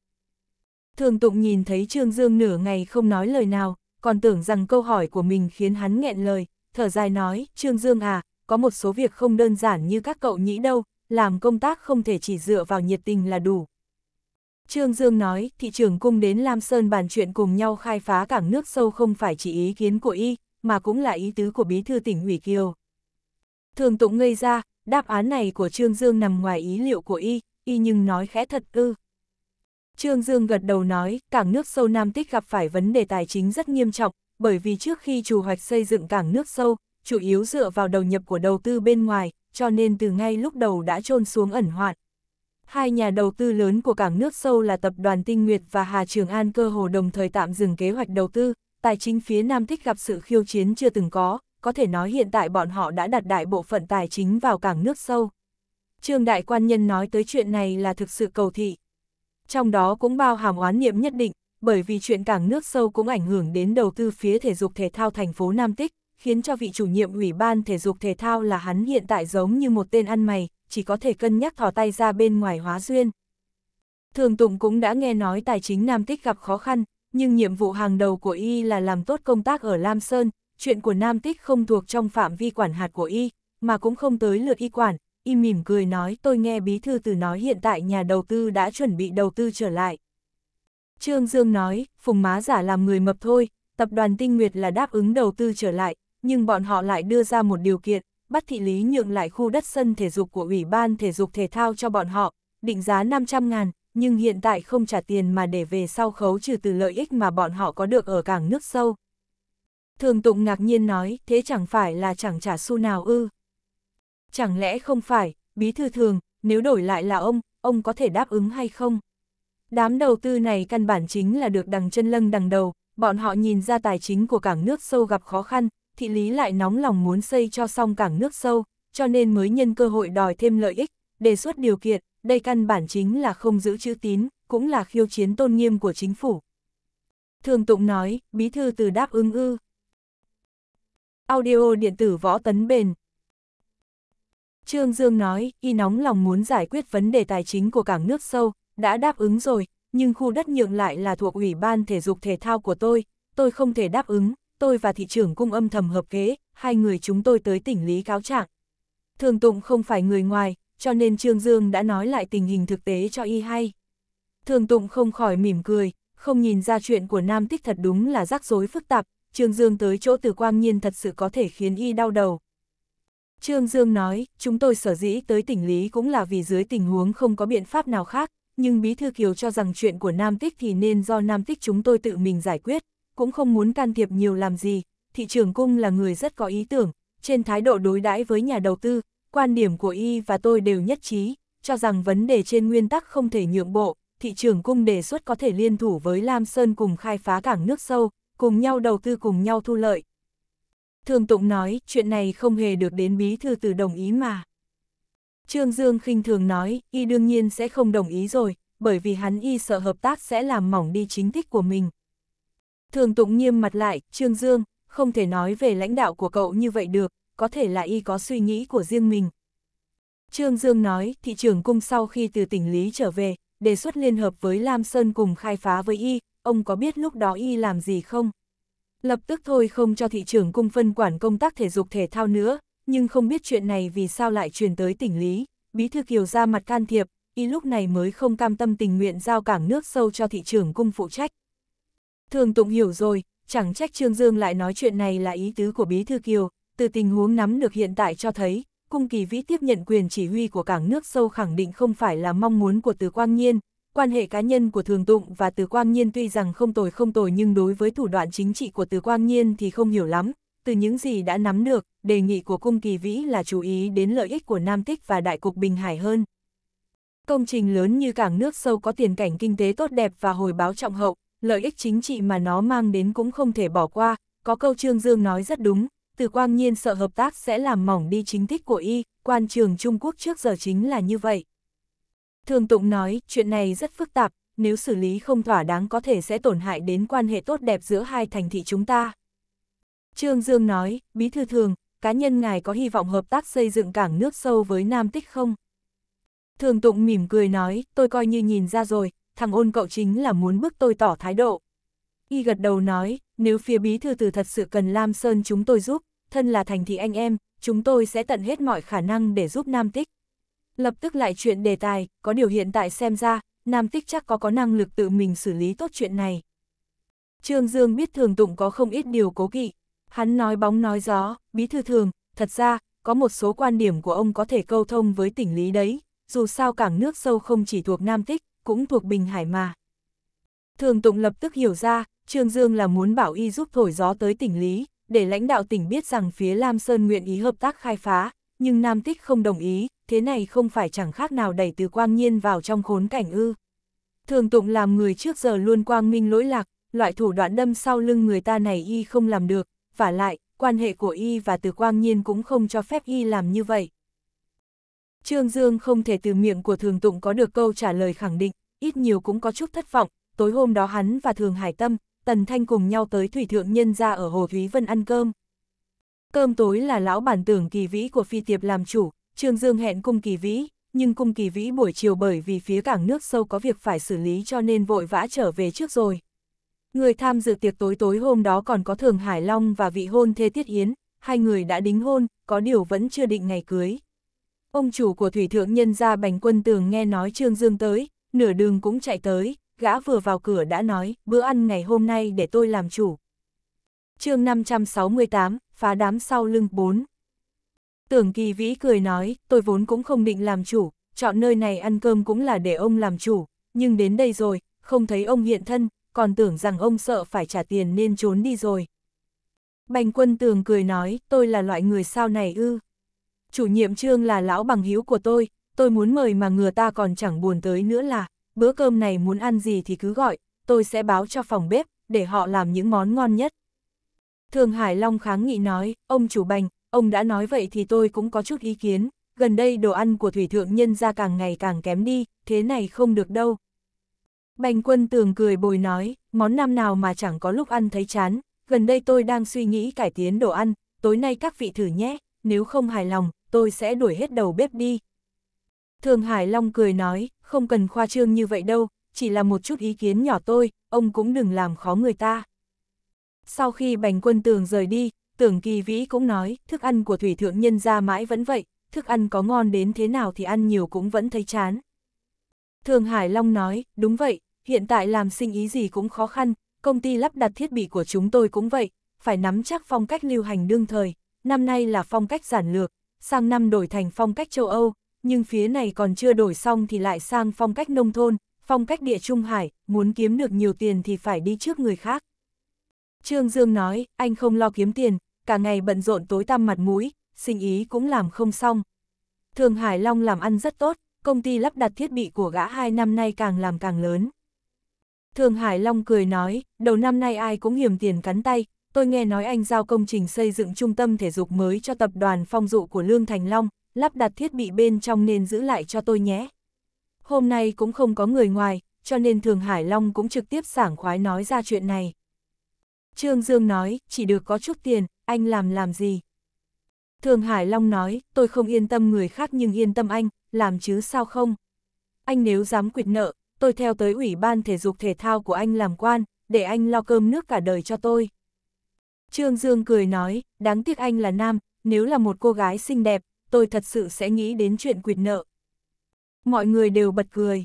Thường Tụng nhìn thấy Trương Dương nửa ngày không nói lời nào, còn tưởng rằng câu hỏi của mình khiến hắn nghẹn lời, thở dài nói, Trương Dương à, có một số việc không đơn giản như các cậu nghĩ đâu, làm công tác không thể chỉ dựa vào nhiệt tình là đủ. Trương Dương nói, thị trưởng cung đến Lam Sơn bàn chuyện cùng nhau khai phá cảng nước sâu không phải chỉ ý kiến của y, mà cũng là ý tứ của bí thư tỉnh ủy Kiều. Thường tụng ngây ra, đáp án này của Trương Dương nằm ngoài ý liệu của y, y nhưng nói khẽ thật ư. Trương Dương gật đầu nói, cảng nước sâu Nam Tích gặp phải vấn đề tài chính rất nghiêm trọng, bởi vì trước khi chủ hoạch xây dựng cảng nước sâu, chủ yếu dựa vào đầu nhập của đầu tư bên ngoài, cho nên từ ngay lúc đầu đã trôn xuống ẩn hoạn. Hai nhà đầu tư lớn của cảng nước sâu là tập đoàn Tinh Nguyệt và Hà Trường An cơ hồ đồng thời tạm dừng kế hoạch đầu tư, tài chính phía Nam thích gặp sự khiêu chiến chưa từng có, có thể nói hiện tại bọn họ đã đặt đại bộ phận tài chính vào cảng nước sâu. Trương Đại Quan Nhân nói tới chuyện này là thực sự cầu thị. Trong đó cũng bao hàm oán niệm nhất định, bởi vì chuyện cảng nước sâu cũng ảnh hưởng đến đầu tư phía thể dục thể thao thành phố Nam Tích, khiến cho vị chủ nhiệm ủy ban thể dục thể thao là hắn hiện tại giống như một tên ăn mày, chỉ có thể cân nhắc thò tay ra bên ngoài hóa duyên. Thường Tụng cũng đã nghe nói tài chính Nam Tích gặp khó khăn, nhưng nhiệm vụ hàng đầu của y là làm tốt công tác ở Lam Sơn, chuyện của Nam Tích không thuộc trong phạm vi quản hạt của y, mà cũng không tới lượt y quản, y mỉm cười nói tôi nghe bí thư từ nói hiện tại nhà đầu tư đã chuẩn bị đầu tư trở lại. Trương Dương nói, Phùng Má giả làm người mập thôi, tập đoàn Tinh Nguyệt là đáp ứng đầu tư trở lại, nhưng bọn họ lại đưa ra một điều kiện, bắt thị lý nhượng lại khu đất sân thể dục của Ủy ban Thể dục Thể thao cho bọn họ, định giá 500 ngàn, nhưng hiện tại không trả tiền mà để về sau khấu trừ từ lợi ích mà bọn họ có được ở cảng nước sâu. Thường Tụng ngạc nhiên nói, thế chẳng phải là chẳng trả xu nào ư? Chẳng lẽ không phải, bí thư thường, nếu đổi lại là ông, ông có thể đáp ứng hay không? Đám đầu tư này căn bản chính là được đằng chân lâng đằng đầu, bọn họ nhìn ra tài chính của cảng nước sâu gặp khó khăn, thị lý lại nóng lòng muốn xây cho xong cảng nước sâu, cho nên mới nhân cơ hội đòi thêm lợi ích, đề xuất điều kiện, đây căn bản chính là không giữ chữ tín, cũng là khiêu chiến tôn nghiêm của chính phủ. Thường Tụng nói, bí thư từ đáp ứng ư. Audio điện tử võ tấn bền. Trương Dương nói, y nóng lòng muốn giải quyết vấn đề tài chính của cảng nước sâu, đã đáp ứng rồi, nhưng khu đất nhượng lại là thuộc Ủy ban Thể dục Thể thao của tôi, tôi không thể đáp ứng, tôi và thị trưởng cung âm thầm hợp kế, hai người chúng tôi tới tỉnh Lý cáo trạng. Thường Tụng không phải người ngoài, cho nên Trương Dương đã nói lại tình hình thực tế cho y hay. Thường Tụng không khỏi mỉm cười, không nhìn ra chuyện của Nam Tích thật đúng là rắc rối phức tạp, Trương Dương tới chỗ từ quang nhiên thật sự có thể khiến y đau đầu. Trương Dương nói, chúng tôi sở dĩ tới tỉnh Lý cũng là vì dưới tình huống không có biện pháp nào khác, nhưng Bí Thư Kiều cho rằng chuyện của Nam Tích thì nên do Nam Tích chúng tôi tự mình giải quyết, cũng không muốn can thiệp nhiều làm gì, thị trường cung là người rất có ý tưởng, trên thái độ đối đãi với nhà đầu tư, quan điểm của y và tôi đều nhất trí, cho rằng vấn đề trên nguyên tắc không thể nhượng bộ, thị trường cung đề xuất có thể liên thủ với Lam Sơn cùng khai phá cảng nước sâu, cùng nhau đầu tư cùng nhau thu lợi. Thường Tụng nói, chuyện này không hề được đến bí thư từ đồng ý mà. Trương Dương khinh thường nói, y đương nhiên sẽ không đồng ý rồi, bởi vì hắn y sợ hợp tác sẽ làm mỏng đi chính tích của mình. Thường Tụng nghiêm mặt lại, Trương Dương, không thể nói về lãnh đạo của cậu như vậy được, có thể là y có suy nghĩ của riêng mình. Trương Dương nói, thị trưởng cung sau khi từ tỉnh Lý trở về, đề xuất liên hợp với Lam Sơn cùng khai phá với y, ông có biết lúc đó y làm gì không? Lập tức thôi không cho thị trưởng cung phân quản công tác thể dục thể thao nữa, nhưng không biết chuyện này vì sao lại truyền tới tỉnh Lý, Bí Thư Kiều ra mặt can thiệp, y lúc này mới không cam tâm tình nguyện giao cảng nước sâu cho thị trưởng cung phụ trách. Thường Tụng hiểu rồi, chẳng trách Trương Dương lại nói chuyện này là ý tứ của Bí Thư Kiều, từ tình huống nắm được hiện tại cho thấy, cung kỳ vĩ tiếp nhận quyền chỉ huy của cảng nước sâu khẳng định không phải là mong muốn của từ quang nhiên, quan hệ cá nhân của Thường Tụng và Từ Quang Nhiên tuy rằng không tồi không tồi nhưng đối với thủ đoạn chính trị của Từ Quang Nhiên thì không hiểu lắm. Từ những gì đã nắm được, đề nghị của Cung Kỳ Vĩ là chú ý đến lợi ích của Nam Tích và Đại Cục Bình Hải hơn. Công trình lớn như cảng nước sâu có tiền cảnh kinh tế tốt đẹp và hồi báo trọng hậu, lợi ích chính trị mà nó mang đến cũng không thể bỏ qua. Có câu Trương Dương nói rất đúng, từ quang nhiên sợ hợp tác sẽ làm mỏng đi chính tích của y, quan trường Trung Quốc trước giờ chính là như vậy. Thường Tụng nói, chuyện này rất phức tạp, nếu xử lý không thỏa đáng có thể sẽ tổn hại đến quan hệ tốt đẹp giữa hai thành thị chúng ta. Trương Dương nói, Bí Thư Thường, cá nhân ngài có hy vọng hợp tác xây dựng cảng nước sâu với Nam Tích không? Thường Tụng mỉm cười nói, tôi coi như nhìn ra rồi, thằng ôn cậu chính là muốn bước tôi tỏ thái độ. Y gật đầu nói, nếu phía bí thư từ thật sự cần Lam Sơn chúng tôi giúp, thân là thành thị anh em, chúng tôi sẽ tận hết mọi khả năng để giúp Nam Tích. Lập tức lại chuyện đề tài, có điều hiện tại xem ra, Nam Tích chắc có có năng lực tự mình xử lý tốt chuyện này. Trương Dương biết thường tụng có không ít điều cố kỵ, hắn nói bóng nói gió, bí thư thường, thật ra, có một số quan điểm của ông có thể câu thông với tỉnh lý đấy, dù sao cảng nước sâu không chỉ thuộc Nam Tích, cũng thuộc Bình Hải mà. Thường Tụng lập tức hiểu ra, Trương Dương là muốn bảo y giúp thổi gió tới tỉnh Lý, để lãnh đạo tỉnh biết rằng phía Lam Sơn nguyện ý hợp tác khai phá, nhưng Nam Tích không đồng ý, thế này không phải chẳng khác nào đẩy từ quang nhiên vào trong khốn cảnh ư. Thường tụng làm người trước giờ luôn quang minh lỗi lạc, loại thủ đoạn đâm sau lưng người ta này y không làm được, và lại, quan hệ của y và từ quang nhiên cũng không cho phép y làm như vậy. Trương Dương không thể từ miệng của thường tụng có được câu trả lời khẳng định, ít nhiều cũng có chút thất vọng, tối hôm đó hắn và thường hải tâm, Tần Thanh cùng nhau tới Thủy Thượng Nhân ra ở Hồ Thúy Vân ăn cơm. Cơm tối là lão bản tưởng kỳ vĩ của phi tiệp làm chủ, Trương Dương hẹn cung kỳ vĩ, nhưng cung kỳ vĩ buổi chiều bởi vì phía cảng nước sâu có việc phải xử lý cho nên vội vã trở về trước rồi. Người tham dự tiệc tối tối hôm đó còn có Thường Hải Long và vị hôn thê Tiết Yến, hai người đã đính hôn, có điều vẫn chưa định ngày cưới. Ông chủ của Thủy Thượng Nhân gia Bành Quân Tường nghe nói Trương Dương tới, nửa đường cũng chạy tới, gã vừa vào cửa đã nói, bữa ăn ngày hôm nay để tôi làm chủ. chương 568, phá đám sau lưng 4. Tưởng kỳ vĩ cười nói, tôi vốn cũng không định làm chủ, chọn nơi này ăn cơm cũng là để ông làm chủ, nhưng đến đây rồi, không thấy ông hiện thân, còn tưởng rằng ông sợ phải trả tiền nên trốn đi rồi. Bành quân tường cười nói, tôi là loại người sao này ư. Chủ nhiệm trương là lão bằng hữu của tôi, tôi muốn mời mà ngừa ta còn chẳng buồn tới nữa là bữa cơm này muốn ăn gì thì cứ gọi, tôi sẽ báo cho phòng bếp, để họ làm những món ngon nhất. Thường Hải Long kháng nghị nói, ông chủ bành, ông đã nói vậy thì tôi cũng có chút ý kiến, gần đây đồ ăn của thủy thượng nhân ra càng ngày càng kém đi, thế này không được đâu. Bành quân tường cười bồi nói, món năm nào mà chẳng có lúc ăn thấy chán, gần đây tôi đang suy nghĩ cải tiến đồ ăn, tối nay các vị thử nhé, nếu không hài lòng, tôi sẽ đuổi hết đầu bếp đi, Thường Hải Long cười nói, không cần khoa trương như vậy đâu, chỉ là một chút ý kiến nhỏ tôi, ông cũng đừng làm khó người ta. Sau khi bành quân tường rời đi, tưởng kỳ vĩ cũng nói, thức ăn của thủy thượng nhân ra mãi vẫn vậy, thức ăn có ngon đến thế nào thì ăn nhiều cũng vẫn thấy chán. Thường Hải Long nói, đúng vậy, hiện tại làm sinh ý gì cũng khó khăn, công ty lắp đặt thiết bị của chúng tôi cũng vậy, phải nắm chắc phong cách lưu hành đương thời, năm nay là phong cách giản lược, sang năm đổi thành phong cách châu Âu, nhưng phía này còn chưa đổi xong thì lại sang phong cách nông thôn, phong cách địa trung hải, muốn kiếm được nhiều tiền thì phải đi trước người khác. Trương Dương nói, anh không lo kiếm tiền, cả ngày bận rộn tối tăm mặt mũi, sinh ý cũng làm không xong. Thường Hải Long làm ăn rất tốt, công ty lắp đặt thiết bị của gã hai năm nay càng làm càng lớn. Thường Hải Long cười nói, đầu năm nay ai cũng hiểm tiền cắn tay, tôi nghe nói anh giao công trình xây dựng trung tâm thể dục mới cho tập đoàn phong dụ của Lương Thành Long, lắp đặt thiết bị bên trong nên giữ lại cho tôi nhé. Hôm nay cũng không có người ngoài, cho nên Thường Hải Long cũng trực tiếp sảng khoái nói ra chuyện này. Trương Dương nói, chỉ được có chút tiền, anh làm làm gì? Thường Hải Long nói, tôi không yên tâm người khác nhưng yên tâm anh, làm chứ sao không? Anh nếu dám quyệt nợ, tôi theo tới Ủy ban Thể dục Thể thao của anh làm quan, để anh lo cơm nước cả đời cho tôi. Trương Dương cười nói, đáng tiếc anh là nam, nếu là một cô gái xinh đẹp, tôi thật sự sẽ nghĩ đến chuyện quyệt nợ. Mọi người đều bật cười.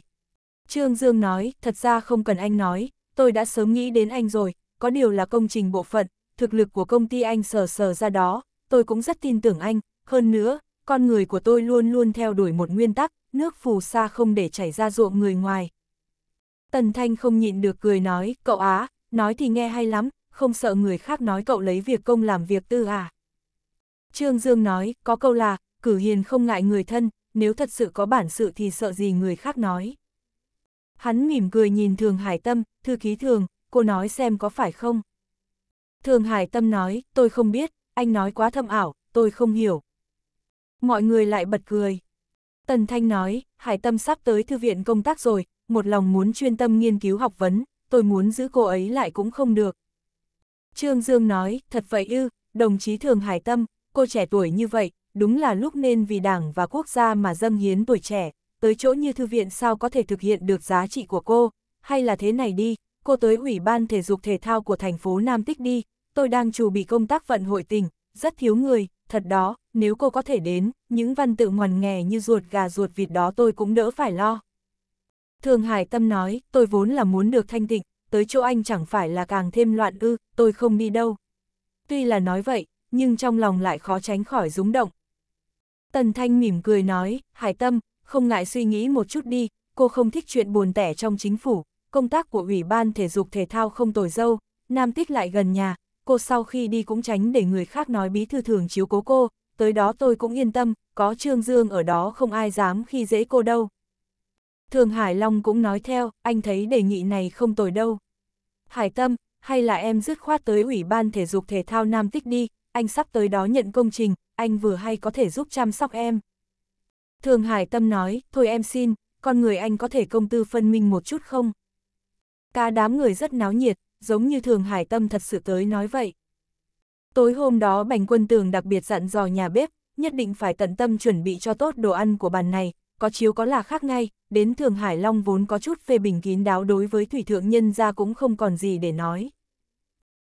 Trương Dương nói, thật ra không cần anh nói, tôi đã sớm nghĩ đến anh rồi, có điều là công trình bộ phận, thực lực của công ty anh sờ sờ ra đó, tôi cũng rất tin tưởng anh, hơn nữa, con người của tôi luôn luôn theo đuổi một nguyên tắc, nước phù sa không để chảy ra ruộng người ngoài. Tần Thanh không nhịn được cười nói, cậu á, nói thì nghe hay lắm, không sợ người khác nói cậu lấy việc công làm việc tư à. Trương Dương nói, có câu là, cử hiền không ngại người thân, nếu thật sự có bản sự thì sợ gì người khác nói. Hắn mỉm cười nhìn Thường Hải Tâm, thư ký Thường, cô nói xem có phải không. Thường Hải Tâm nói, tôi không biết, anh nói quá thâm ảo, tôi không hiểu. Mọi người lại bật cười. Tần Thanh nói, Hải Tâm sắp tới thư viện công tác rồi, một lòng muốn chuyên tâm nghiên cứu học vấn, tôi muốn giữ cô ấy lại cũng không được. Trương Dương nói, thật vậy ư, đồng chí Thường Hải Tâm, cô trẻ tuổi như vậy, đúng là lúc nên vì đảng và quốc gia mà dâng hiến tuổi trẻ, tới chỗ như thư viện sao có thể thực hiện được giá trị của cô, hay là thế này đi, cô tới Ủy ban Thể dục Thể thao của thành phố Nam Tích đi, tôi đang chủ bị công tác vận hội tỉnh, rất thiếu người, thật đó, nếu cô có thể đến, những văn tự ngoằn nghè như ruột gà ruột vịt đó tôi cũng đỡ phải lo. Thường Hải Tâm nói, tôi vốn là muốn được thanh tịnh, tới chỗ anh chẳng phải là càng thêm loạn ư, tôi không đi đâu. Tuy là nói vậy, nhưng trong lòng lại khó tránh khỏi rúng động, Tần Thanh mỉm cười nói, Hải Tâm, không ngại suy nghĩ một chút đi, cô không thích chuyện buồn tẻ trong chính phủ, công tác của Ủy ban Thể dục Thể thao không tồi dâu, Nam Tích lại gần nhà, cô sau khi đi cũng tránh để người khác nói bí thư thường chiếu cố cô, tới đó tôi cũng yên tâm, có Trương Dương ở đó không ai dám khi dễ cô đâu. Thường Hải Long cũng nói theo, anh thấy đề nghị này không tồi đâu. Hải Tâm, hay là em dứt khoát tới Ủy ban Thể dục Thể thao Nam Tích đi, anh sắp tới đó nhận công trình, anh vừa hay có thể giúp chăm sóc em. Thường Hải Tâm nói, thôi em xin, con người anh có thể công tư phân minh một chút không? Cả đám người rất náo nhiệt, giống như Thường Hải Tâm thật sự tới nói vậy. Tối hôm đó Bành Quân Tường đặc biệt dặn dò nhà bếp, nhất định phải tận tâm chuẩn bị cho tốt đồ ăn của bàn này, có chiếu có là khác ngay, đến Thường Hải Long vốn có chút phê bình kín đáo đối với Thủy Thượng Nhân ra cũng không còn gì để nói.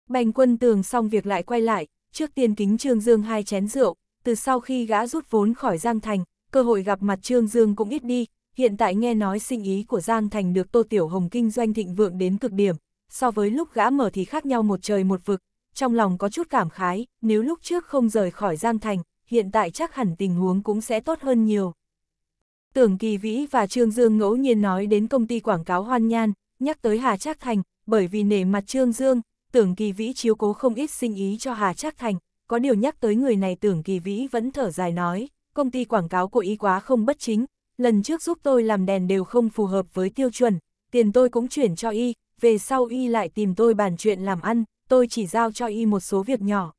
Bành Quân Tường xong việc lại quay lại, trước tiên kính Trương Dương hai chén rượu, từ sau khi gã rút vốn khỏi Giang Thành, cơ hội gặp mặt Trương Dương cũng ít đi, hiện tại nghe nói sinh ý của Giang Thành được Tô Tiểu Hồng kinh doanh thịnh vượng đến cực điểm, so với lúc gã mở thì khác nhau một trời một vực, trong lòng có chút cảm khái, nếu lúc trước không rời khỏi Giang Thành, hiện tại chắc hẳn tình huống cũng sẽ tốt hơn nhiều. Tưởng Kỳ Vĩ và Trương Dương ngẫu nhiên nói đến công ty quảng cáo Hoan Nhan, nhắc tới Hà Trác Thành, bởi vì nể mặt Trương Dương, Tưởng Kỳ Vĩ chiếu cố không ít sinh ý cho Hà Trác Thành, có điều nhắc tới người này tưởng kỳ vĩ vẫn thở dài nói, công ty quảng cáo của y quá không bất chính, lần trước giúp tôi làm đèn đều không phù hợp với tiêu chuẩn, tiền tôi cũng chuyển cho y, về sau y lại tìm tôi bàn chuyện làm ăn, tôi chỉ giao cho y một số việc nhỏ.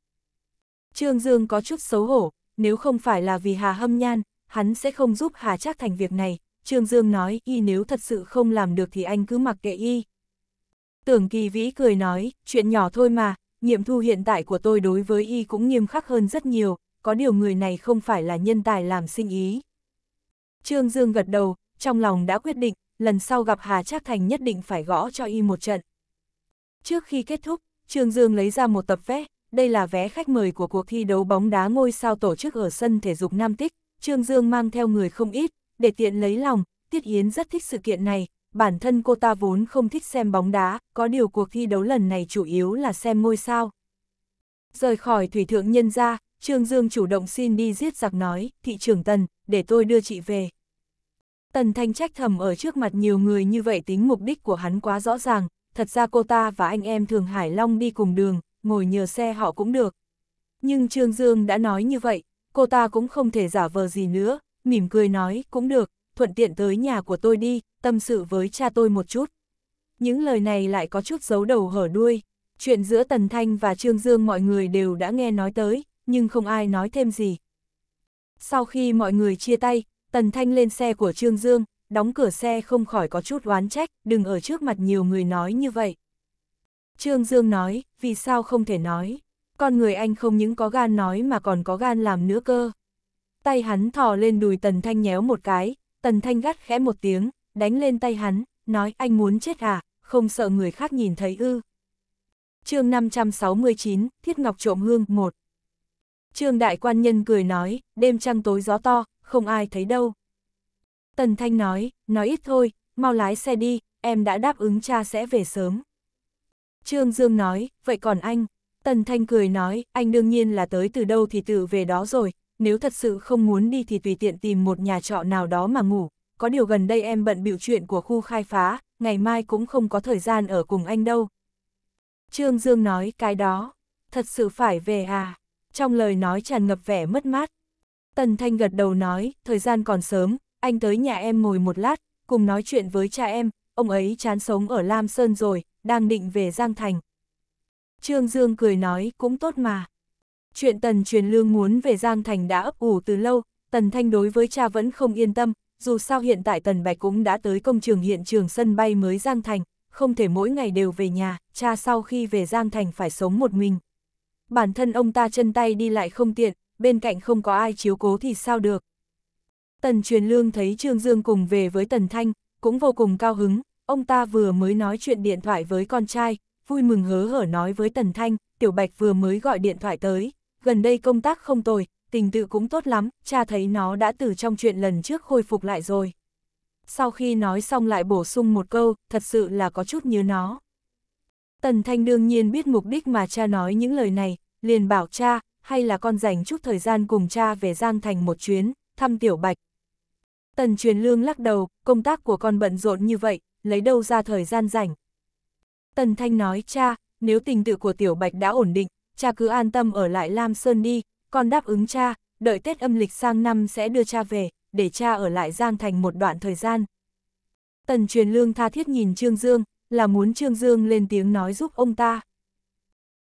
Trương Dương có chút xấu hổ, nếu không phải là vì Hà Hâm Nhan, hắn sẽ không giúp Hà Trác thành việc này. Trương Dương nói y nếu thật sự không làm được thì anh cứ mặc kệ y. Tưởng Kỳ Vĩ cười nói, chuyện nhỏ thôi mà, nghiệm thu hiện tại của tôi đối với y cũng nghiêm khắc hơn rất nhiều, có điều người này không phải là nhân tài làm sinh ý. Trương Dương gật đầu, trong lòng đã quyết định, lần sau gặp Hà Trác Thành nhất định phải gõ cho y một trận. Trước khi kết thúc, Trương Dương lấy ra một tập vé, đây là vé khách mời của cuộc thi đấu bóng đá ngôi sao tổ chức ở sân thể dục Nam Tích, Trương Dương mang theo người không ít, để tiện lấy lòng, Tiết Yến rất thích sự kiện này, bản thân cô ta vốn không thích xem bóng đá, có điều cuộc thi đấu lần này chủ yếu là xem ngôi sao. Rời khỏi thủy thượng nhân ra, Trương Dương chủ động xin đi giết giặc nói, thị trưởng Tần, để tôi đưa chị về. Tần Thanh trách thầm ở trước mặt nhiều người như vậy tính mục đích của hắn quá rõ ràng, thật ra cô ta và anh em Thường Hải Long đi cùng đường, ngồi nhờ xe họ cũng được. Nhưng Trương Dương đã nói như vậy, cô ta cũng không thể giả vờ gì nữa, mỉm cười nói, cũng được, thuận tiện tới nhà của tôi đi, tâm sự với cha tôi một chút. Những lời này lại có chút giấu đầu hở đuôi. Chuyện giữa Tần Thanh và Trương Dương mọi người đều đã nghe nói tới, nhưng không ai nói thêm gì. Sau khi mọi người chia tay, Tần Thanh lên xe của Trương Dương, đóng cửa xe không khỏi có chút oán trách, đừng ở trước mặt nhiều người nói như vậy. Trương Dương nói, vì sao không thể nói, con người anh không những có gan nói mà còn có gan làm nữa cơ. Tay hắn thò lên đùi Tần Thanh nhéo một cái, Tần Thanh gắt khẽ một tiếng, đánh lên tay hắn, nói anh muốn chết à, không sợ người khác nhìn thấy ư. chương 569, Thiết Ngọc Trộm Hương 1 Trương Đại Quan Nhân cười nói, đêm trăng tối gió to, không ai thấy đâu. Tần Thanh nói, nói ít thôi, mau lái xe đi, em đã đáp ứng cha sẽ về sớm. Trương Dương nói, vậy còn anh? Tần Thanh cười nói, anh đương nhiên là tới từ đâu thì tự về đó rồi, nếu thật sự không muốn đi thì tùy tiện tìm một nhà trọ nào đó mà ngủ, có điều gần đây em bận biểu chuyện của khu khai phá, ngày mai cũng không có thời gian ở cùng anh đâu. Trương Dương nói cái đó, thật sự phải về à, trong lời nói tràn ngập vẻ mất mát. Tần Thanh gật đầu nói, thời gian còn sớm, anh tới nhà em ngồi một lát, cùng nói chuyện với cha em, ông ấy chán sống ở Lam Sơn rồi, đang định về Giang Thành. Trương Dương cười nói, cũng tốt mà. Chuyện Tần Truyền Lương muốn về Giang Thành đã ấp ủ từ lâu, Tần Thanh đối với cha vẫn không yên tâm, dù sao hiện tại Tần Bạch cũng đã tới công trường hiện trường sân bay mới Giang Thành, không thể mỗi ngày đều về nhà, cha sau khi về Giang Thành phải sống một mình. Bản thân ông ta chân tay đi lại không tiện, bên cạnh không có ai chiếu cố thì sao được. Tần Truyền Lương thấy Trương Dương cùng về với Tần Thanh, cũng vô cùng cao hứng, ông ta vừa mới nói chuyện điện thoại với con trai, vui mừng hớ hở nói với Tần Thanh, Tiểu Bạch vừa mới gọi điện thoại tới, gần đây công tác không tồi, tình tự cũng tốt lắm, cha thấy nó đã từ trong chuyện lần trước khôi phục lại rồi. Sau khi nói xong lại bổ sung một câu, thật sự là có chút như nó. Tần Thanh đương nhiên biết mục đích mà cha nói những lời này, liền bảo cha, hay là con dành chút thời gian cùng cha về Giang Thành một chuyến, thăm Tiểu Bạch. Tần Truyền Lương lắc đầu, công tác của con bận rộn như vậy, lấy đâu ra thời gian rảnh. Tần Thanh nói cha, nếu tình tự của Tiểu Bạch đã ổn định, cha cứ an tâm ở lại Lam Sơn đi, con đáp ứng cha, đợi Tết âm lịch sang năm sẽ đưa cha về, để cha ở lại Giang Thành một đoạn thời gian. Tần truyền lương tha thiết nhìn Trương Dương, là muốn Trương Dương lên tiếng nói giúp ông ta.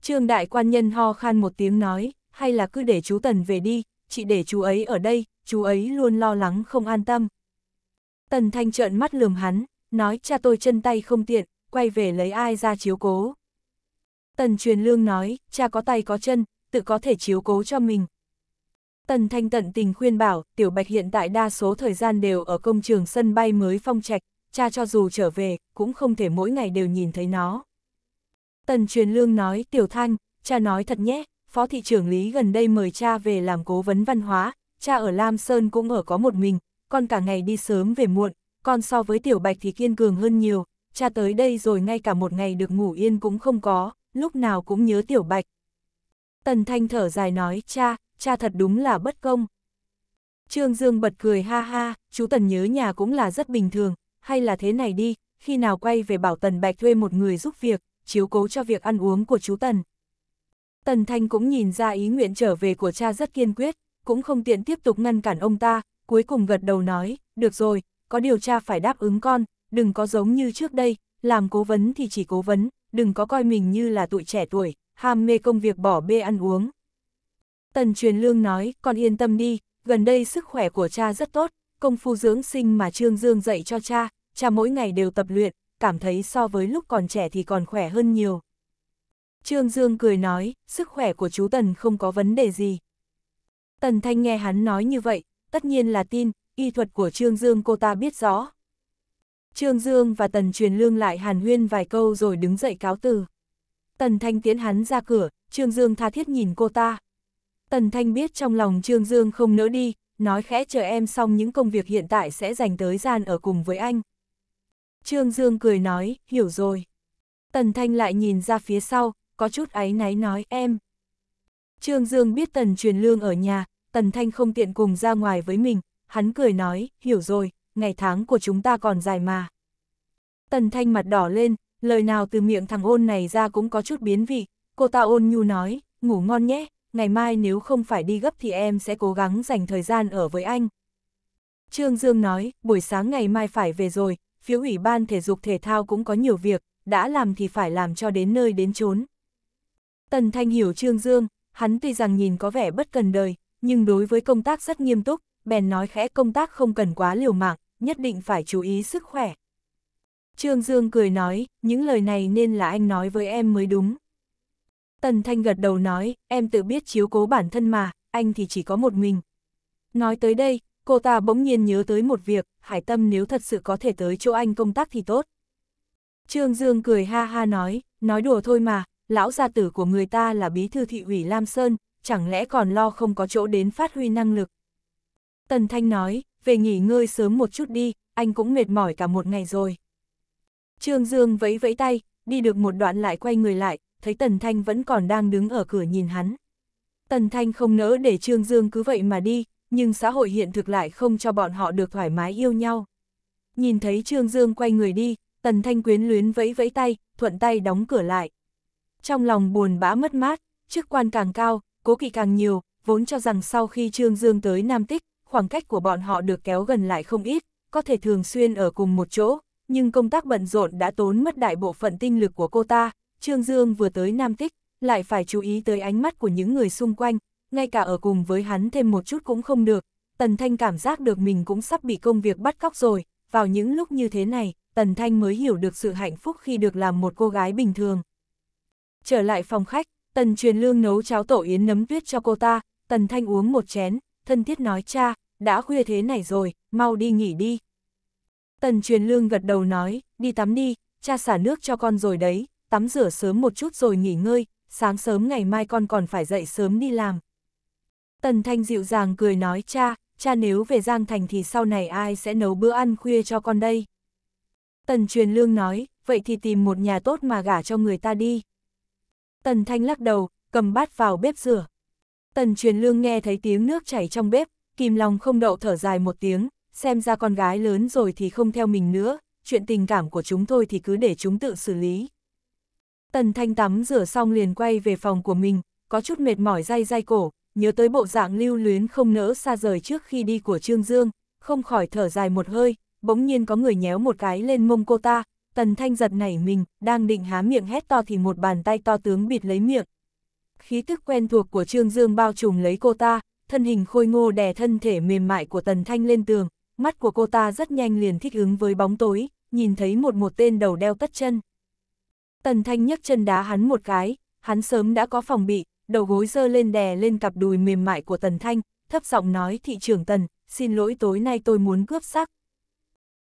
Trương đại quan nhân ho khan một tiếng nói, hay là cứ để chú Tần về đi, chị để chú ấy ở đây, chú ấy luôn lo lắng không an tâm. Tần thanh trợn mắt lườm hắn, nói cha tôi chân tay không tiện, quay về lấy ai ra chiếu cố. Tần truyền lương nói, cha có tay có chân, tự có thể chiếu cố cho mình. Tần Thanh tận tình khuyên bảo, Tiểu Bạch hiện tại đa số thời gian đều ở công trường sân bay mới phong trạch, cha cho dù trở về, cũng không thể mỗi ngày đều nhìn thấy nó. Tần Truyền Lương nói, Tiểu Thanh, cha nói thật nhé, Phó Thị trưởng Lý gần đây mời cha về làm cố vấn văn hóa, cha ở Lam Sơn cũng ở có một mình, con cả ngày đi sớm về muộn, con so với Tiểu Bạch thì kiên cường hơn nhiều, cha tới đây rồi ngay cả một ngày được ngủ yên cũng không có, lúc nào cũng nhớ Tiểu Bạch, Tần Thanh thở dài nói, cha, cha thật đúng là bất công. Trương Dương bật cười ha ha, chú Tần nhớ nhà cũng là rất bình thường, hay là thế này đi, khi nào quay về bảo Tần Bạch thuê một người giúp việc, chiếu cố cho việc ăn uống của chú Tần. Tần Thanh cũng nhìn ra ý nguyện trở về của cha rất kiên quyết, cũng không tiện tiếp tục ngăn cản ông ta, cuối cùng gật đầu nói, được rồi, có điều cha phải đáp ứng con, đừng có giống như trước đây, làm cố vấn thì chỉ cố vấn, đừng có coi mình như là tụi trẻ tuổi, ham mê công việc bỏ bê ăn uống. Tần truyền lương nói, con yên tâm đi, gần đây sức khỏe của cha rất tốt, công phu dưỡng sinh mà Trương Dương dạy cho cha, cha mỗi ngày đều tập luyện, cảm thấy so với lúc còn trẻ thì còn khỏe hơn nhiều. Trương Dương cười nói, sức khỏe của chú Tần không có vấn đề gì. Tần Thanh nghe hắn nói như vậy, tất nhiên là tin, y thuật của Trương Dương cô ta biết rõ. Trương Dương và Tần Truyền Lương lại hàn huyên vài câu rồi đứng dậy cáo từ. Tần Thanh tiến hắn ra cửa, Trương Dương tha thiết nhìn cô ta. Tần Thanh biết trong lòng Trương Dương không nỡ đi, nói khẽ chờ em xong những công việc hiện tại sẽ dành tới gian ở cùng với anh. Trương Dương cười nói, hiểu rồi. Tần Thanh lại nhìn ra phía sau, có chút áy náy nói, em. Trương Dương biết Tần truyền lương ở nhà, Tần Thanh không tiện cùng ra ngoài với mình, hắn cười nói, hiểu rồi, ngày tháng của chúng ta còn dài mà. Tần Thanh mặt đỏ lên, Lời nào từ miệng thằng ôn này ra cũng có chút biến vị, cô ta ôn nhu nói, ngủ ngon nhé, ngày mai nếu không phải đi gấp thì em sẽ cố gắng dành thời gian ở với anh. Trương Dương nói, buổi sáng ngày mai phải về rồi, phía ủy ban thể dục thể thao cũng có nhiều việc, đã làm thì phải làm cho đến nơi đến chốn. Tần Thanh hiểu Trương Dương, hắn tuy rằng nhìn có vẻ bất cần đời, nhưng đối với công tác rất nghiêm túc, bèn nói khẽ công tác không cần quá liều mạng, nhất định phải chú ý sức khỏe. Trương Dương cười nói, những lời này nên là anh nói với em mới đúng. Tần Thanh gật đầu nói, em tự biết chiếu cố bản thân mà, anh thì chỉ có một mình. Nói tới đây, cô ta bỗng nhiên nhớ tới một việc, Hải Tâm nếu thật sự có thể tới chỗ anh công tác thì tốt. Trương Dương cười ha ha nói, nói đùa thôi mà, lão gia tử của người ta là bí thư thị ủy Lam Sơn, chẳng lẽ còn lo không có chỗ đến phát huy năng lực. Tần Thanh nói, về nghỉ ngơi sớm một chút đi, anh cũng mệt mỏi cả một ngày rồi. Trương Dương vẫy vẫy tay, đi được một đoạn lại quay người lại, thấy Tần Thanh vẫn còn đang đứng ở cửa nhìn hắn. Tần Thanh không nỡ để Trương Dương cứ vậy mà đi, nhưng xã hội hiện thực lại không cho bọn họ được thoải mái yêu nhau. Nhìn thấy Trương Dương quay người đi, Tần Thanh quyến luyến vẫy vẫy tay, thuận tay đóng cửa lại. Trong lòng buồn bã mất mát, chức quan càng cao, cố kỵ càng nhiều, vốn cho rằng sau khi Trương Dương tới Nam Tích, khoảng cách của bọn họ được kéo gần lại không ít, có thể thường xuyên ở cùng một chỗ, nhưng công tác bận rộn đã tốn mất đại bộ phận tinh lực của cô ta, Trương Dương vừa tới Nam Tích, lại phải chú ý tới ánh mắt của những người xung quanh, ngay cả ở cùng với hắn thêm một chút cũng không được, Tần Thanh cảm giác được mình cũng sắp bị công việc bắt cóc rồi, vào những lúc như thế này, Tần Thanh mới hiểu được sự hạnh phúc khi được làm một cô gái bình thường. Trở lại phòng khách, Tần Truyền Lương nấu cháo tổ yến nấm tuyết cho cô ta, Tần Thanh uống một chén, thân thiết nói cha, đã khuya thế này rồi, mau đi nghỉ đi, Tần truyền lương gật đầu nói, đi tắm đi, cha xả nước cho con rồi đấy, tắm rửa sớm một chút rồi nghỉ ngơi, sáng sớm ngày mai con còn phải dậy sớm đi làm. Tần Thanh dịu dàng cười nói cha, cha nếu về Giang Thành thì sau này ai sẽ nấu bữa ăn khuya cho con đây? Tần truyền lương nói, vậy thì tìm một nhà tốt mà gả cho người ta đi. Tần Thanh lắc đầu, cầm bát vào bếp rửa. Tần truyền lương nghe thấy tiếng nước chảy trong bếp, kìm lòng không đậu thở dài một tiếng, xem ra con gái lớn rồi thì không theo mình nữa, chuyện tình cảm của chúng thôi thì cứ để chúng tự xử lý. Tần Thanh tắm rửa xong liền quay về phòng của mình, có chút mệt mỏi day day cổ, nhớ tới bộ dạng lưu luyến không nỡ xa rời trước khi đi của Trương Dương, không khỏi thở dài một hơi, bỗng nhiên có người nhéo một cái lên mông cô ta, Tần Thanh giật nảy mình, đang định há miệng hét to thì một bàn tay to tướng bịt lấy miệng. Khí tức quen thuộc của Trương Dương bao trùm lấy cô ta, thân hình khôi ngô đè thân thể mềm mại của Tần Thanh lên tường, mắt của cô ta rất nhanh liền thích ứng với bóng tối, nhìn thấy một một tên đầu đeo tất chân. Tần Thanh nhấc chân đá hắn một cái, hắn sớm đã có phòng bị, đầu gối dơ lên đè lên cặp đùi mềm mại của Tần Thanh, thấp giọng nói thị trưởng Tần, xin lỗi tối nay tôi muốn cướp sắc.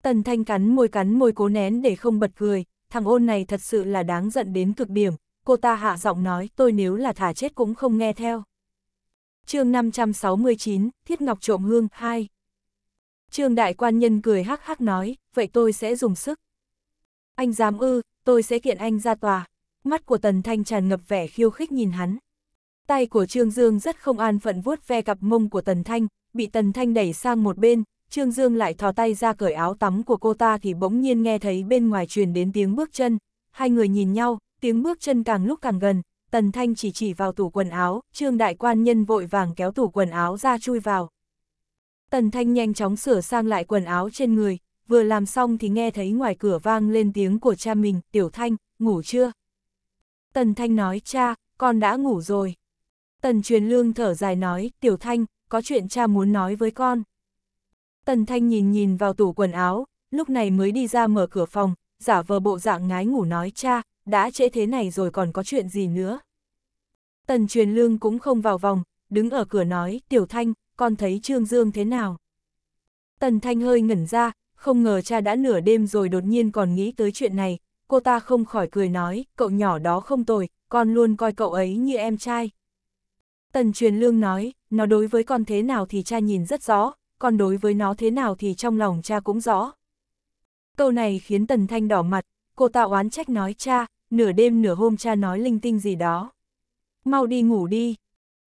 Tần Thanh cắn môi cắn môi cố nén để không bật cười, thằng ôn này thật sự là đáng giận đến cực điểm, cô ta hạ giọng nói tôi nếu là thả chết cũng không nghe theo. chương 569, Thiết Ngọc Trộm Hương 2 Trương đại quan nhân cười hắc hắc nói, vậy tôi sẽ dùng sức. Anh dám ư, tôi sẽ kiện anh ra tòa. Mắt của Tần Thanh tràn ngập vẻ khiêu khích nhìn hắn. Tay của Trương Dương rất không an phận vuốt ve cặp mông của Tần Thanh, bị Tần Thanh đẩy sang một bên, Trương Dương lại thò tay ra cởi áo tắm của cô ta thì bỗng nhiên nghe thấy bên ngoài truyền đến tiếng bước chân. Hai người nhìn nhau, tiếng bước chân càng lúc càng gần, Tần Thanh chỉ chỉ vào tủ quần áo, Trương Đại Quan Nhân vội vàng kéo tủ quần áo ra chui vào. Tần Thanh nhanh chóng sửa sang lại quần áo trên người, vừa làm xong thì nghe thấy ngoài cửa vang lên tiếng của cha mình, Tiểu Thanh, ngủ chưa? Tần Thanh nói, cha, con đã ngủ rồi. Tần Truyền Lương thở dài nói, Tiểu Thanh, có chuyện cha muốn nói với con. Tần Thanh nhìn nhìn vào tủ quần áo, lúc này mới đi ra mở cửa phòng, giả vờ bộ dạng ngái ngủ nói cha, đã trễ thế này rồi còn có chuyện gì nữa. Tần Truyền Lương cũng không vào vòng, đứng ở cửa nói, Tiểu Thanh, con thấy Trương Dương thế nào? Tần Thanh hơi ngẩn ra, không ngờ cha đã nửa đêm rồi đột nhiên còn nghĩ tới chuyện này, cô ta không khỏi cười nói, cậu nhỏ đó không tồi, con luôn coi cậu ấy như em trai. Tần Truyền Lương nói, nó đối với con thế nào thì cha nhìn rất rõ, con đối với nó thế nào thì trong lòng cha cũng rõ. Câu này khiến Tần Thanh đỏ mặt, cô ta oán trách nói cha, nửa đêm nửa hôm cha nói linh tinh gì đó. Mau đi ngủ đi.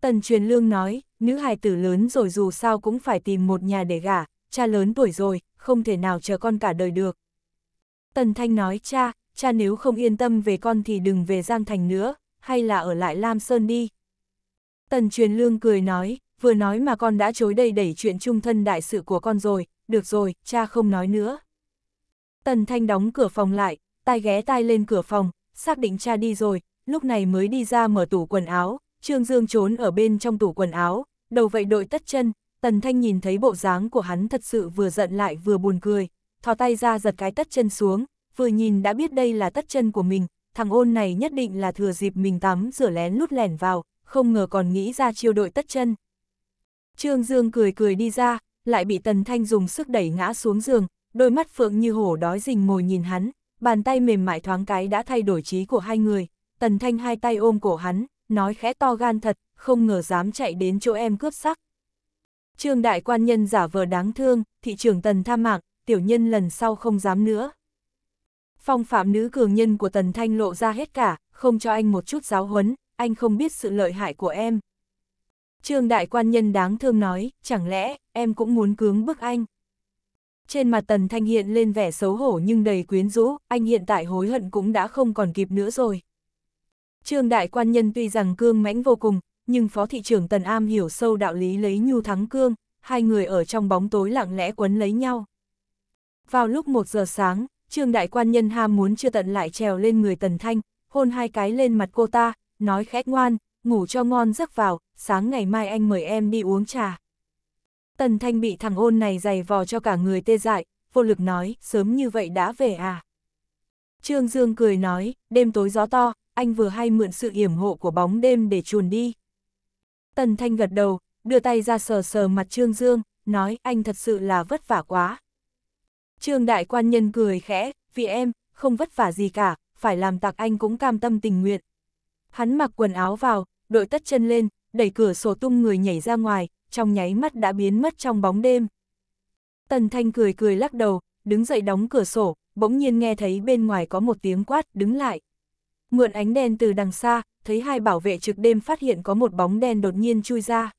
Tần Truyền Lương nói, nữ hài tử lớn rồi dù sao cũng phải tìm một nhà để gả, cha lớn tuổi rồi, không thể nào chờ con cả đời được. Tần Thanh nói cha, cha nếu không yên tâm về con thì đừng về Giang Thành nữa, hay là ở lại Lam Sơn đi. Tần Truyền Lương cười nói, vừa nói mà con đã chối đầy đẩy chuyện trung thân đại sự của con rồi, được rồi, cha không nói nữa. Tần Thanh đóng cửa phòng lại, tai ghé tai lên cửa phòng, xác định cha đi rồi, lúc này mới đi ra mở tủ quần áo, Trương Dương trốn ở bên trong tủ quần áo, đầu vậy đội tất chân, Tần Thanh nhìn thấy bộ dáng của hắn thật sự vừa giận lại vừa buồn cười, thò tay ra giật cái tất chân xuống, vừa nhìn đã biết đây là tất chân của mình, thằng ôn này nhất định là thừa dịp mình tắm rửa lén lút lẻn vào, không ngờ còn nghĩ ra chiêu đội tất chân. Trương Dương cười cười đi ra, lại bị Tần Thanh dùng sức đẩy ngã xuống giường, đôi mắt phượng như hổ đói rình mồi nhìn hắn, bàn tay mềm mại thoáng cái đã thay đổi trí của hai người, Tần Thanh hai tay ôm cổ hắn, nói khẽ to gan thật, không ngờ dám chạy đến chỗ em cướp sắc. Trương đại quan nhân giả vờ đáng thương, thị trường tần tha mạng, tiểu nhân lần sau không dám nữa. Phong phạm nữ cường nhân của tần thanh lộ ra hết cả, không cho anh một chút giáo huấn, anh không biết sự lợi hại của em. Trương đại quan nhân đáng thương nói, chẳng lẽ em cũng muốn cưỡng bức anh. Trên mặt tần thanh hiện lên vẻ xấu hổ nhưng đầy quyến rũ, anh hiện tại hối hận cũng đã không còn kịp nữa rồi. Trương đại quan nhân tuy rằng cương mãnh vô cùng, nhưng Phó Thị trưởng Tần Am hiểu sâu đạo lý lấy nhu thắng cương, hai người ở trong bóng tối lặng lẽ quấn lấy nhau. Vào lúc một giờ sáng, Trương Đại Quan Nhân ham muốn chưa tận lại trèo lên người Tần Thanh, hôn hai cái lên mặt cô ta, nói khẽ ngoan, ngủ cho ngon giấc vào, sáng ngày mai anh mời em đi uống trà. Tần Thanh bị thằng ôn này dày vò cho cả người tê dại, vô lực nói, sớm như vậy đã về à. Trương Dương cười nói, đêm tối gió to, anh vừa hay mượn sự yểm hộ của bóng đêm để chuồn đi. Tần Thanh gật đầu, đưa tay ra sờ sờ mặt Trương Dương, nói anh thật sự là vất vả quá. Trương Đại Quan Nhân cười khẽ, vì em, không vất vả gì cả, phải làm tạc anh cũng cam tâm tình nguyện. Hắn mặc quần áo vào, đội tất chân lên, đẩy cửa sổ tung người nhảy ra ngoài, trong nháy mắt đã biến mất trong bóng đêm. Tần Thanh cười cười lắc đầu, đứng dậy đóng cửa sổ, bỗng nhiên nghe thấy bên ngoài có một tiếng quát, đứng lại. Mượn ánh đèn từ đằng xa, thấy hai bảo vệ trực đêm phát hiện có một bóng đen đột nhiên chui ra.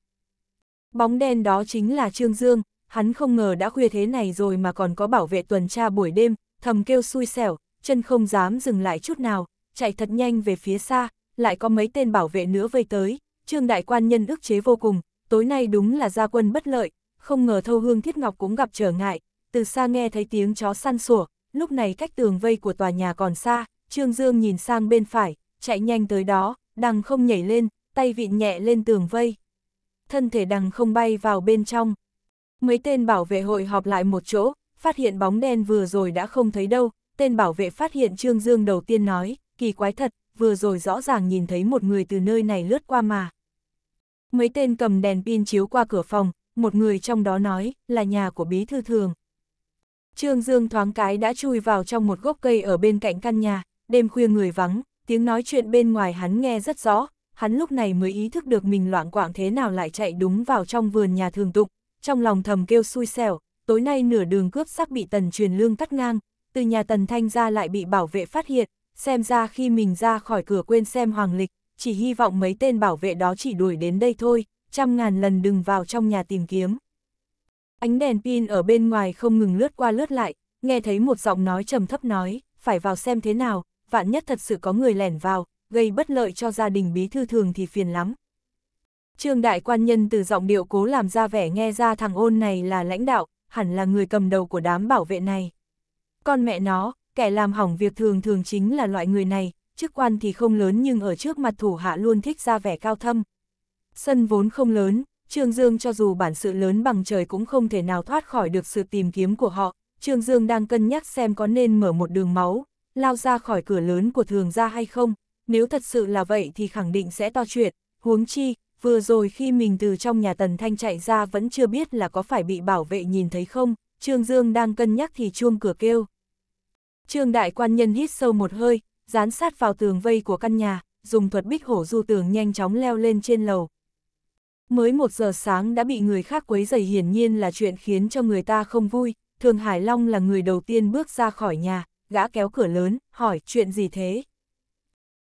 Bóng đen đó chính là Trương Dương, hắn không ngờ đã khuya thế này rồi mà còn có bảo vệ tuần tra buổi đêm, thầm kêu xui xẻo, chân không dám dừng lại chút nào, chạy thật nhanh về phía xa, lại có mấy tên bảo vệ nữa vây tới, Trương đại quan nhân ức chế vô cùng, tối nay đúng là gia quân bất lợi, không ngờ Thâu Hương Thiết Ngọc cũng gặp trở ngại, từ xa nghe thấy tiếng chó săn sủa, lúc này cách tường vây của tòa nhà còn xa, Trương Dương nhìn sang bên phải, chạy nhanh tới đó, đằng không nhảy lên, tay vịn nhẹ lên tường vây. Thân thể đằng không bay vào bên trong. Mấy tên bảo vệ hội họp lại một chỗ, phát hiện bóng đen vừa rồi đã không thấy đâu. Tên bảo vệ phát hiện Trương Dương đầu tiên nói, kỳ quái thật, vừa rồi rõ ràng nhìn thấy một người từ nơi này lướt qua mà. Mấy tên cầm đèn pin chiếu qua cửa phòng, một người trong đó nói, là nhà của bí thư thường. Trương Dương thoáng cái đã chui vào trong một gốc cây ở bên cạnh căn nhà, đêm khuya người vắng, tiếng nói chuyện bên ngoài hắn nghe rất rõ, hắn lúc này mới ý thức được mình loạn quạng thế nào lại chạy đúng vào trong vườn nhà thường tục, trong lòng thầm kêu xui xẻo, tối nay nửa đường cướp sắc bị tần truyền lương cắt ngang, từ nhà tần thanh ra lại bị bảo vệ phát hiện, xem ra khi mình ra khỏi cửa quên xem hoàng lịch, chỉ hy vọng mấy tên bảo vệ đó chỉ đuổi đến đây thôi, trăm ngàn lần đừng vào trong nhà tìm kiếm. Ánh đèn pin ở bên ngoài không ngừng lướt qua lướt lại, nghe thấy một giọng nói trầm thấp nói, phải vào xem thế nào, vạn nhất thật sự có người lẻn vào, gây bất lợi cho gia đình bí thư thường thì phiền lắm. Trương đại quan nhân từ giọng điệu cố làm ra vẻ nghe ra thằng ôn này là lãnh đạo, hẳn là người cầm đầu của đám bảo vệ này. Con mẹ nó, kẻ làm hỏng việc thường thường chính là loại người này, chức quan thì không lớn nhưng ở trước mặt thủ hạ luôn thích ra vẻ cao thâm. Sân vốn không lớn, Trương Dương cho dù bản sự lớn bằng trời cũng không thể nào thoát khỏi được sự tìm kiếm của họ, Trương Dương đang cân nhắc xem có nên mở một đường máu, lao ra khỏi cửa lớn của thường gia hay không, nếu thật sự là vậy thì khẳng định sẽ to chuyện, huống chi, vừa rồi khi mình từ trong nhà Tần Thanh chạy ra vẫn chưa biết là có phải bị bảo vệ nhìn thấy không, Trương Dương đang cân nhắc thì chuông cửa kêu. Trương đại quan nhân hít sâu một hơi, dán sát vào tường vây của căn nhà, dùng thuật bích hổ du tường nhanh chóng leo lên trên lầu. Mới một giờ sáng đã bị người khác quấy dày hiển nhiên là chuyện khiến cho người ta không vui, Thường Hải Long là người đầu tiên bước ra khỏi nhà, gã kéo cửa lớn, hỏi chuyện gì thế?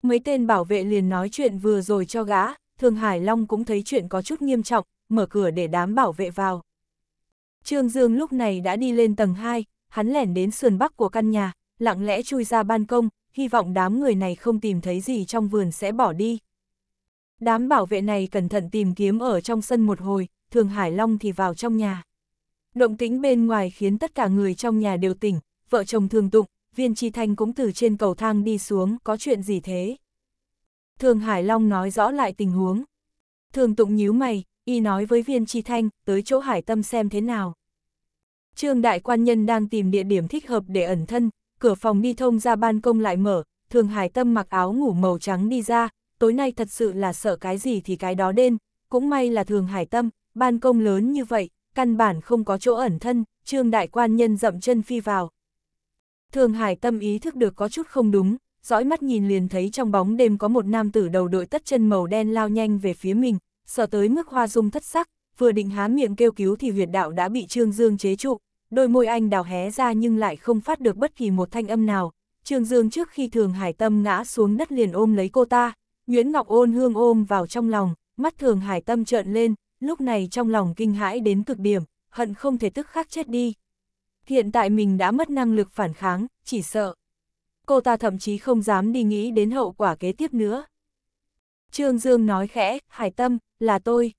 Mấy tên bảo vệ liền nói chuyện vừa rồi cho gã, Thường Hải Long cũng thấy chuyện có chút nghiêm trọng, mở cửa để đám bảo vệ vào. Trương Dương lúc này đã đi lên tầng 2, hắn lẻn đến sườn bắc của căn nhà, lặng lẽ chui ra ban công, hy vọng đám người này không tìm thấy gì trong vườn sẽ bỏ đi. Đám bảo vệ này cẩn thận tìm kiếm ở trong sân một hồi, Thường Hải Long thì vào trong nhà. Động tĩnh bên ngoài khiến tất cả người trong nhà đều tỉnh, vợ chồng thường tụng, viên tri thanh cũng từ trên cầu thang đi xuống, có chuyện gì thế? Thường Hải Long nói rõ lại tình huống. Thường Tụng nhíu mày, y nói với viên tri thanh, tới chỗ hải tâm xem thế nào. Trương đại quan nhân đang tìm địa điểm thích hợp để ẩn thân, cửa phòng đi thông ra ban công lại mở, thường hải tâm mặc áo ngủ màu trắng đi ra, tối nay thật sự là sợ cái gì thì cái đó đen, cũng may là thường hải tâm, ban công lớn như vậy, căn bản không có chỗ ẩn thân, trương đại quan nhân dậm chân phi vào. Thường Hải tâm ý thức được có chút không đúng, dõi mắt nhìn liền thấy trong bóng đêm có một nam tử đầu đội tất chân màu đen lao nhanh về phía mình, sợ tới mức hoa dung thất sắc, vừa định há miệng kêu cứu thì huyệt đạo đã bị Trương Dương chế trụ, đôi môi anh đào hé ra nhưng lại không phát được bất kỳ một thanh âm nào. Trương Dương trước khi Thường Hải Tâm ngã xuống đất liền ôm lấy cô ta, Nguyễn Ngọc ôn hương ôm vào trong lòng, mắt Thường Hải Tâm trợn lên, lúc này trong lòng kinh hãi đến cực điểm, hận không thể tức khắc chết đi hiện tại mình đã mất năng lực phản kháng, chỉ sợ. Cô ta thậm chí không dám đi nghĩ đến hậu quả kế tiếp nữa. Trương Dương nói khẽ, Hải Tâm, là tôi.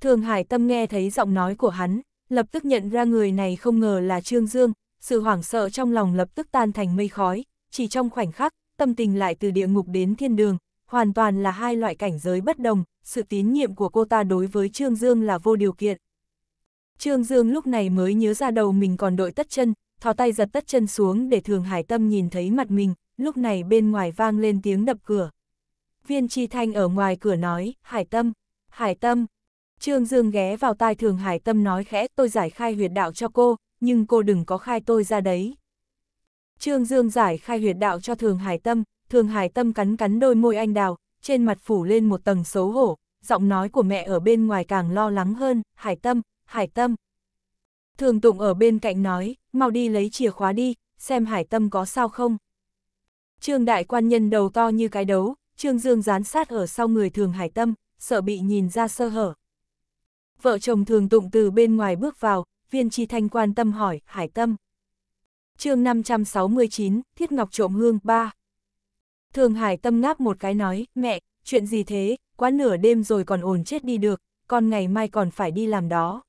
Thường Hải Tâm nghe thấy giọng nói của hắn, lập tức nhận ra người này không ngờ là Trương Dương, sự hoảng sợ trong lòng lập tức tan thành mây khói, chỉ trong khoảnh khắc, tâm tình lại từ địa ngục đến thiên đường, hoàn toàn là hai loại cảnh giới bất đồng, sự tín nhiệm của cô ta đối với Trương Dương là vô điều kiện, Trương Dương lúc này mới nhớ ra đầu mình còn đội tất chân, thò tay giật tất chân xuống để Thường Hải Tâm nhìn thấy mặt mình, lúc này bên ngoài vang lên tiếng đập cửa. Viên Chi Thanh ở ngoài cửa nói, Hải Tâm, Hải Tâm. Trương Dương ghé vào tai Thường Hải Tâm nói khẽ, tôi giải khai huyệt đạo cho cô, nhưng cô đừng có khai tôi ra đấy. Trương Dương giải khai huyệt đạo cho Thường Hải Tâm, Thường Hải Tâm cắn cắn đôi môi anh đào, trên mặt phủ lên một tầng xấu hổ, giọng nói của mẹ ở bên ngoài càng lo lắng hơn, Hải Tâm, Hải Tâm. Thường Tùng ở bên cạnh nói, mau đi lấy chìa khóa đi, xem Hải Tâm có sao không. Trương Đại Quan Nhân đầu to như cái đấu, Trương Dương dán sát ở sau người Thường Hải Tâm, sợ bị nhìn ra sơ hở. Vợ chồng Thường Tụng từ bên ngoài bước vào, viên tri thanh quan tâm hỏi, Hải Tâm. chương 569, Thiết Ngọc Trộm Hương 3. Thường Hải Tâm ngáp một cái nói, mẹ, chuyện gì thế, quá nửa đêm rồi còn ổn chết đi được, con ngày mai còn phải đi làm đó.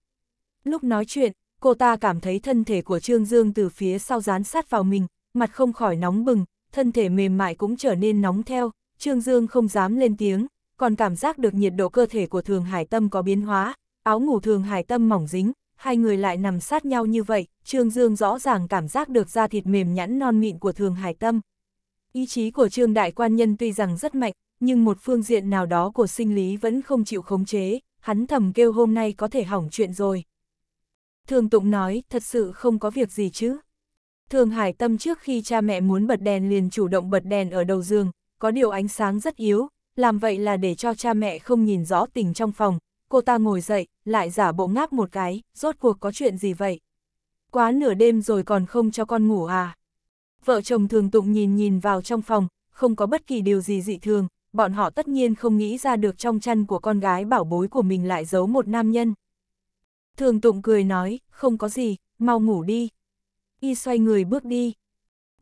Lúc nói chuyện, cô ta cảm thấy thân thể của Trương Dương từ phía sau dán sát vào mình, mặt không khỏi nóng bừng, thân thể mềm mại cũng trở nên nóng theo, Trương Dương không dám lên tiếng, còn cảm giác được nhiệt độ cơ thể của Thường Hải Tâm có biến hóa, áo ngủ Thường Hải Tâm mỏng dính, hai người lại nằm sát nhau như vậy, Trương Dương rõ ràng cảm giác được da thịt mềm nhẵn non mịn của Thường Hải Tâm. Ý chí của Trương Đại Quan Nhân tuy rằng rất mạnh, nhưng một phương diện nào đó của sinh lý vẫn không chịu khống chế, hắn thầm kêu hôm nay có thể hỏng chuyện rồi. Thường Tụng nói, thật sự không có việc gì chứ. Thường Hải Tâm trước khi cha mẹ muốn bật đèn liền chủ động bật đèn ở đầu giường, có điều ánh sáng rất yếu, làm vậy là để cho cha mẹ không nhìn rõ tình trong phòng. Cô ta ngồi dậy, lại giả bộ ngáp một cái, rốt cuộc có chuyện gì vậy? Quá nửa đêm rồi còn không cho con ngủ à? Vợ chồng Thường Tụng nhìn nhìn vào trong phòng, không có bất kỳ điều gì dị thường, bọn họ tất nhiên không nghĩ ra được trong chăn của con gái bảo bối của mình lại giấu một nam nhân. Thường tụng cười nói, không có gì, mau ngủ đi. Y xoay người bước đi.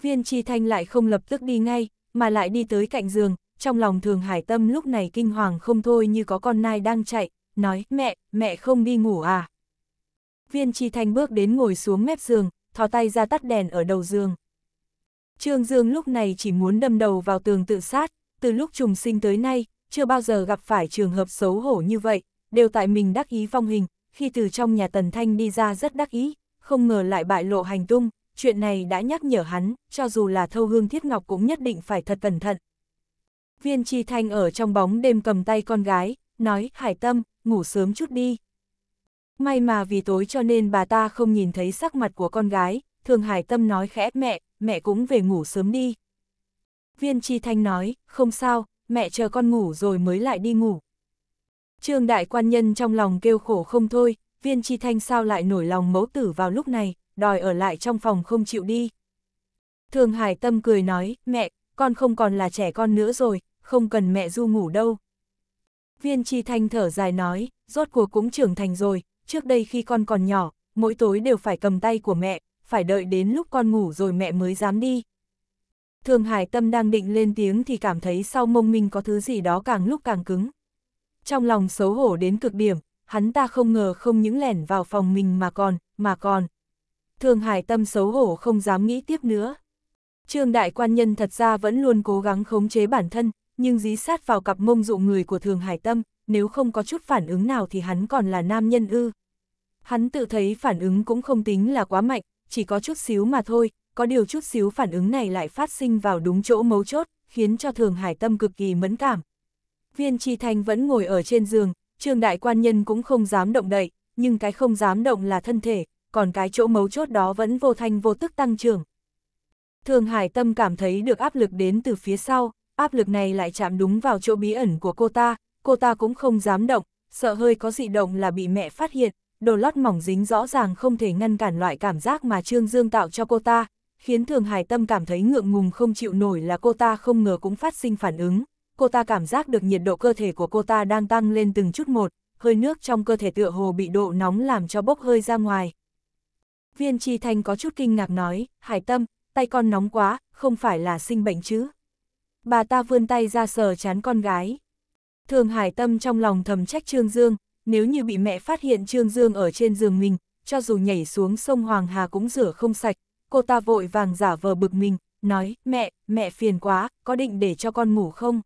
Viên trì thanh lại không lập tức đi ngay, mà lại đi tới cạnh giường, trong lòng thường hải tâm lúc này kinh hoàng không thôi như có con nai đang chạy, nói, mẹ, mẹ không đi ngủ à. Viên trì thanh bước đến ngồi xuống mép giường, thò tay ra tắt đèn ở đầu giường. Trương Dương lúc này chỉ muốn đâm đầu vào tường tự sát, từ lúc trùng sinh tới nay, chưa bao giờ gặp phải trường hợp xấu hổ như vậy, đều tại mình đắc ý phong hình, khi từ trong nhà Tần Thanh đi ra rất đắc ý, không ngờ lại bại lộ hành tung, chuyện này đã nhắc nhở hắn, cho dù là thâu hương thiết ngọc cũng nhất định phải thật cẩn thận. Viên Chi Thanh ở trong bóng đêm cầm tay con gái, nói, Hải Tâm, ngủ sớm chút đi. May mà vì tối cho nên bà ta không nhìn thấy sắc mặt của con gái, thường Hải Tâm nói khẽ mẹ, mẹ cũng về ngủ sớm đi. Viên Chi Thanh nói, không sao, mẹ chờ con ngủ rồi mới lại đi ngủ. Trương đại quan nhân trong lòng kêu khổ không thôi, viên chi thanh sao lại nổi lòng mẫu tử vào lúc này, đòi ở lại trong phòng không chịu đi. Thường Hải Tâm cười nói, mẹ, con không còn là trẻ con nữa rồi, không cần mẹ du ngủ đâu. Viên Chi Thanh thở dài nói, rốt cuộc cũng trưởng thành rồi, trước đây khi con còn nhỏ, mỗi tối đều phải cầm tay của mẹ, phải đợi đến lúc con ngủ rồi mẹ mới dám đi. Thường Hải Tâm đang định lên tiếng thì cảm thấy sau mông mình có thứ gì đó càng lúc càng cứng, trong lòng xấu hổ đến cực điểm, hắn ta không ngờ không những lẻn vào phòng mình mà còn, mà còn. Thường hải tâm xấu hổ không dám nghĩ tiếp nữa. Trương đại quan nhân thật ra vẫn luôn cố gắng khống chế bản thân, nhưng dí sát vào cặp mông dụ người của thường hải tâm, nếu không có chút phản ứng nào thì hắn còn là nam nhân ư. Hắn tự thấy phản ứng cũng không tính là quá mạnh, chỉ có chút xíu mà thôi, có điều chút xíu phản ứng này lại phát sinh vào đúng chỗ mấu chốt, khiến cho thường hải tâm cực kỳ mẫn cảm, Viên Tri Thanh vẫn ngồi ở trên giường, trương đại quan nhân cũng không dám động đậy, nhưng cái không dám động là thân thể, còn cái chỗ mấu chốt đó vẫn vô thanh vô tức tăng trưởng. Thường Hải Tâm cảm thấy được áp lực đến từ phía sau, áp lực này lại chạm đúng vào chỗ bí ẩn của cô ta, cô ta cũng không dám động, sợ hơi có dị động là bị mẹ phát hiện, đồ lót mỏng dính rõ ràng không thể ngăn cản loại cảm giác mà Trương Dương tạo cho cô ta, khiến Thường Hải Tâm cảm thấy ngượng ngùng không chịu nổi là cô ta không ngờ cũng phát sinh phản ứng cô ta cảm giác được nhiệt độ cơ thể của cô ta đang tăng lên từng chút một, hơi nước trong cơ thể tựa hồ bị độ nóng làm cho bốc hơi ra ngoài. Viên Tri Thanh có chút kinh ngạc nói, Hải Tâm, tay con nóng quá, không phải là sinh bệnh chứ. Bà ta vươn tay ra sờ chán con gái. Thường Hải Tâm trong lòng thầm trách Trương Dương, nếu như bị mẹ phát hiện Trương Dương ở trên giường mình, cho dù nhảy xuống sông Hoàng Hà cũng rửa không sạch, cô ta vội vàng giả vờ bực mình, nói, mẹ, mẹ phiền quá, có định để cho con ngủ không?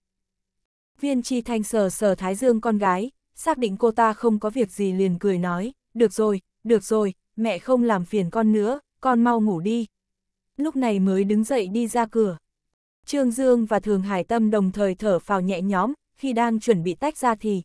Viên Chi Thanh sờ sờ Thái Dương con gái, xác định cô ta không có việc gì liền cười nói, được rồi, được rồi, mẹ không làm phiền con nữa, con mau ngủ đi. Lúc này mới đứng dậy đi ra cửa. Trương Dương và Thường Hải Tâm đồng thời thở phào nhẹ nhõm, khi đang chuẩn bị tách ra thì...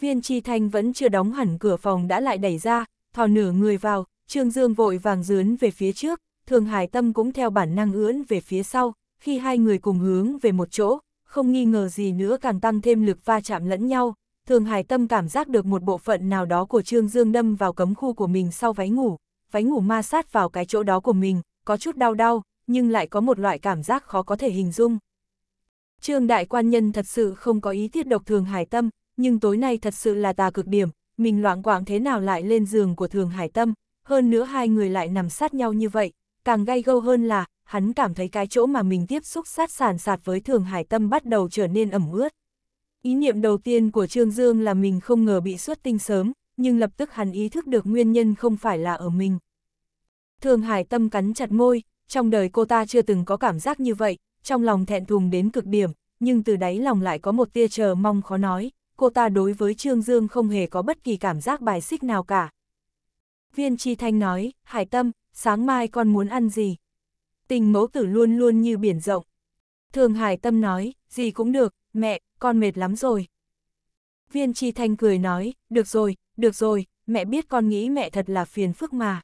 Viên Chi Thanh vẫn chưa đóng hẳn cửa phòng đã lại đẩy ra, thò nửa người vào, Trương Dương vội vàng dướn về phía trước, Thường Hải Tâm cũng theo bản năng ướn về phía sau, khi hai người cùng hướng về một chỗ, không nghi ngờ gì nữa càng tăng thêm lực va chạm lẫn nhau, Thường Hải Tâm cảm giác được một bộ phận nào đó của Trương Dương đâm vào cấm khu của mình sau váy ngủ, váy ngủ ma sát vào cái chỗ đó của mình, có chút đau đau, nhưng lại có một loại cảm giác khó có thể hình dung. Trương Đại Quan Nhân thật sự không có ý tiết độc Thường Hải Tâm, nhưng tối nay thật sự là tà cực điểm, mình loạn quạng thế nào lại lên giường của Thường Hải Tâm, hơn nữa hai người lại nằm sát nhau như vậy, càng gay gâu hơn là, hắn cảm thấy cái chỗ mà mình tiếp xúc sát sàn sạt với Thường Hải Tâm bắt đầu trở nên ẩm ướt. Ý niệm đầu tiên của Trương Dương là mình không ngờ bị xuất tinh sớm, nhưng lập tức hắn ý thức được nguyên nhân không phải là ở mình. Thường Hải Tâm cắn chặt môi, trong đời cô ta chưa từng có cảm giác như vậy, trong lòng thẹn thùng đến cực điểm, nhưng từ đáy lòng lại có một tia chờ mong khó nói, cô ta đối với Trương Dương không hề có bất kỳ cảm giác bài xích nào cả. Viên Chi Thanh nói, Hải Tâm, sáng mai con muốn ăn gì? tình mẫu tử luôn luôn như biển rộng. Thường Hải Tâm nói, gì cũng được, mẹ, con mệt lắm rồi. Viên Tri Thanh cười nói, được rồi, được rồi, mẹ biết con nghĩ mẹ thật là phiền phức mà.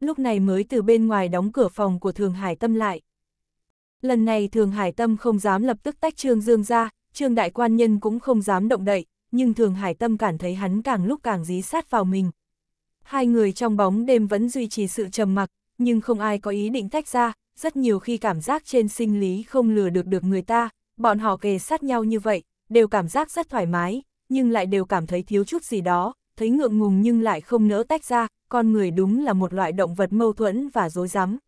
Lúc này mới từ bên ngoài đóng cửa phòng của Thường Hải Tâm lại. Lần này Thường Hải Tâm không dám lập tức tách Trương Dương ra, Trương Đại Quan Nhân cũng không dám động đậy, nhưng Thường Hải Tâm cảm thấy hắn càng lúc càng dí sát vào mình. Hai người trong bóng đêm vẫn duy trì sự trầm mặc, nhưng không ai có ý định tách ra, rất nhiều khi cảm giác trên sinh lý không lừa được được người ta, bọn họ kề sát nhau như vậy, đều cảm giác rất thoải mái, nhưng lại đều cảm thấy thiếu chút gì đó, thấy ngượng ngùng nhưng lại không nỡ tách ra, con người đúng là một loại động vật mâu thuẫn và dối rắm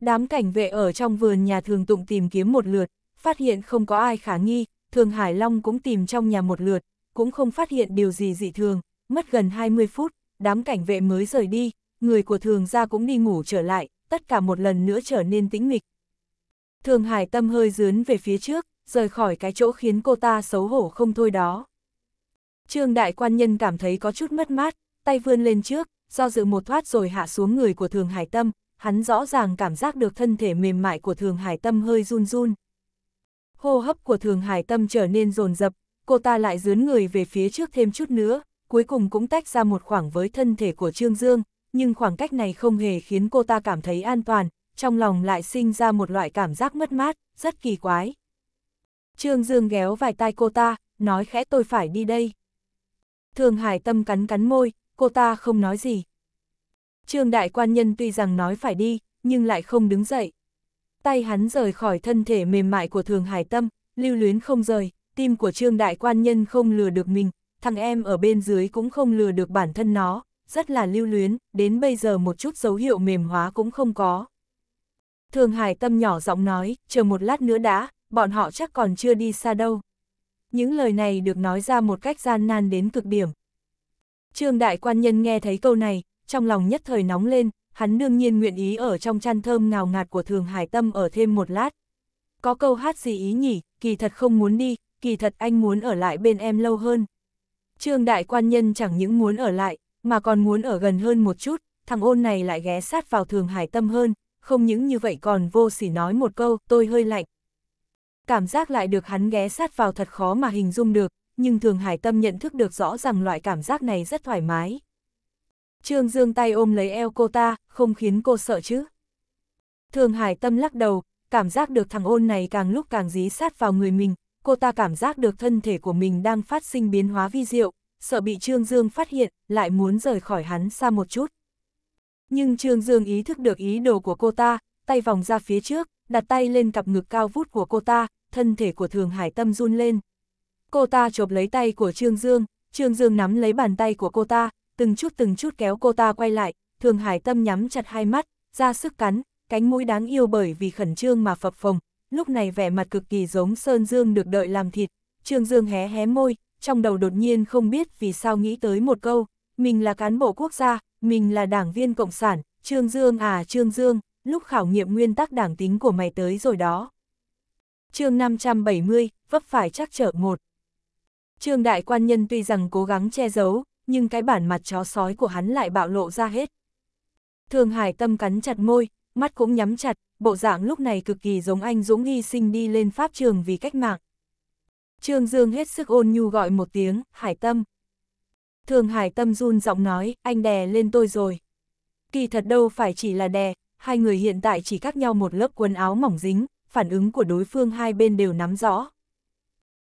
Đám cảnh vệ ở trong vườn nhà thường tụng tìm kiếm một lượt, phát hiện không có ai khả nghi, thường Hải Long cũng tìm trong nhà một lượt, cũng không phát hiện điều gì dị thường, mất gần 20 phút, đám cảnh vệ mới rời đi, người của thường gia cũng đi ngủ trở lại, tất cả một lần nữa trở nên tĩnh mịch. Thường Hải Tâm hơi dướn về phía trước, rời khỏi cái chỗ khiến cô ta xấu hổ không thôi đó. Trương Đại Quan Nhân cảm thấy có chút mất mát, tay vươn lên trước, do dự một thoát rồi hạ xuống người của Thường Hải Tâm, hắn rõ ràng cảm giác được thân thể mềm mại của Thường Hải Tâm hơi run run. Hô hấp của Thường Hải Tâm trở nên rồn rập, cô ta lại dướn người về phía trước thêm chút nữa, cuối cùng cũng tách ra một khoảng với thân thể của Trương Dương, nhưng khoảng cách này không hề khiến cô ta cảm thấy an toàn, trong lòng lại sinh ra một loại cảm giác mất mát, rất kỳ quái. Trương Dương ghéo vài tay cô ta, nói khẽ tôi phải đi đây. Thường Hải Tâm cắn cắn môi, cô ta không nói gì. Trương Đại Quan Nhân tuy rằng nói phải đi, nhưng lại không đứng dậy. Tay hắn rời khỏi thân thể mềm mại của Thường Hải Tâm, lưu luyến không rời, tim của Trương Đại Quan Nhân không lừa được mình, thằng em ở bên dưới cũng không lừa được bản thân nó, rất là lưu luyến, đến bây giờ một chút dấu hiệu mềm hóa cũng không có. Thường Hải Tâm nhỏ giọng nói, chờ một lát nữa đã, bọn họ chắc còn chưa đi xa đâu. Những lời này được nói ra một cách gian nan đến cực điểm. Trương Đại Quan Nhân nghe thấy câu này, trong lòng nhất thời nóng lên, hắn đương nhiên nguyện ý ở trong chăn thơm ngào ngạt của Thường Hải Tâm ở thêm một lát. Có câu hát gì ý nhỉ, kỳ thật không muốn đi, kỳ thật anh muốn ở lại bên em lâu hơn. Trương Đại Quan Nhân chẳng những muốn ở lại, mà còn muốn ở gần hơn một chút, thằng ôn này lại ghé sát vào thường hải tâm hơn, không những như vậy còn vô sỉ nói một câu, tôi hơi lạnh. Cảm giác lại được hắn ghé sát vào thật khó mà hình dung được, nhưng thường hải tâm nhận thức được rõ rằng loại cảm giác này rất thoải mái. Trương Dương tay ôm lấy eo cô ta, không khiến cô sợ chứ. Thường hải tâm lắc đầu, cảm giác được thằng ôn này càng lúc càng dí sát vào người mình, cô ta cảm giác được thân thể của mình đang phát sinh biến hóa vi diệu, sợ bị Trương Dương phát hiện, lại muốn rời khỏi hắn xa một chút. Nhưng Trương Dương ý thức được ý đồ của cô ta, tay vòng ra phía trước, đặt tay lên cặp ngực cao vút của cô ta, thân thể của Thường Hải Tâm run lên. Cô ta chộp lấy tay của Trương Dương, Trương Dương nắm lấy bàn tay của cô ta, từng chút từng chút kéo cô ta quay lại, Thường Hải Tâm nhắm chặt hai mắt, ra sức cắn, cánh mũi đáng yêu bởi vì khẩn trương mà phập phồng, lúc này vẻ mặt cực kỳ giống Sơn Dương được đợi làm thịt, Trương Dương hé hé môi, trong đầu đột nhiên không biết vì sao nghĩ tới một câu, mình là cán bộ quốc gia, mình là đảng viên Cộng sản, Trương Dương à Trương Dương, lúc khảo nghiệm nguyên tắc đảng tính của mày tới rồi đó. chương 570, vấp phải chắc trở một. Trương Đại Quan Nhân tuy rằng cố gắng che giấu, nhưng cái bản mặt chó sói của hắn lại bạo lộ ra hết. Thường Hải Tâm cắn chặt môi, mắt cũng nhắm chặt, bộ dạng lúc này cực kỳ giống anh Dũng hy sinh đi lên pháp trường vì cách mạng. Trương Dương hết sức ôn nhu gọi một tiếng, hải tâm. Thường hải tâm run giọng nói, anh đè lên tôi rồi. Kỳ thật đâu phải chỉ là đè, hai người hiện tại chỉ cắt nhau một lớp quần áo mỏng dính, phản ứng của đối phương hai bên đều nắm rõ.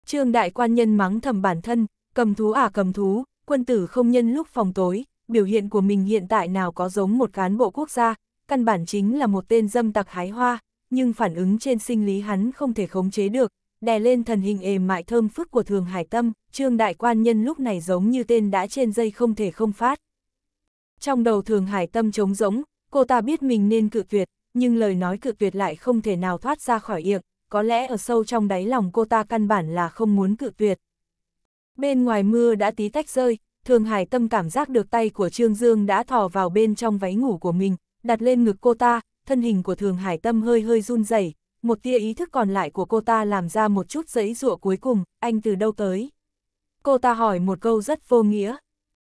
Trương đại quan nhân mắng thầm bản thân, cầm thú à cầm thú, quân tử không nhân lúc phòng tối, biểu hiện của mình hiện tại nào có giống một cán bộ quốc gia, căn bản chính là một tên dâm tặc hái hoa, nhưng phản ứng trên sinh lý hắn không thể khống chế được, đè lên thần hình ềm mại thơm phức của Thường Hải Tâm, Trương Đại Quan Nhân lúc này giống như tên đã trên dây không thể không phát. Trong đầu Thường Hải Tâm trống rỗng, cô ta biết mình nên cự tuyệt, nhưng lời nói cự tuyệt lại không thể nào thoát ra khỏi miệng, có lẽ ở sâu trong đáy lòng cô ta căn bản là không muốn cự tuyệt. Bên ngoài mưa đã tí tách rơi, Thường Hải Tâm cảm giác được tay của Trương Dương đã thò vào bên trong váy ngủ của mình, đặt lên ngực cô ta, thân hình của Thường Hải Tâm hơi hơi run rẩy một tia ý thức còn lại của cô ta làm ra một chút giấy rụa cuối cùng, anh từ đâu tới? Cô ta hỏi một câu rất vô nghĩa.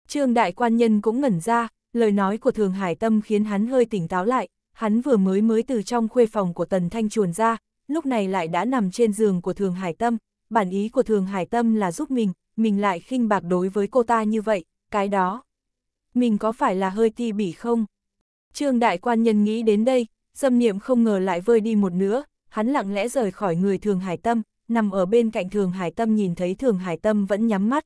Trương đại quan nhân cũng ngẩn ra, lời nói của Thường Hải Tâm khiến hắn hơi tỉnh táo lại, hắn vừa mới mới từ trong khuê phòng của Tần Thanh chuồn ra, lúc này lại đã nằm trên giường của Thường Hải Tâm, bản ý của Thường Hải Tâm là giúp mình, mình lại khinh bạc đối với cô ta như vậy, cái đó. Mình có phải là hơi ti bỉ không? Trương đại quan nhân nghĩ đến đây, dâm niệm không ngờ lại vơi đi một nữa, hắn lặng lẽ rời khỏi người Thường Hải Tâm, nằm ở bên cạnh Thường Hải Tâm nhìn thấy Thường Hải Tâm vẫn nhắm mắt.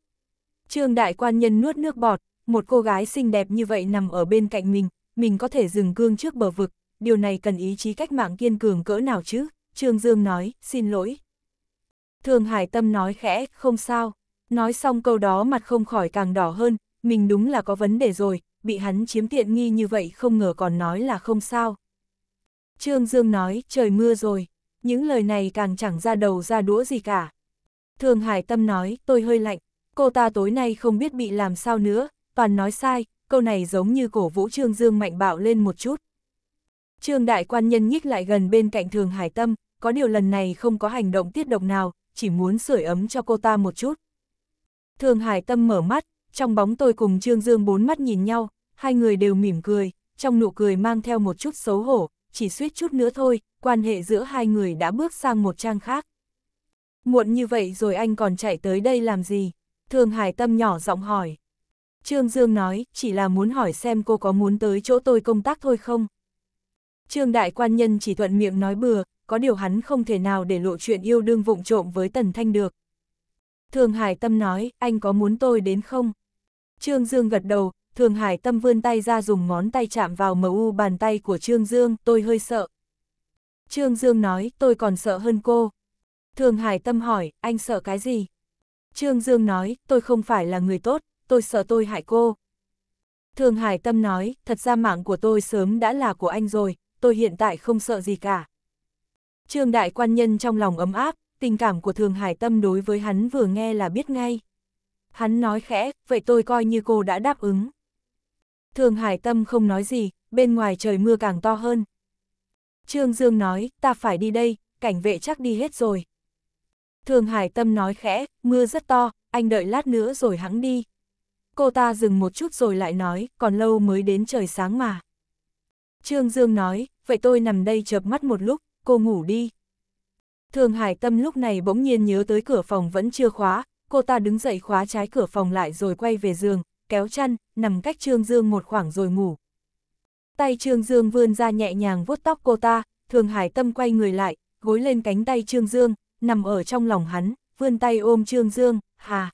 Trương đại quan nhân nuốt nước bọt, một cô gái xinh đẹp như vậy nằm ở bên cạnh mình, mình có thể dừng cương trước bờ vực, điều này cần ý chí cách mạng kiên cường cỡ nào chứ, Trương Dương nói, xin lỗi. Thường Hải Tâm nói khẽ, không sao, nói xong câu đó mặt không khỏi càng đỏ hơn, mình đúng là có vấn đề rồi, bị hắn chiếm tiện nghi như vậy không ngờ còn nói là không sao. Trương Dương nói, trời mưa rồi, những lời này càng chẳng ra đầu ra đũa gì cả. Thường Hải Tâm nói, tôi hơi lạnh, cô ta tối nay không biết bị làm sao nữa, toàn nói sai, câu này giống như cổ vũ Trương Dương mạnh bạo lên một chút. Trương Đại Quan Nhân nhích lại gần bên cạnh Thường Hải Tâm, có điều lần này không có hành động tiết độc nào, chỉ muốn sưởi ấm cho cô ta một chút. Thường Hải Tâm mở mắt, trong bóng tôi cùng Trương Dương bốn mắt nhìn nhau, hai người đều mỉm cười, trong nụ cười mang theo một chút xấu hổ, chỉ suýt chút nữa thôi, quan hệ giữa hai người đã bước sang một trang khác. Muộn như vậy rồi anh còn chạy tới đây làm gì? Thường Hải Tâm nhỏ giọng hỏi. Trương Dương nói, chỉ là muốn hỏi xem cô có muốn tới chỗ tôi công tác thôi không? Trương Đại Quan Nhân chỉ thuận miệng nói bừa, có điều hắn không thể nào để lộ chuyện yêu đương vụng trộm với Tần Thanh được. Thường Hải Tâm nói, anh có muốn tôi đến không? Trương Dương gật đầu, Thường Hải Tâm vươn tay ra dùng ngón tay chạm vào mờ u bàn tay của Trương Dương, tôi hơi sợ. Trương Dương nói, tôi còn sợ hơn cô. Thường Hải Tâm hỏi, anh sợ cái gì? Trương Dương nói, tôi không phải là người tốt, tôi sợ tôi hại cô. Thường Hải Tâm nói, thật ra mạng của tôi sớm đã là của anh rồi, tôi hiện tại không sợ gì cả. Trương Đại Quan Nhân trong lòng ấm áp, tình cảm của Thường Hải Tâm đối với hắn vừa nghe là biết ngay. Hắn nói khẽ, vậy tôi coi như cô đã đáp ứng. Thường Hải Tâm không nói gì, bên ngoài trời mưa càng to hơn. Trương Dương nói, ta phải đi đây, cảnh vệ chắc đi hết rồi. Thường Hải Tâm nói khẽ, mưa rất to, anh đợi lát nữa rồi hãng đi. Cô ta dừng một chút rồi lại nói, còn lâu mới đến trời sáng mà. Trương Dương nói, vậy tôi nằm đây chợp mắt một lúc, cô ngủ đi. Thường Hải Tâm lúc này bỗng nhiên nhớ tới cửa phòng vẫn chưa khóa, cô ta đứng dậy khóa trái cửa phòng lại rồi quay về giường, kéo chăn, nằm cách Trương Dương một khoảng rồi ngủ. Tay Trương Dương vươn ra nhẹ nhàng vuốt tóc cô ta, Thường Hải Tâm quay người lại, gối lên cánh tay Trương Dương, nằm ở trong lòng hắn, vươn tay ôm Trương Dương, hà.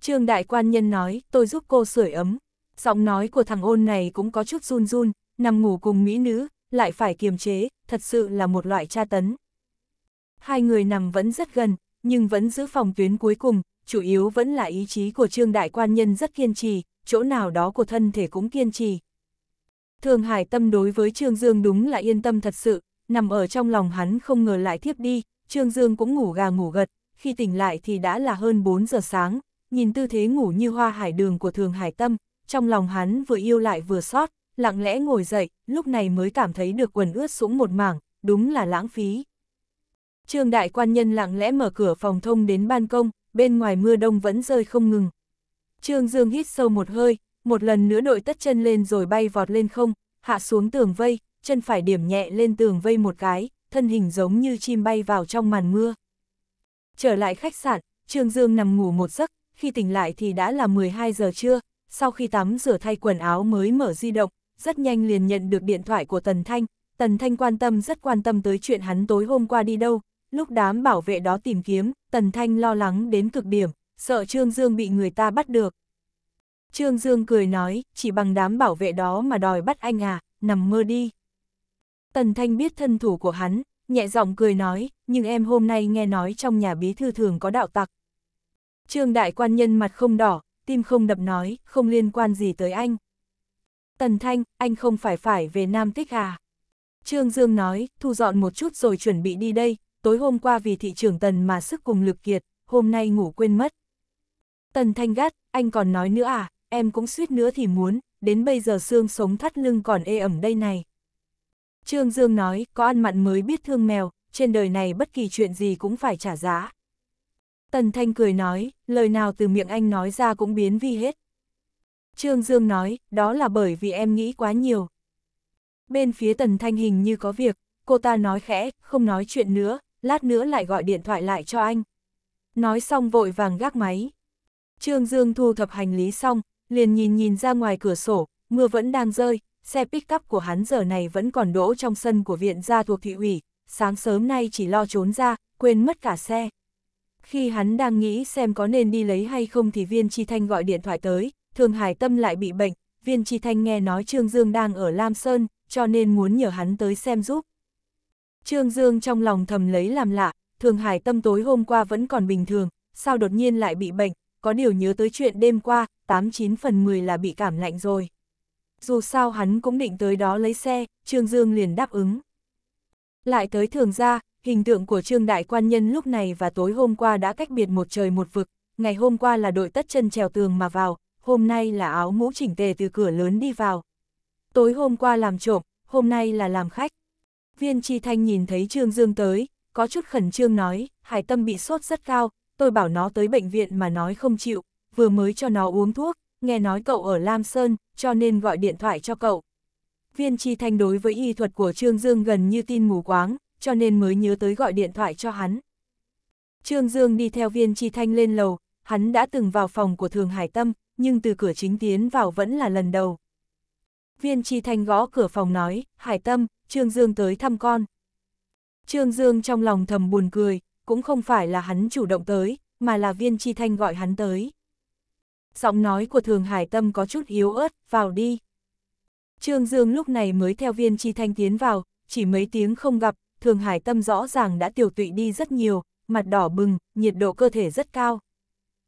Trương Đại Quan Nhân nói, tôi giúp cô sưởi ấm. Giọng nói của thằng ôn này cũng có chút run run, nằm ngủ cùng mỹ nữ, lại phải kiềm chế, thật sự là một loại tra tấn. Hai người nằm vẫn rất gần, nhưng vẫn giữ phòng tuyến cuối cùng, chủ yếu vẫn là ý chí của trương đại quan nhân rất kiên trì, chỗ nào đó của thân thể cũng kiên trì. Thường Hải Tâm đối với Trương Dương đúng là yên tâm thật sự, nằm ở trong lòng hắn không ngờ lại thiếp đi, Trương Dương cũng ngủ gà ngủ gật, khi tỉnh lại thì đã là hơn 4 giờ sáng, nhìn tư thế ngủ như hoa hải đường của Thường Hải Tâm, trong lòng hắn vừa yêu lại vừa sót, lặng lẽ ngồi dậy, lúc này mới cảm thấy được quần ướt sũng một mảng, đúng là lãng phí. Trương đại quan nhân lặng lẽ mở cửa phòng thông đến ban công, bên ngoài mưa đông vẫn rơi không ngừng. Trương Dương hít sâu một hơi, một lần nữa đội tất chân lên rồi bay vọt lên không, hạ xuống tường vây, chân phải điểm nhẹ lên tường vây một cái, thân hình giống như chim bay vào trong màn mưa. Trở lại khách sạn, Trương Dương nằm ngủ một giấc, khi tỉnh lại thì đã là 12 giờ trưa, sau khi tắm rửa thay quần áo mới mở di động, rất nhanh liền nhận được điện thoại của Tần Thanh. Tần Thanh quan tâm rất quan tâm tới chuyện hắn tối hôm qua đi đâu, lúc đám bảo vệ đó tìm kiếm, Tần Thanh lo lắng đến cực điểm, sợ Trương Dương bị người ta bắt được. Trương Dương cười nói, chỉ bằng đám bảo vệ đó mà đòi bắt anh à, nằm mơ đi. Tần Thanh biết thân thủ của hắn, nhẹ giọng cười nói, nhưng em hôm nay nghe nói trong nhà bí thư thường có đạo tặc. Trương Đại Quan Nhân mặt không đỏ, tim không đập nói, không liên quan gì tới anh. Tần Thanh, anh không phải phải về Nam Tích à? Trương Dương nói, thu dọn một chút rồi chuẩn bị đi đây, tối hôm qua vì thị trường Tần mà sức cùng lực kiệt, hôm nay ngủ quên mất. Tần Thanh gắt, anh còn nói nữa à, em cũng suýt nữa thì muốn, đến bây giờ xương sống thắt lưng còn ê ẩm đây này. Trương Dương nói, có ăn mặn mới biết thương mèo, trên đời này bất kỳ chuyện gì cũng phải trả giá. Tần Thanh cười nói, lời nào từ miệng anh nói ra cũng biến vi hết. Trương Dương nói, đó là bởi vì em nghĩ quá nhiều. Bên phía Tần Thanh hình như có việc, cô ta nói khẽ, không nói chuyện nữa, lát nữa lại gọi điện thoại lại cho anh. Nói xong vội vàng gác máy. Trương Dương thu thập hành lý xong, liền nhìn nhìn ra ngoài cửa sổ, mưa vẫn đang rơi, xe pick-up của hắn giờ này vẫn còn đỗ trong sân của viện gia thuộc thị ủy, sáng sớm nay chỉ lo trốn ra, quên mất cả xe. Khi hắn đang nghĩ xem có nên đi lấy hay không thì viên Chi Thanh gọi điện thoại tới, Thường Hải Tâm lại bị bệnh, viên Chi Thanh nghe nói Trương Dương đang ở Lam Sơn, cho nên muốn nhờ hắn tới xem giúp. Trương Dương trong lòng thầm lấy làm lạ, Thường Hải Tâm tối hôm qua vẫn còn bình thường, sao đột nhiên lại bị bệnh, có điều nhớ tới chuyện đêm qua, 89 phần 10 là bị cảm lạnh rồi. Dù sao hắn cũng định tới đó lấy xe, Trương Dương liền đáp ứng. Lại tới thường ra, hình tượng của Trương Đại Quan Nhân lúc này và tối hôm qua đã cách biệt một trời một vực, ngày hôm qua là đội tất chân trèo tường mà vào, hôm nay là áo mũ chỉnh tề từ cửa lớn đi vào. Tối hôm qua làm trộm, hôm nay là làm khách. Viên Tri Thanh nhìn thấy Trương Dương tới, có chút khẩn trương nói, hải tâm bị sốt rất cao, tôi bảo nó tới bệnh viện mà nói không chịu, vừa mới cho nó uống thuốc, nghe nói cậu ở Lam Sơn, cho nên gọi điện thoại cho cậu. Viên Tri Thanh đối với y thuật của Trương Dương gần như tin mù quáng, cho nên mới nhớ tới gọi điện thoại cho hắn. Trương Dương đi theo viên Tri Thanh lên lầu, hắn đã từng vào phòng của Thường Hải Tâm, nhưng từ cửa chính tiến vào vẫn là lần đầu. Viên Tri Thanh gõ cửa phòng nói, Hải Tâm, Trương Dương tới thăm con. Trương Dương trong lòng thầm buồn cười, cũng không phải là hắn chủ động tới, mà là Viên Tri Thanh gọi hắn tới. Giọng nói của Thường Hải Tâm có chút yếu ớt, vào đi. Trương Dương lúc này mới theo Viên Tri Thanh tiến vào, chỉ mấy tiếng không gặp, Thường Hải Tâm rõ ràng đã tiểu tụy đi rất nhiều, mặt đỏ bừng, nhiệt độ cơ thể rất cao.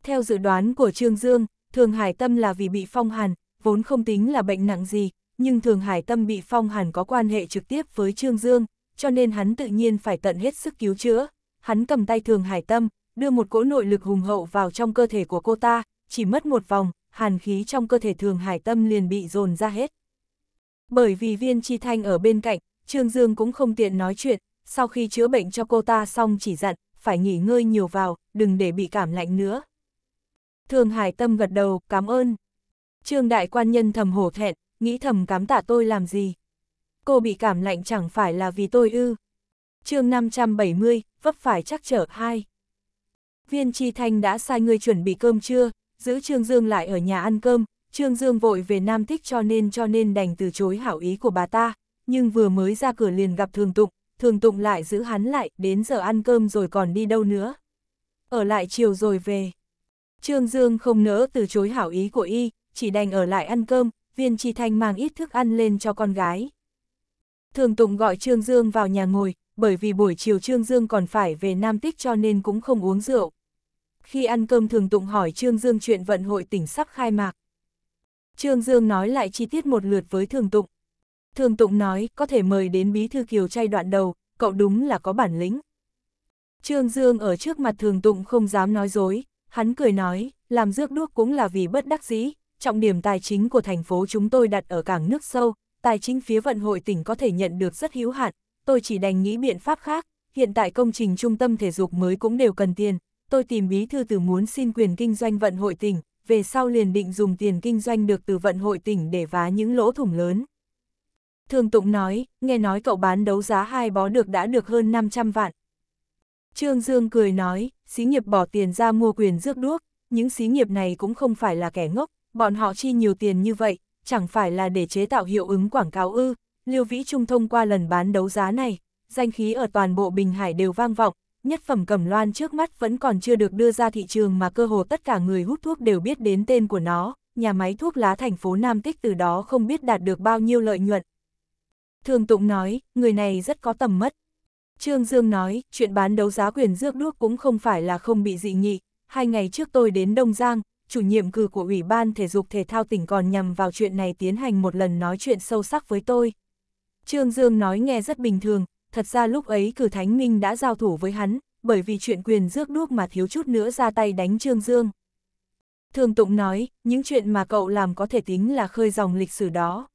Theo dự đoán của Trương Dương, Thường Hải Tâm là vì bị phong hàn, vốn không tính là bệnh nặng gì, nhưng Thường Hải Tâm bị phong hẳn có quan hệ trực tiếp với Trương Dương, cho nên hắn tự nhiên phải tận hết sức cứu chữa. Hắn cầm tay Thường Hải Tâm, đưa một cỗ nội lực hùng hậu vào trong cơ thể của cô ta, chỉ mất một vòng, hàn khí trong cơ thể Thường Hải Tâm liền bị dồn ra hết. Bởi vì viên chi thanh ở bên cạnh, Trương Dương cũng không tiện nói chuyện, sau khi chữa bệnh cho cô ta xong chỉ dặn, phải nghỉ ngơi nhiều vào, đừng để bị cảm lạnh nữa. Thường Hải Tâm gật đầu, cảm ơn. Trương đại quan nhân thầm hổ thẹn, nghĩ thầm cám tạ tôi làm gì. Cô bị cảm lạnh chẳng phải là vì tôi ư. chương 570, vấp phải chắc trở hai. Viên Tri Thanh đã sai người chuẩn bị cơm trưa, giữ Trương Dương lại ở nhà ăn cơm, Trương Dương vội về Nam Tích cho nên cho nên đành từ chối hảo ý của bà ta, nhưng vừa mới ra cửa liền gặp Thường Tụng, Thường Tụng lại giữ hắn lại, đến giờ ăn cơm rồi còn đi đâu nữa. Ở lại chiều rồi về. Trương Dương không nỡ từ chối hảo ý của y, chỉ đành ở lại ăn cơm, viên trì thanh mang ít thức ăn lên cho con gái. Thường tùng gọi Trương Dương vào nhà ngồi, bởi vì buổi chiều Trương Dương còn phải về Nam Tích cho nên cũng không uống rượu. Khi ăn cơm Thường tùng hỏi Trương Dương chuyện vận hội tỉnh sắp khai mạc. Trương Dương nói lại chi tiết một lượt với Thường tùng Thường tùng nói có thể mời đến Bí Thư Kiều chay đoạn đầu, cậu đúng là có bản lĩnh. Trương Dương ở trước mặt Thường tùng không dám nói dối, hắn cười nói, làm rước đuốc cũng là vì bất đắc dĩ, trọng điểm tài chính của thành phố chúng tôi đặt ở cảng nước sâu, tài chính phía vận hội tỉnh có thể nhận được rất hữu hạn, tôi chỉ đành nghĩ biện pháp khác, hiện tại công trình trung tâm thể dục mới cũng đều cần tiền, tôi tìm bí thư từ muốn xin quyền kinh doanh vận hội tỉnh, về sau liền định dùng tiền kinh doanh được từ vận hội tỉnh để vá những lỗ thủng lớn. Thường Tụng nói, nghe nói cậu bán đấu giá hai bó được đã được hơn 500 vạn. Trương Dương cười nói, xí nghiệp bỏ tiền ra mua quyền rước đuốc, những xí nghiệp này cũng không phải là kẻ ngốc, bọn họ chi nhiều tiền như vậy, chẳng phải là để chế tạo hiệu ứng quảng cáo ư. Liêu Vĩ Trung thông qua lần bán đấu giá này, danh khí ở toàn bộ Bình Hải đều vang vọng, nhất phẩm cẩm loan trước mắt vẫn còn chưa được đưa ra thị trường mà cơ hồ tất cả người hút thuốc đều biết đến tên của nó, nhà máy thuốc lá thành phố Nam Tích từ đó không biết đạt được bao nhiêu lợi nhuận. Thường Tụng nói, người này rất có tầm mất. Trương Dương nói, chuyện bán đấu giá quyền rước đuốc cũng không phải là không bị dị nghị. Hai ngày trước tôi đến Đông Giang, chủ nhiệm cử của Ủy ban Thể dục Thể thao tỉnh còn nhằm vào chuyện này tiến hành một lần nói chuyện sâu sắc với tôi. Trương Dương nói nghe rất bình thường, thật ra lúc ấy cử Thánh Minh đã giao thủ với hắn, bởi vì chuyện quyền rước đuốc mà thiếu chút nữa ra tay đánh Trương Dương. Thường Tụng nói, những chuyện mà cậu làm có thể tính là khơi dòng lịch sử đó.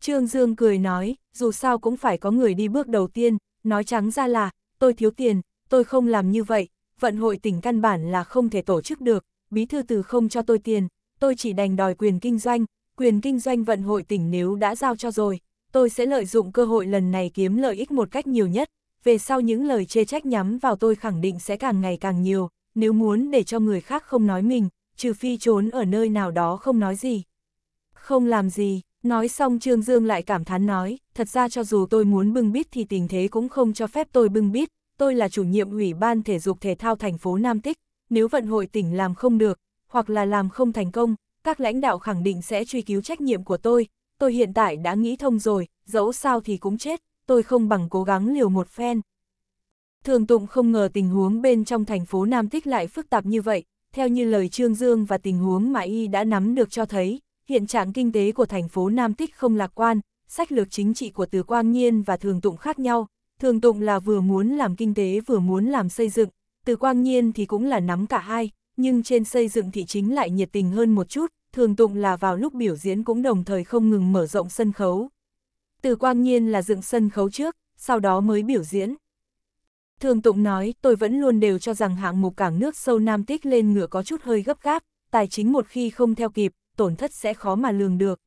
Trương Dương cười nói, dù sao cũng phải có người đi bước đầu tiên, nói trắng ra là, tôi thiếu tiền, tôi không làm như vậy, vận hội tỉnh căn bản là không thể tổ chức được, bí thư từ không cho tôi tiền, tôi chỉ đành đòi quyền kinh doanh, quyền kinh doanh vận hội tỉnh nếu đã giao cho rồi, tôi sẽ lợi dụng cơ hội lần này kiếm lợi ích một cách nhiều nhất, về sau những lời chê trách nhắm vào tôi khẳng định sẽ càng ngày càng nhiều, nếu muốn để cho người khác không nói mình, trừ phi trốn ở nơi nào đó không nói gì. Không làm gì, nói xong Trương Dương lại cảm thán nói, thật ra cho dù tôi muốn bưng bít thì tình thế cũng không cho phép tôi bưng bít, tôi là chủ nhiệm ủy ban thể dục thể thao thành phố Nam Tích, nếu vận hội tỉnh làm không được, hoặc là làm không thành công, các lãnh đạo khẳng định sẽ truy cứu trách nhiệm của tôi, tôi hiện tại đã nghĩ thông rồi, dẫu sao thì cũng chết, tôi không bằng cố gắng liều một phen. Thường Tụng không ngờ tình huống bên trong thành phố Nam Tích lại phức tạp như vậy, theo như lời Trương Dương và tình huống mà y đã nắm được cho thấy, hiện trạng kinh tế của thành phố Nam Tích không lạc quan, sách lược chính trị của Từ Quang Nhiên và Thường Tụng khác nhau, Thường Tụng là vừa muốn làm kinh tế vừa muốn làm xây dựng, từ quang nhiên thì cũng là nắm cả hai, nhưng trên xây dựng thị chính lại nhiệt tình hơn một chút, thường tụng là vào lúc biểu diễn cũng đồng thời không ngừng mở rộng sân khấu. Từ quang nhiên là dựng sân khấu trước, sau đó mới biểu diễn. Thường tụng nói, tôi vẫn luôn đều cho rằng hạng mục cảng nước sâu Nam Tích lên ngựa có chút hơi gấp gáp, tài chính một khi không theo kịp, tổn thất sẽ khó mà lường được.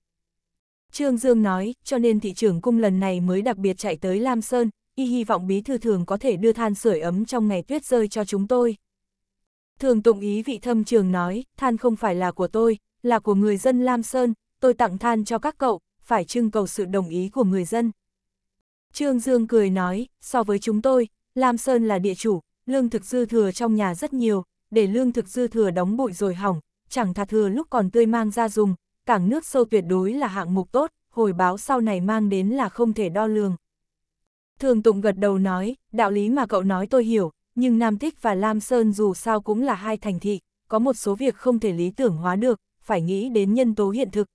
Trương Dương nói, cho nên thị trường cung lần này mới đặc biệt chạy tới Lam Sơn, y hy vọng bí thư thường có thể đưa than sưởi ấm trong ngày tuyết rơi cho chúng tôi. Thường tụng ý vị thâm trường nói, than không phải là của tôi, là của người dân Lam Sơn, tôi tặng than cho các cậu, phải trưng cầu sự đồng ý của người dân. Trương Dương cười nói, so với chúng tôi, Lam Sơn là địa chủ, lương thực dư thừa trong nhà rất nhiều, để lương thực dư thừa đóng bụi rồi hỏng, chẳng thà thừa lúc còn tươi mang ra dùng, cảng nước sâu tuyệt đối là hạng mục tốt, hồi báo sau này mang đến là không thể đo lường. Thường Tùng gật đầu nói, đạo lý mà cậu nói tôi hiểu, nhưng Nam Thích và Lam Sơn dù sao cũng là hai thành thị, có một số việc không thể lý tưởng hóa được, phải nghĩ đến nhân tố hiện thực.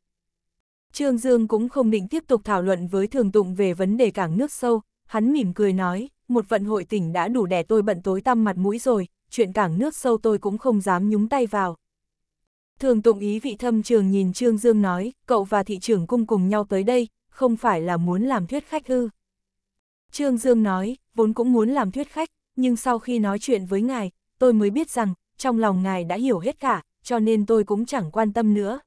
Trương Dương cũng không định tiếp tục thảo luận với Thường Tùng về vấn đề cảng nước sâu, hắn mỉm cười nói, một vận hội tỉnh đã đủ đẻ tôi bận tối tăm mặt mũi rồi, chuyện cảng nước sâu tôi cũng không dám nhúng tay vào. Thường Tùng ý vị thâm trường nhìn Trương Dương nói, cậu và thị trưởng cung cùng nhau tới đây, không phải là muốn làm thuyết khách hư? Trương Dương nói, vốn cũng muốn làm thuyết khách, nhưng sau khi nói chuyện với ngài, tôi mới biết rằng, trong lòng ngài đã hiểu hết cả, cho nên tôi cũng chẳng quan tâm nữa.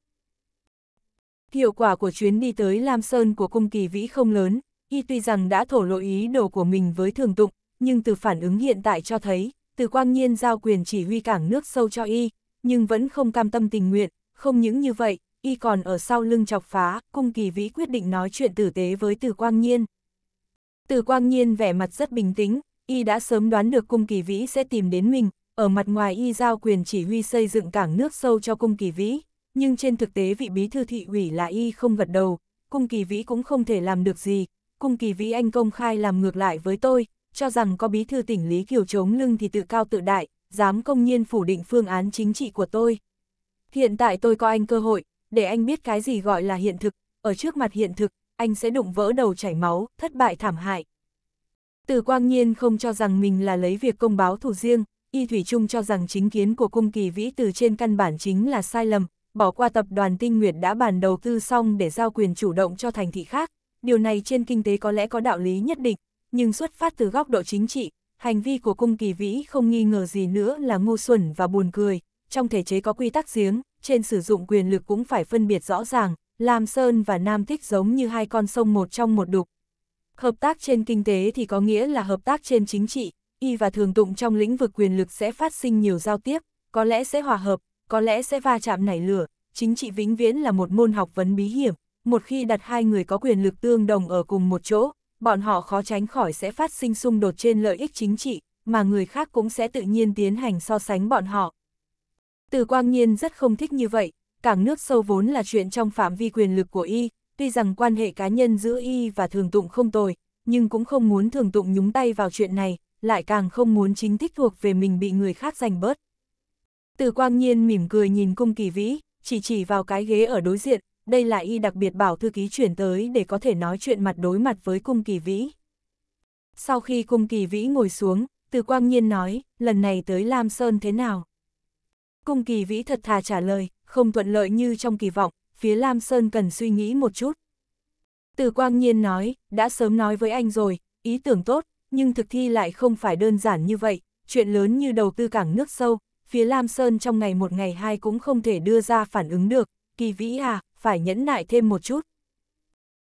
Hiệu quả của chuyến đi tới Lam Sơn của cung kỳ vĩ không lớn, y tuy rằng đã thổ lộ ý đồ của mình với thường tụng, nhưng từ phản ứng hiện tại cho thấy, từ quang nhiên giao quyền chỉ huy cảng nước sâu cho y, nhưng vẫn không cam tâm tình nguyện, không những như vậy, y còn ở sau lưng chọc phá, cung kỳ vĩ quyết định nói chuyện tử tế với từ quang nhiên. Từ quang nhiên vẻ mặt rất bình tĩnh, y đã sớm đoán được cung kỳ vĩ sẽ tìm đến mình, ở mặt ngoài y giao quyền chỉ huy xây dựng cảng nước sâu cho cung kỳ vĩ, nhưng trên thực tế vị bí thư thị ủy là y không gật đầu, cung kỳ vĩ cũng không thể làm được gì, cung kỳ vĩ anh công khai làm ngược lại với tôi, cho rằng có bí thư tỉnh Lý Kiều chống lưng thì tự cao tự đại, dám công nhiên phủ định phương án chính trị của tôi. Hiện tại tôi có anh cơ hội, để anh biết cái gì gọi là hiện thực, ở trước mặt hiện thực, anh sẽ đụng vỡ đầu chảy máu, thất bại thảm hại. Từ Quang Nhiên không cho rằng mình là lấy việc công báo thủ riêng, Y Thủy Trung cho rằng chính kiến của cung kỳ vĩ từ trên căn bản chính là sai lầm, bỏ qua tập đoàn Tinh Nguyệt đã bàn đầu tư xong để giao quyền chủ động cho thành thị khác. Điều này trên kinh tế có lẽ có đạo lý nhất định, nhưng xuất phát từ góc độ chính trị, hành vi của cung kỳ vĩ không nghi ngờ gì nữa là ngu xuẩn và buồn cười. Trong thể chế có quy tắc giếng, trên sử dụng quyền lực cũng phải phân biệt rõ ràng, Lam Sơn và Nam Thích giống như hai con sông một trong một đục. Hợp tác trên kinh tế thì có nghĩa là hợp tác trên chính trị, y và thường tụng trong lĩnh vực quyền lực sẽ phát sinh nhiều giao tiếp, có lẽ sẽ hòa hợp, có lẽ sẽ va chạm nảy lửa, chính trị vĩnh viễn là một môn học vấn bí hiểm, một khi đặt hai người có quyền lực tương đồng ở cùng một chỗ, bọn họ khó tránh khỏi sẽ phát sinh xung đột trên lợi ích chính trị, mà người khác cũng sẽ tự nhiên tiến hành so sánh bọn họ. Từ Quang Nhiên rất không thích như vậy, càng nước sâu vốn là chuyện trong phạm vi quyền lực của y, tuy rằng quan hệ cá nhân giữa y và thường tụng không tồi, nhưng cũng không muốn thường tụng nhúng tay vào chuyện này, lại càng không muốn chính thích thuộc về mình bị người khác giành bớt. Từ quang nhiên mỉm cười nhìn cung kỳ vĩ, chỉ chỉ vào cái ghế ở đối diện, đây là y đặc biệt bảo thư ký chuyển tới để có thể nói chuyện mặt đối mặt với cung kỳ vĩ. Sau khi cung kỳ vĩ ngồi xuống, từ quang nhiên nói, lần này tới Lam Sơn thế nào? Cung kỳ vĩ thật thà trả lời, không thuận lợi như trong kỳ vọng, phía Lam Sơn cần suy nghĩ một chút. Từ Quang Nhiên nói, đã sớm nói với anh rồi, ý tưởng tốt, nhưng thực thi lại không phải đơn giản như vậy, chuyện lớn như đầu tư cảng nước sâu, phía Lam Sơn trong ngày một ngày hai cũng không thể đưa ra phản ứng được, kỳ vĩ à, phải nhẫn nại thêm một chút.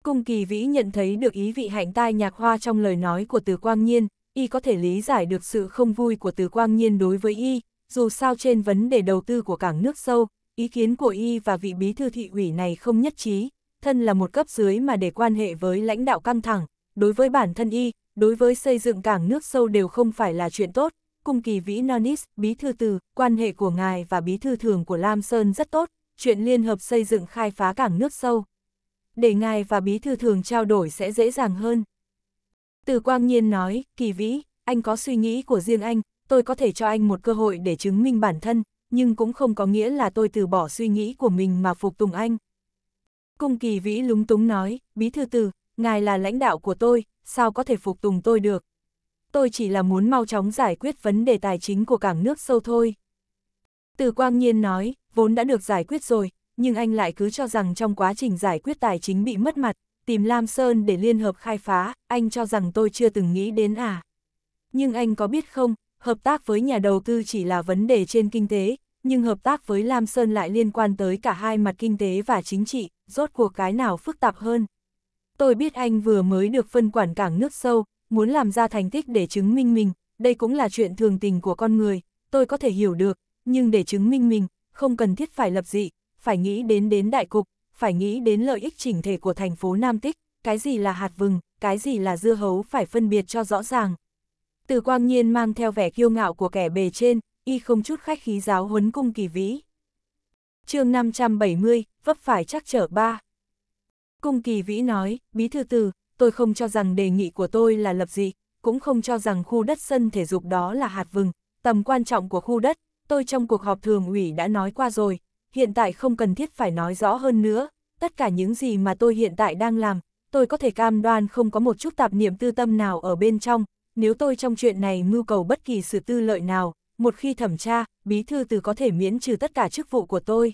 Cung kỳ vĩ nhận thấy được ý vị hạnh tai nhạc hoa trong lời nói của Từ Quang Nhiên, y có thể lý giải được sự không vui của Từ Quang Nhiên đối với y, dù sao trên vấn đề đầu tư của cảng nước sâu, Ý kiến của y và vị bí thư thị ủy này không nhất trí, thân là một cấp dưới mà để quan hệ với lãnh đạo căng thẳng, đối với bản thân y, đối với xây dựng cảng nước sâu đều không phải là chuyện tốt. Cung kỳ vĩ Nonis, bí thư từ, quan hệ của ngài và bí thư thường của Lam Sơn rất tốt, chuyện liên hợp xây dựng khai phá cảng nước sâu. Để ngài và bí thư thường trao đổi sẽ dễ dàng hơn. Từ quang nhiên nói, kỳ vĩ, anh có suy nghĩ của riêng anh, tôi có thể cho anh một cơ hội để chứng minh bản thân, nhưng cũng không có nghĩa là tôi từ bỏ suy nghĩ của mình mà phục tùng anh. Cung kỳ vĩ lúng túng nói, bí thư từ, ngài là lãnh đạo của tôi, sao có thể phục tùng tôi được? Tôi chỉ là muốn mau chóng giải quyết vấn đề tài chính của cảng nước sâu thôi. Từ quang nhiên nói, vốn đã được giải quyết rồi, nhưng anh lại cứ cho rằng trong quá trình giải quyết tài chính bị mất mặt, tìm Lam Sơn để liên hợp khai phá, anh cho rằng tôi chưa từng nghĩ đến à. Nhưng anh có biết không, hợp tác với nhà đầu tư chỉ là vấn đề trên kinh tế, nhưng hợp tác với Lam Sơn lại liên quan tới cả hai mặt kinh tế và chính trị, rốt cuộc cái nào phức tạp hơn. Tôi biết anh vừa mới được phân quản cảng nước sâu, muốn làm ra thành tích để chứng minh mình, đây cũng là chuyện thường tình của con người, tôi có thể hiểu được, nhưng để chứng minh mình, không cần thiết phải lập dị, phải nghĩ đến đến đại cục, phải nghĩ đến lợi ích chỉnh thể của thành phố Nam Tích, cái gì là hạt vừng, cái gì là dưa hấu phải phân biệt cho rõ ràng. Từ quang nhiên mang theo vẻ kiêu ngạo của kẻ bề trên, y không chút khách khí giáo huấn cung kỳ vĩ. chương 570, vấp phải chắc trở ba. Cung kỳ vĩ nói, bí thư từ, tôi không cho rằng đề nghị của tôi là lập dị, cũng không cho rằng khu đất sân thể dục đó là hạt vừng, tầm quan trọng của khu đất, tôi trong cuộc họp thường ủy đã nói qua rồi, hiện tại không cần thiết phải nói rõ hơn nữa, tất cả những gì mà tôi hiện tại đang làm, tôi có thể cam đoan không có một chút tạp niệm tư tâm nào ở bên trong, nếu tôi trong chuyện này mưu cầu bất kỳ sự tư lợi nào, một khi thẩm tra, bí thư từ có thể miễn trừ tất cả chức vụ của tôi.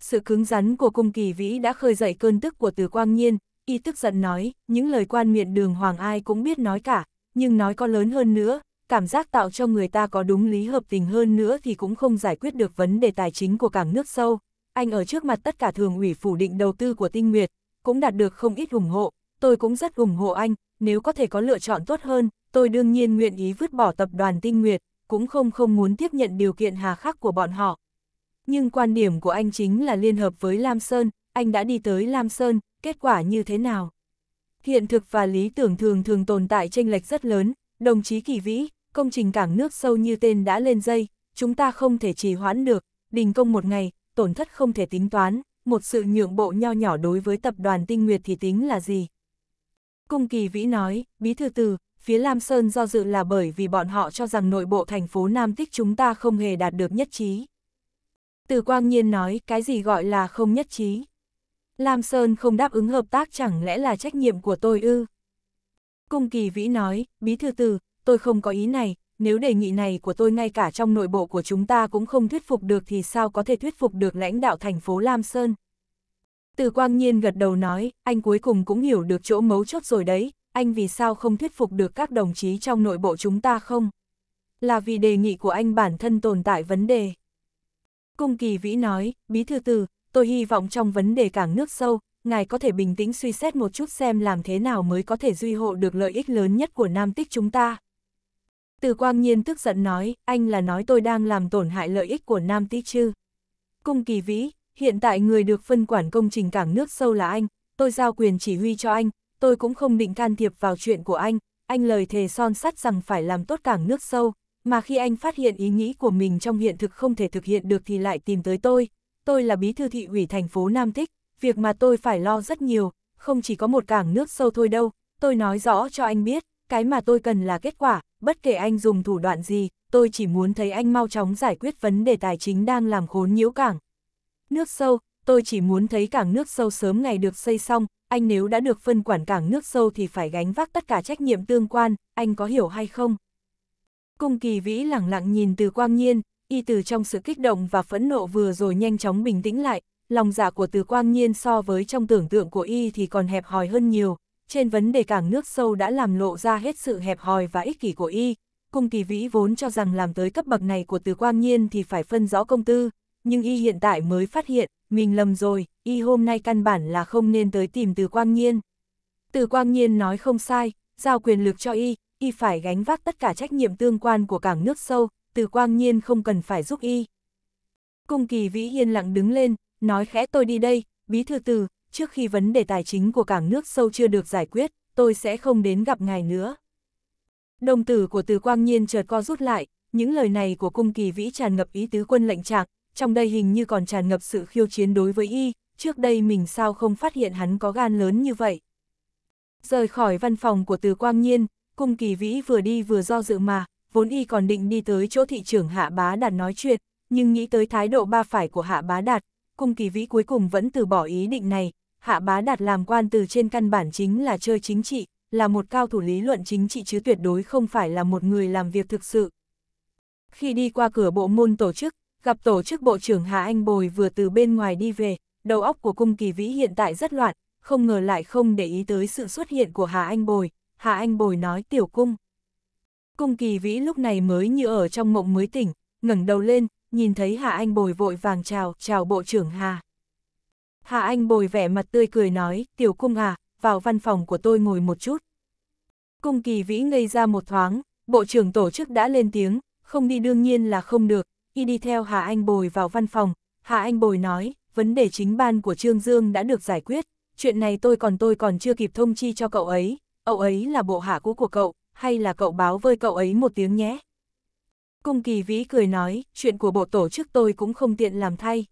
Sự cứng rắn của cung kỳ vĩ đã khơi dậy cơn tức của từ quang nhiên, y tức giận nói, những lời quan miệng đường hoàng ai cũng biết nói cả, nhưng nói có lớn hơn nữa, cảm giác tạo cho người ta có đúng lý hợp tình hơn nữa thì cũng không giải quyết được vấn đề tài chính của cảng nước sâu. Anh ở trước mặt tất cả thường ủy phủ định đầu tư của tinh nguyệt, cũng đạt được không ít ủng hộ, tôi cũng rất ủng hộ anh, nếu có thể có lựa chọn tốt hơn, tôi đương nhiên nguyện ý vứt bỏ tập đoàn Tinh Nguyệt, cũng không không muốn tiếp nhận điều kiện hà khắc của bọn họ. Nhưng quan điểm của anh chính là liên hợp với Lam Sơn, anh đã đi tới Lam Sơn, kết quả như thế nào? Hiện thực và lý tưởng thường thường tồn tại chênh lệch rất lớn, đồng chí kỳ vĩ, công trình cảng nước sâu như tên đã lên dây, chúng ta không thể trì hoãn được, đình công một ngày, tổn thất không thể tính toán, một sự nhượng bộ nho nhỏ đối với tập đoàn Tinh Nguyệt thì tính là gì? Cung Kỳ Vĩ nói, Bí Thư Từ, phía Lam Sơn do dự là bởi vì bọn họ cho rằng nội bộ thành phố Nam Tích chúng ta không hề đạt được nhất trí. Từ Quang Nhiên nói, cái gì gọi là không nhất trí? Lam Sơn không đáp ứng hợp tác chẳng lẽ là trách nhiệm của tôi ư? Cung Kỳ Vĩ nói, Bí Thư Từ, tôi không có ý này, nếu đề nghị này của tôi ngay cả trong nội bộ của chúng ta cũng không thuyết phục được thì sao có thể thuyết phục được lãnh đạo thành phố Lam Sơn, từ quang nhiên gật đầu nói, anh cuối cùng cũng hiểu được chỗ mấu chốt rồi đấy, anh vì sao không thuyết phục được các đồng chí trong nội bộ chúng ta không? Là vì đề nghị của anh bản thân tồn tại vấn đề. Cung kỳ vĩ nói, bí thư từ, tôi hy vọng trong vấn đề cảng nước sâu, ngài có thể bình tĩnh suy xét một chút xem làm thế nào mới có thể duy hộ được lợi ích lớn nhất của Nam Tích chúng ta. Từ quang nhiên tức giận nói, anh là nói tôi đang làm tổn hại lợi ích của Nam Tích chứ. Cung kỳ vĩ, hiện tại người được phân quản công trình cảng nước sâu là anh, tôi giao quyền chỉ huy cho anh, tôi cũng không định can thiệp vào chuyện của anh, anh lời thề son sắt rằng phải làm tốt cảng nước sâu, mà khi anh phát hiện ý nghĩ của mình trong hiện thực không thể thực hiện được thì lại tìm tới tôi. Tôi là bí thư thị ủy thành phố Nam Thích, việc mà tôi phải lo rất nhiều, không chỉ có một cảng nước sâu thôi đâu, tôi nói rõ cho anh biết, cái mà tôi cần là kết quả, bất kể anh dùng thủ đoạn gì, tôi chỉ muốn thấy anh mau chóng giải quyết vấn đề tài chính đang làm khốn nhiễu cảng, Nước sâu, tôi chỉ muốn thấy cảng nước sâu sớm ngày được xây xong, anh nếu đã được phân quản cảng nước sâu thì phải gánh vác tất cả trách nhiệm tương quan, anh có hiểu hay không? Cung kỳ vĩ lẳng lặng nhìn từ quang nhiên, y từ trong sự kích động và phẫn nộ vừa rồi nhanh chóng bình tĩnh lại, lòng dạ của từ quang nhiên so với trong tưởng tượng của y thì còn hẹp hòi hơn nhiều, trên vấn đề cảng nước sâu đã làm lộ ra hết sự hẹp hòi và ích kỷ của y. Cung kỳ vĩ vốn cho rằng làm tới cấp bậc này của từ quang nhiên thì phải phân rõ công tư, nhưng y hiện tại mới phát hiện, mình lầm rồi, y hôm nay căn bản là không nên tới tìm từ quang nhiên. Từ quang nhiên nói không sai, giao quyền lực cho y, y phải gánh vác tất cả trách nhiệm tương quan của cảng nước sâu, từ quang nhiên không cần phải giúp y. Cung kỳ vĩ yên lặng đứng lên, nói khẽ tôi đi đây, bí thư từ, trước khi vấn đề tài chính của cảng nước sâu chưa được giải quyết, tôi sẽ không đến gặp ngài nữa. Đồng tử của từ quang nhiên chợt co rút lại, những lời này của cung kỳ vĩ tràn ngập ý tứ quân lệnh trạng, trong đây hình như còn tràn ngập sự khiêu chiến đối với y, trước đây mình sao không phát hiện hắn có gan lớn như vậy. Rời khỏi văn phòng của Từ Quang Nhiên, cung kỳ vĩ vừa đi vừa do dự mà, vốn y còn định đi tới chỗ thị trưởng Hạ Bá Đạt nói chuyện, nhưng nghĩ tới thái độ ba phải của Hạ Bá Đạt, cung kỳ vĩ cuối cùng vẫn từ bỏ ý định này, Hạ Bá Đạt làm quan từ trên căn bản chính là chơi chính trị, là một cao thủ lý luận chính trị chứ tuyệt đối không phải là một người làm việc thực sự. Khi đi qua cửa bộ môn tổ chức, gặp tổ chức bộ trưởng Hà Anh Bồi vừa từ bên ngoài đi về, đầu óc của cung kỳ vĩ hiện tại rất loạn, không ngờ lại không để ý tới sự xuất hiện của Hà Anh Bồi, Hà Anh Bồi nói tiểu cung. Cung kỳ vĩ lúc này mới như ở trong mộng mới tỉnh, ngẩng đầu lên, nhìn thấy Hà Anh Bồi vội vàng chào, chào Bộ trưởng Hà. Hà Anh Bồi vẻ mặt tươi cười nói, tiểu cung à, vào văn phòng của tôi ngồi một chút. Cung kỳ vĩ ngây ra một thoáng, Bộ trưởng tổ chức đã lên tiếng, không đi đương nhiên là không được, y đi theo Hà Anh Bồi vào văn phòng, Hà Anh Bồi nói, vấn đề chính ban của Trương Dương đã được giải quyết, chuyện này tôi còn tôi còn chưa kịp thông chi cho cậu ấy, cậu ấy là bộ hạ cũ của cậu, hay là cậu báo với cậu ấy một tiếng nhé. Cung kỳ vĩ cười nói, chuyện của bộ tổ chức tôi cũng không tiện làm thay.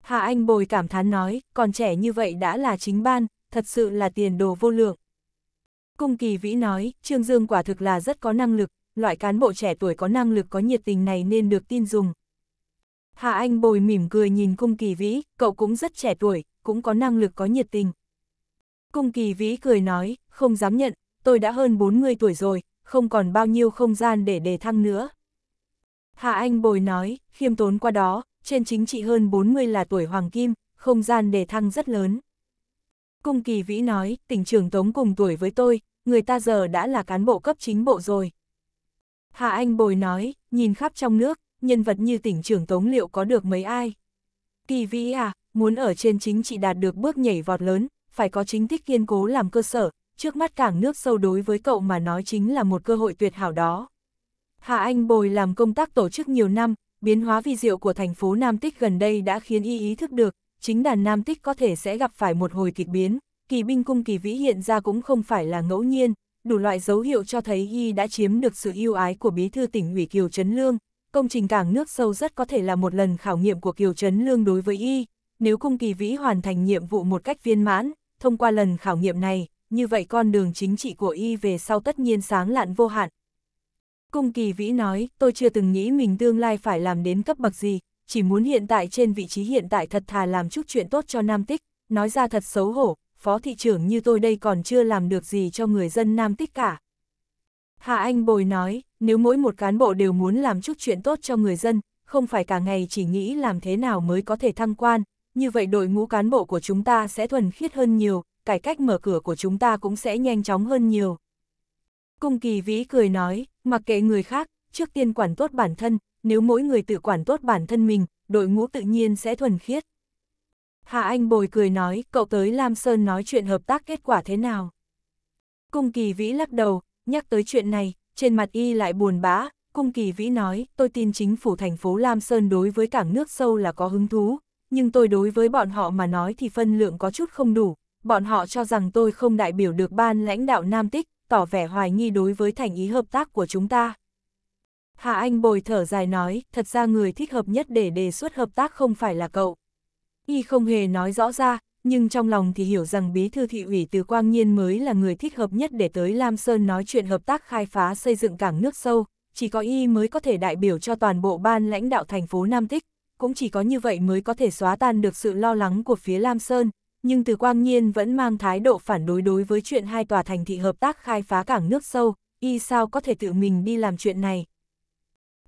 Hà Anh Bồi cảm thán nói, còn trẻ như vậy đã là chính ban, thật sự là tiền đồ vô lượng. Cung kỳ vĩ nói, Trương Dương quả thực là rất có năng lực, loại cán bộ trẻ tuổi có năng lực có nhiệt tình này nên được tin dùng. Hạ Anh bồi mỉm cười nhìn cung kỳ vĩ, cậu cũng rất trẻ tuổi, cũng có năng lực có nhiệt tình. Cung kỳ vĩ cười nói, không dám nhận, tôi đã hơn 40 tuổi rồi, không còn bao nhiêu không gian để đề thăng nữa. Hạ Anh bồi nói, khiêm tốn qua đó, trên chính trị hơn 40 là tuổi hoàng kim, không gian đề thăng rất lớn. Cung kỳ vĩ nói, tỉnh trưởng Tống cùng tuổi với tôi, người ta giờ đã là cán bộ cấp chính bộ rồi. Hạ Anh Bồi nói, nhìn khắp trong nước, nhân vật như tỉnh trưởng Tống liệu có được mấy ai? Kỳ vĩ à, muốn ở trên chính trị đạt được bước nhảy vọt lớn, phải có chính tích kiên cố làm cơ sở, trước mắt cảng nước sâu đối với cậu mà nói chính là một cơ hội tuyệt hảo đó. Hạ Anh Bồi làm công tác tổ chức nhiều năm, biến hóa vi diệu của thành phố Nam Tích gần đây đã khiến y ý thức được, chính đàn Nam Tích có thể sẽ gặp phải một hồi kịch biến, kỳ binh cung kỳ vĩ hiện ra cũng không phải là ngẫu nhiên, đủ loại dấu hiệu cho thấy y đã chiếm được sự yêu ái của bí thư tỉnh ủy Kiều Trấn Lương. Công trình cảng nước sâu rất có thể là một lần khảo nghiệm của Kiều Trấn Lương đối với y. Nếu cung kỳ vĩ hoàn thành nhiệm vụ một cách viên mãn, thông qua lần khảo nghiệm này, như vậy con đường chính trị của y về sau tất nhiên sáng lạn vô hạn. Cung kỳ vĩ nói, tôi chưa từng nghĩ mình tương lai phải làm đến cấp bậc gì, chỉ muốn hiện tại trên vị trí hiện tại thật thà làm chút chuyện tốt cho Nam Tích, nói ra thật xấu hổ, phó thị trưởng như tôi đây còn chưa làm được gì cho người dân Nam Tích cả. Hạ Anh Bồi nói, nếu mỗi một cán bộ đều muốn làm chút chuyện tốt cho người dân, không phải cả ngày chỉ nghĩ làm thế nào mới có thể thăng quan, như vậy đội ngũ cán bộ của chúng ta sẽ thuần khiết hơn nhiều, cải cách mở cửa của chúng ta cũng sẽ nhanh chóng hơn nhiều. Cung kỳ vĩ cười nói, mặc kệ người khác, trước tiên quản tốt bản thân, nếu mỗi người tự quản tốt bản thân mình, đội ngũ tự nhiên sẽ thuần khiết. Hạ Anh bồi cười nói, cậu tới Lam Sơn nói chuyện hợp tác kết quả thế nào? Cung kỳ vĩ lắc đầu, nhắc tới chuyện này, trên mặt y lại buồn bã, cung kỳ vĩ nói, tôi tin chính phủ thành phố Lam Sơn đối với cảng nước sâu là có hứng thú, nhưng tôi đối với bọn họ mà nói thì phân lượng có chút không đủ, bọn họ cho rằng tôi không đại biểu được ban lãnh đạo Nam Tích, tỏ vẻ hoài nghi đối với thành ý hợp tác của chúng ta. Hạ Anh bồi thở dài nói, thật ra người thích hợp nhất để đề xuất hợp tác không phải là cậu y không hề nói rõ ra, nhưng trong lòng thì hiểu rằng bí thư thị ủy từ Quang Nhiên mới là người thích hợp nhất để tới Lam Sơn nói chuyện hợp tác khai phá xây dựng cảng nước sâu, chỉ có y mới có thể đại biểu cho toàn bộ ban lãnh đạo thành phố Nam Tích, cũng chỉ có như vậy mới có thể xóa tan được sự lo lắng của phía Lam Sơn, nhưng từ Quang Nhiên vẫn mang thái độ phản đối đối với chuyện hai tòa thành thị hợp tác khai phá cảng nước sâu, y sao có thể tự mình đi làm chuyện này.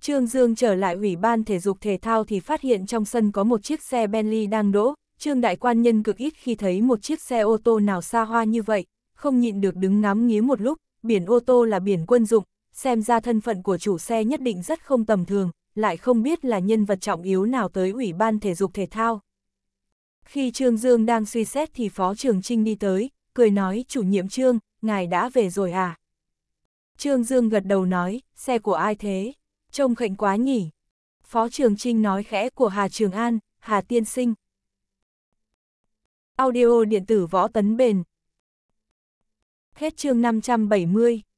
Trương Dương trở lại ủy ban thể dục thể thao thì phát hiện trong sân có một chiếc xe Bentley đang đỗ, Trương Đại Quan Nhân cực ít khi thấy một chiếc xe ô tô nào xa hoa như vậy, không nhịn được đứng ngắm nghía một lúc, biển ô tô là biển quân dụng, xem ra thân phận của chủ xe nhất định rất không tầm thường, lại không biết là nhân vật trọng yếu nào tới ủy ban thể dục thể thao. Khi Trương Dương đang suy xét thì Phó Trường Trinh đi tới, cười nói chủ nhiệm Trương, ngài đã về rồi à? Trương Dương gật đầu nói, xe của ai thế? Trông khệnh quá nhỉ. Phó Trường Trinh nói khẽ của Hà Trường An, Hà Tiên Sinh. Audio điện tử võ tấn bền. Hết chương 570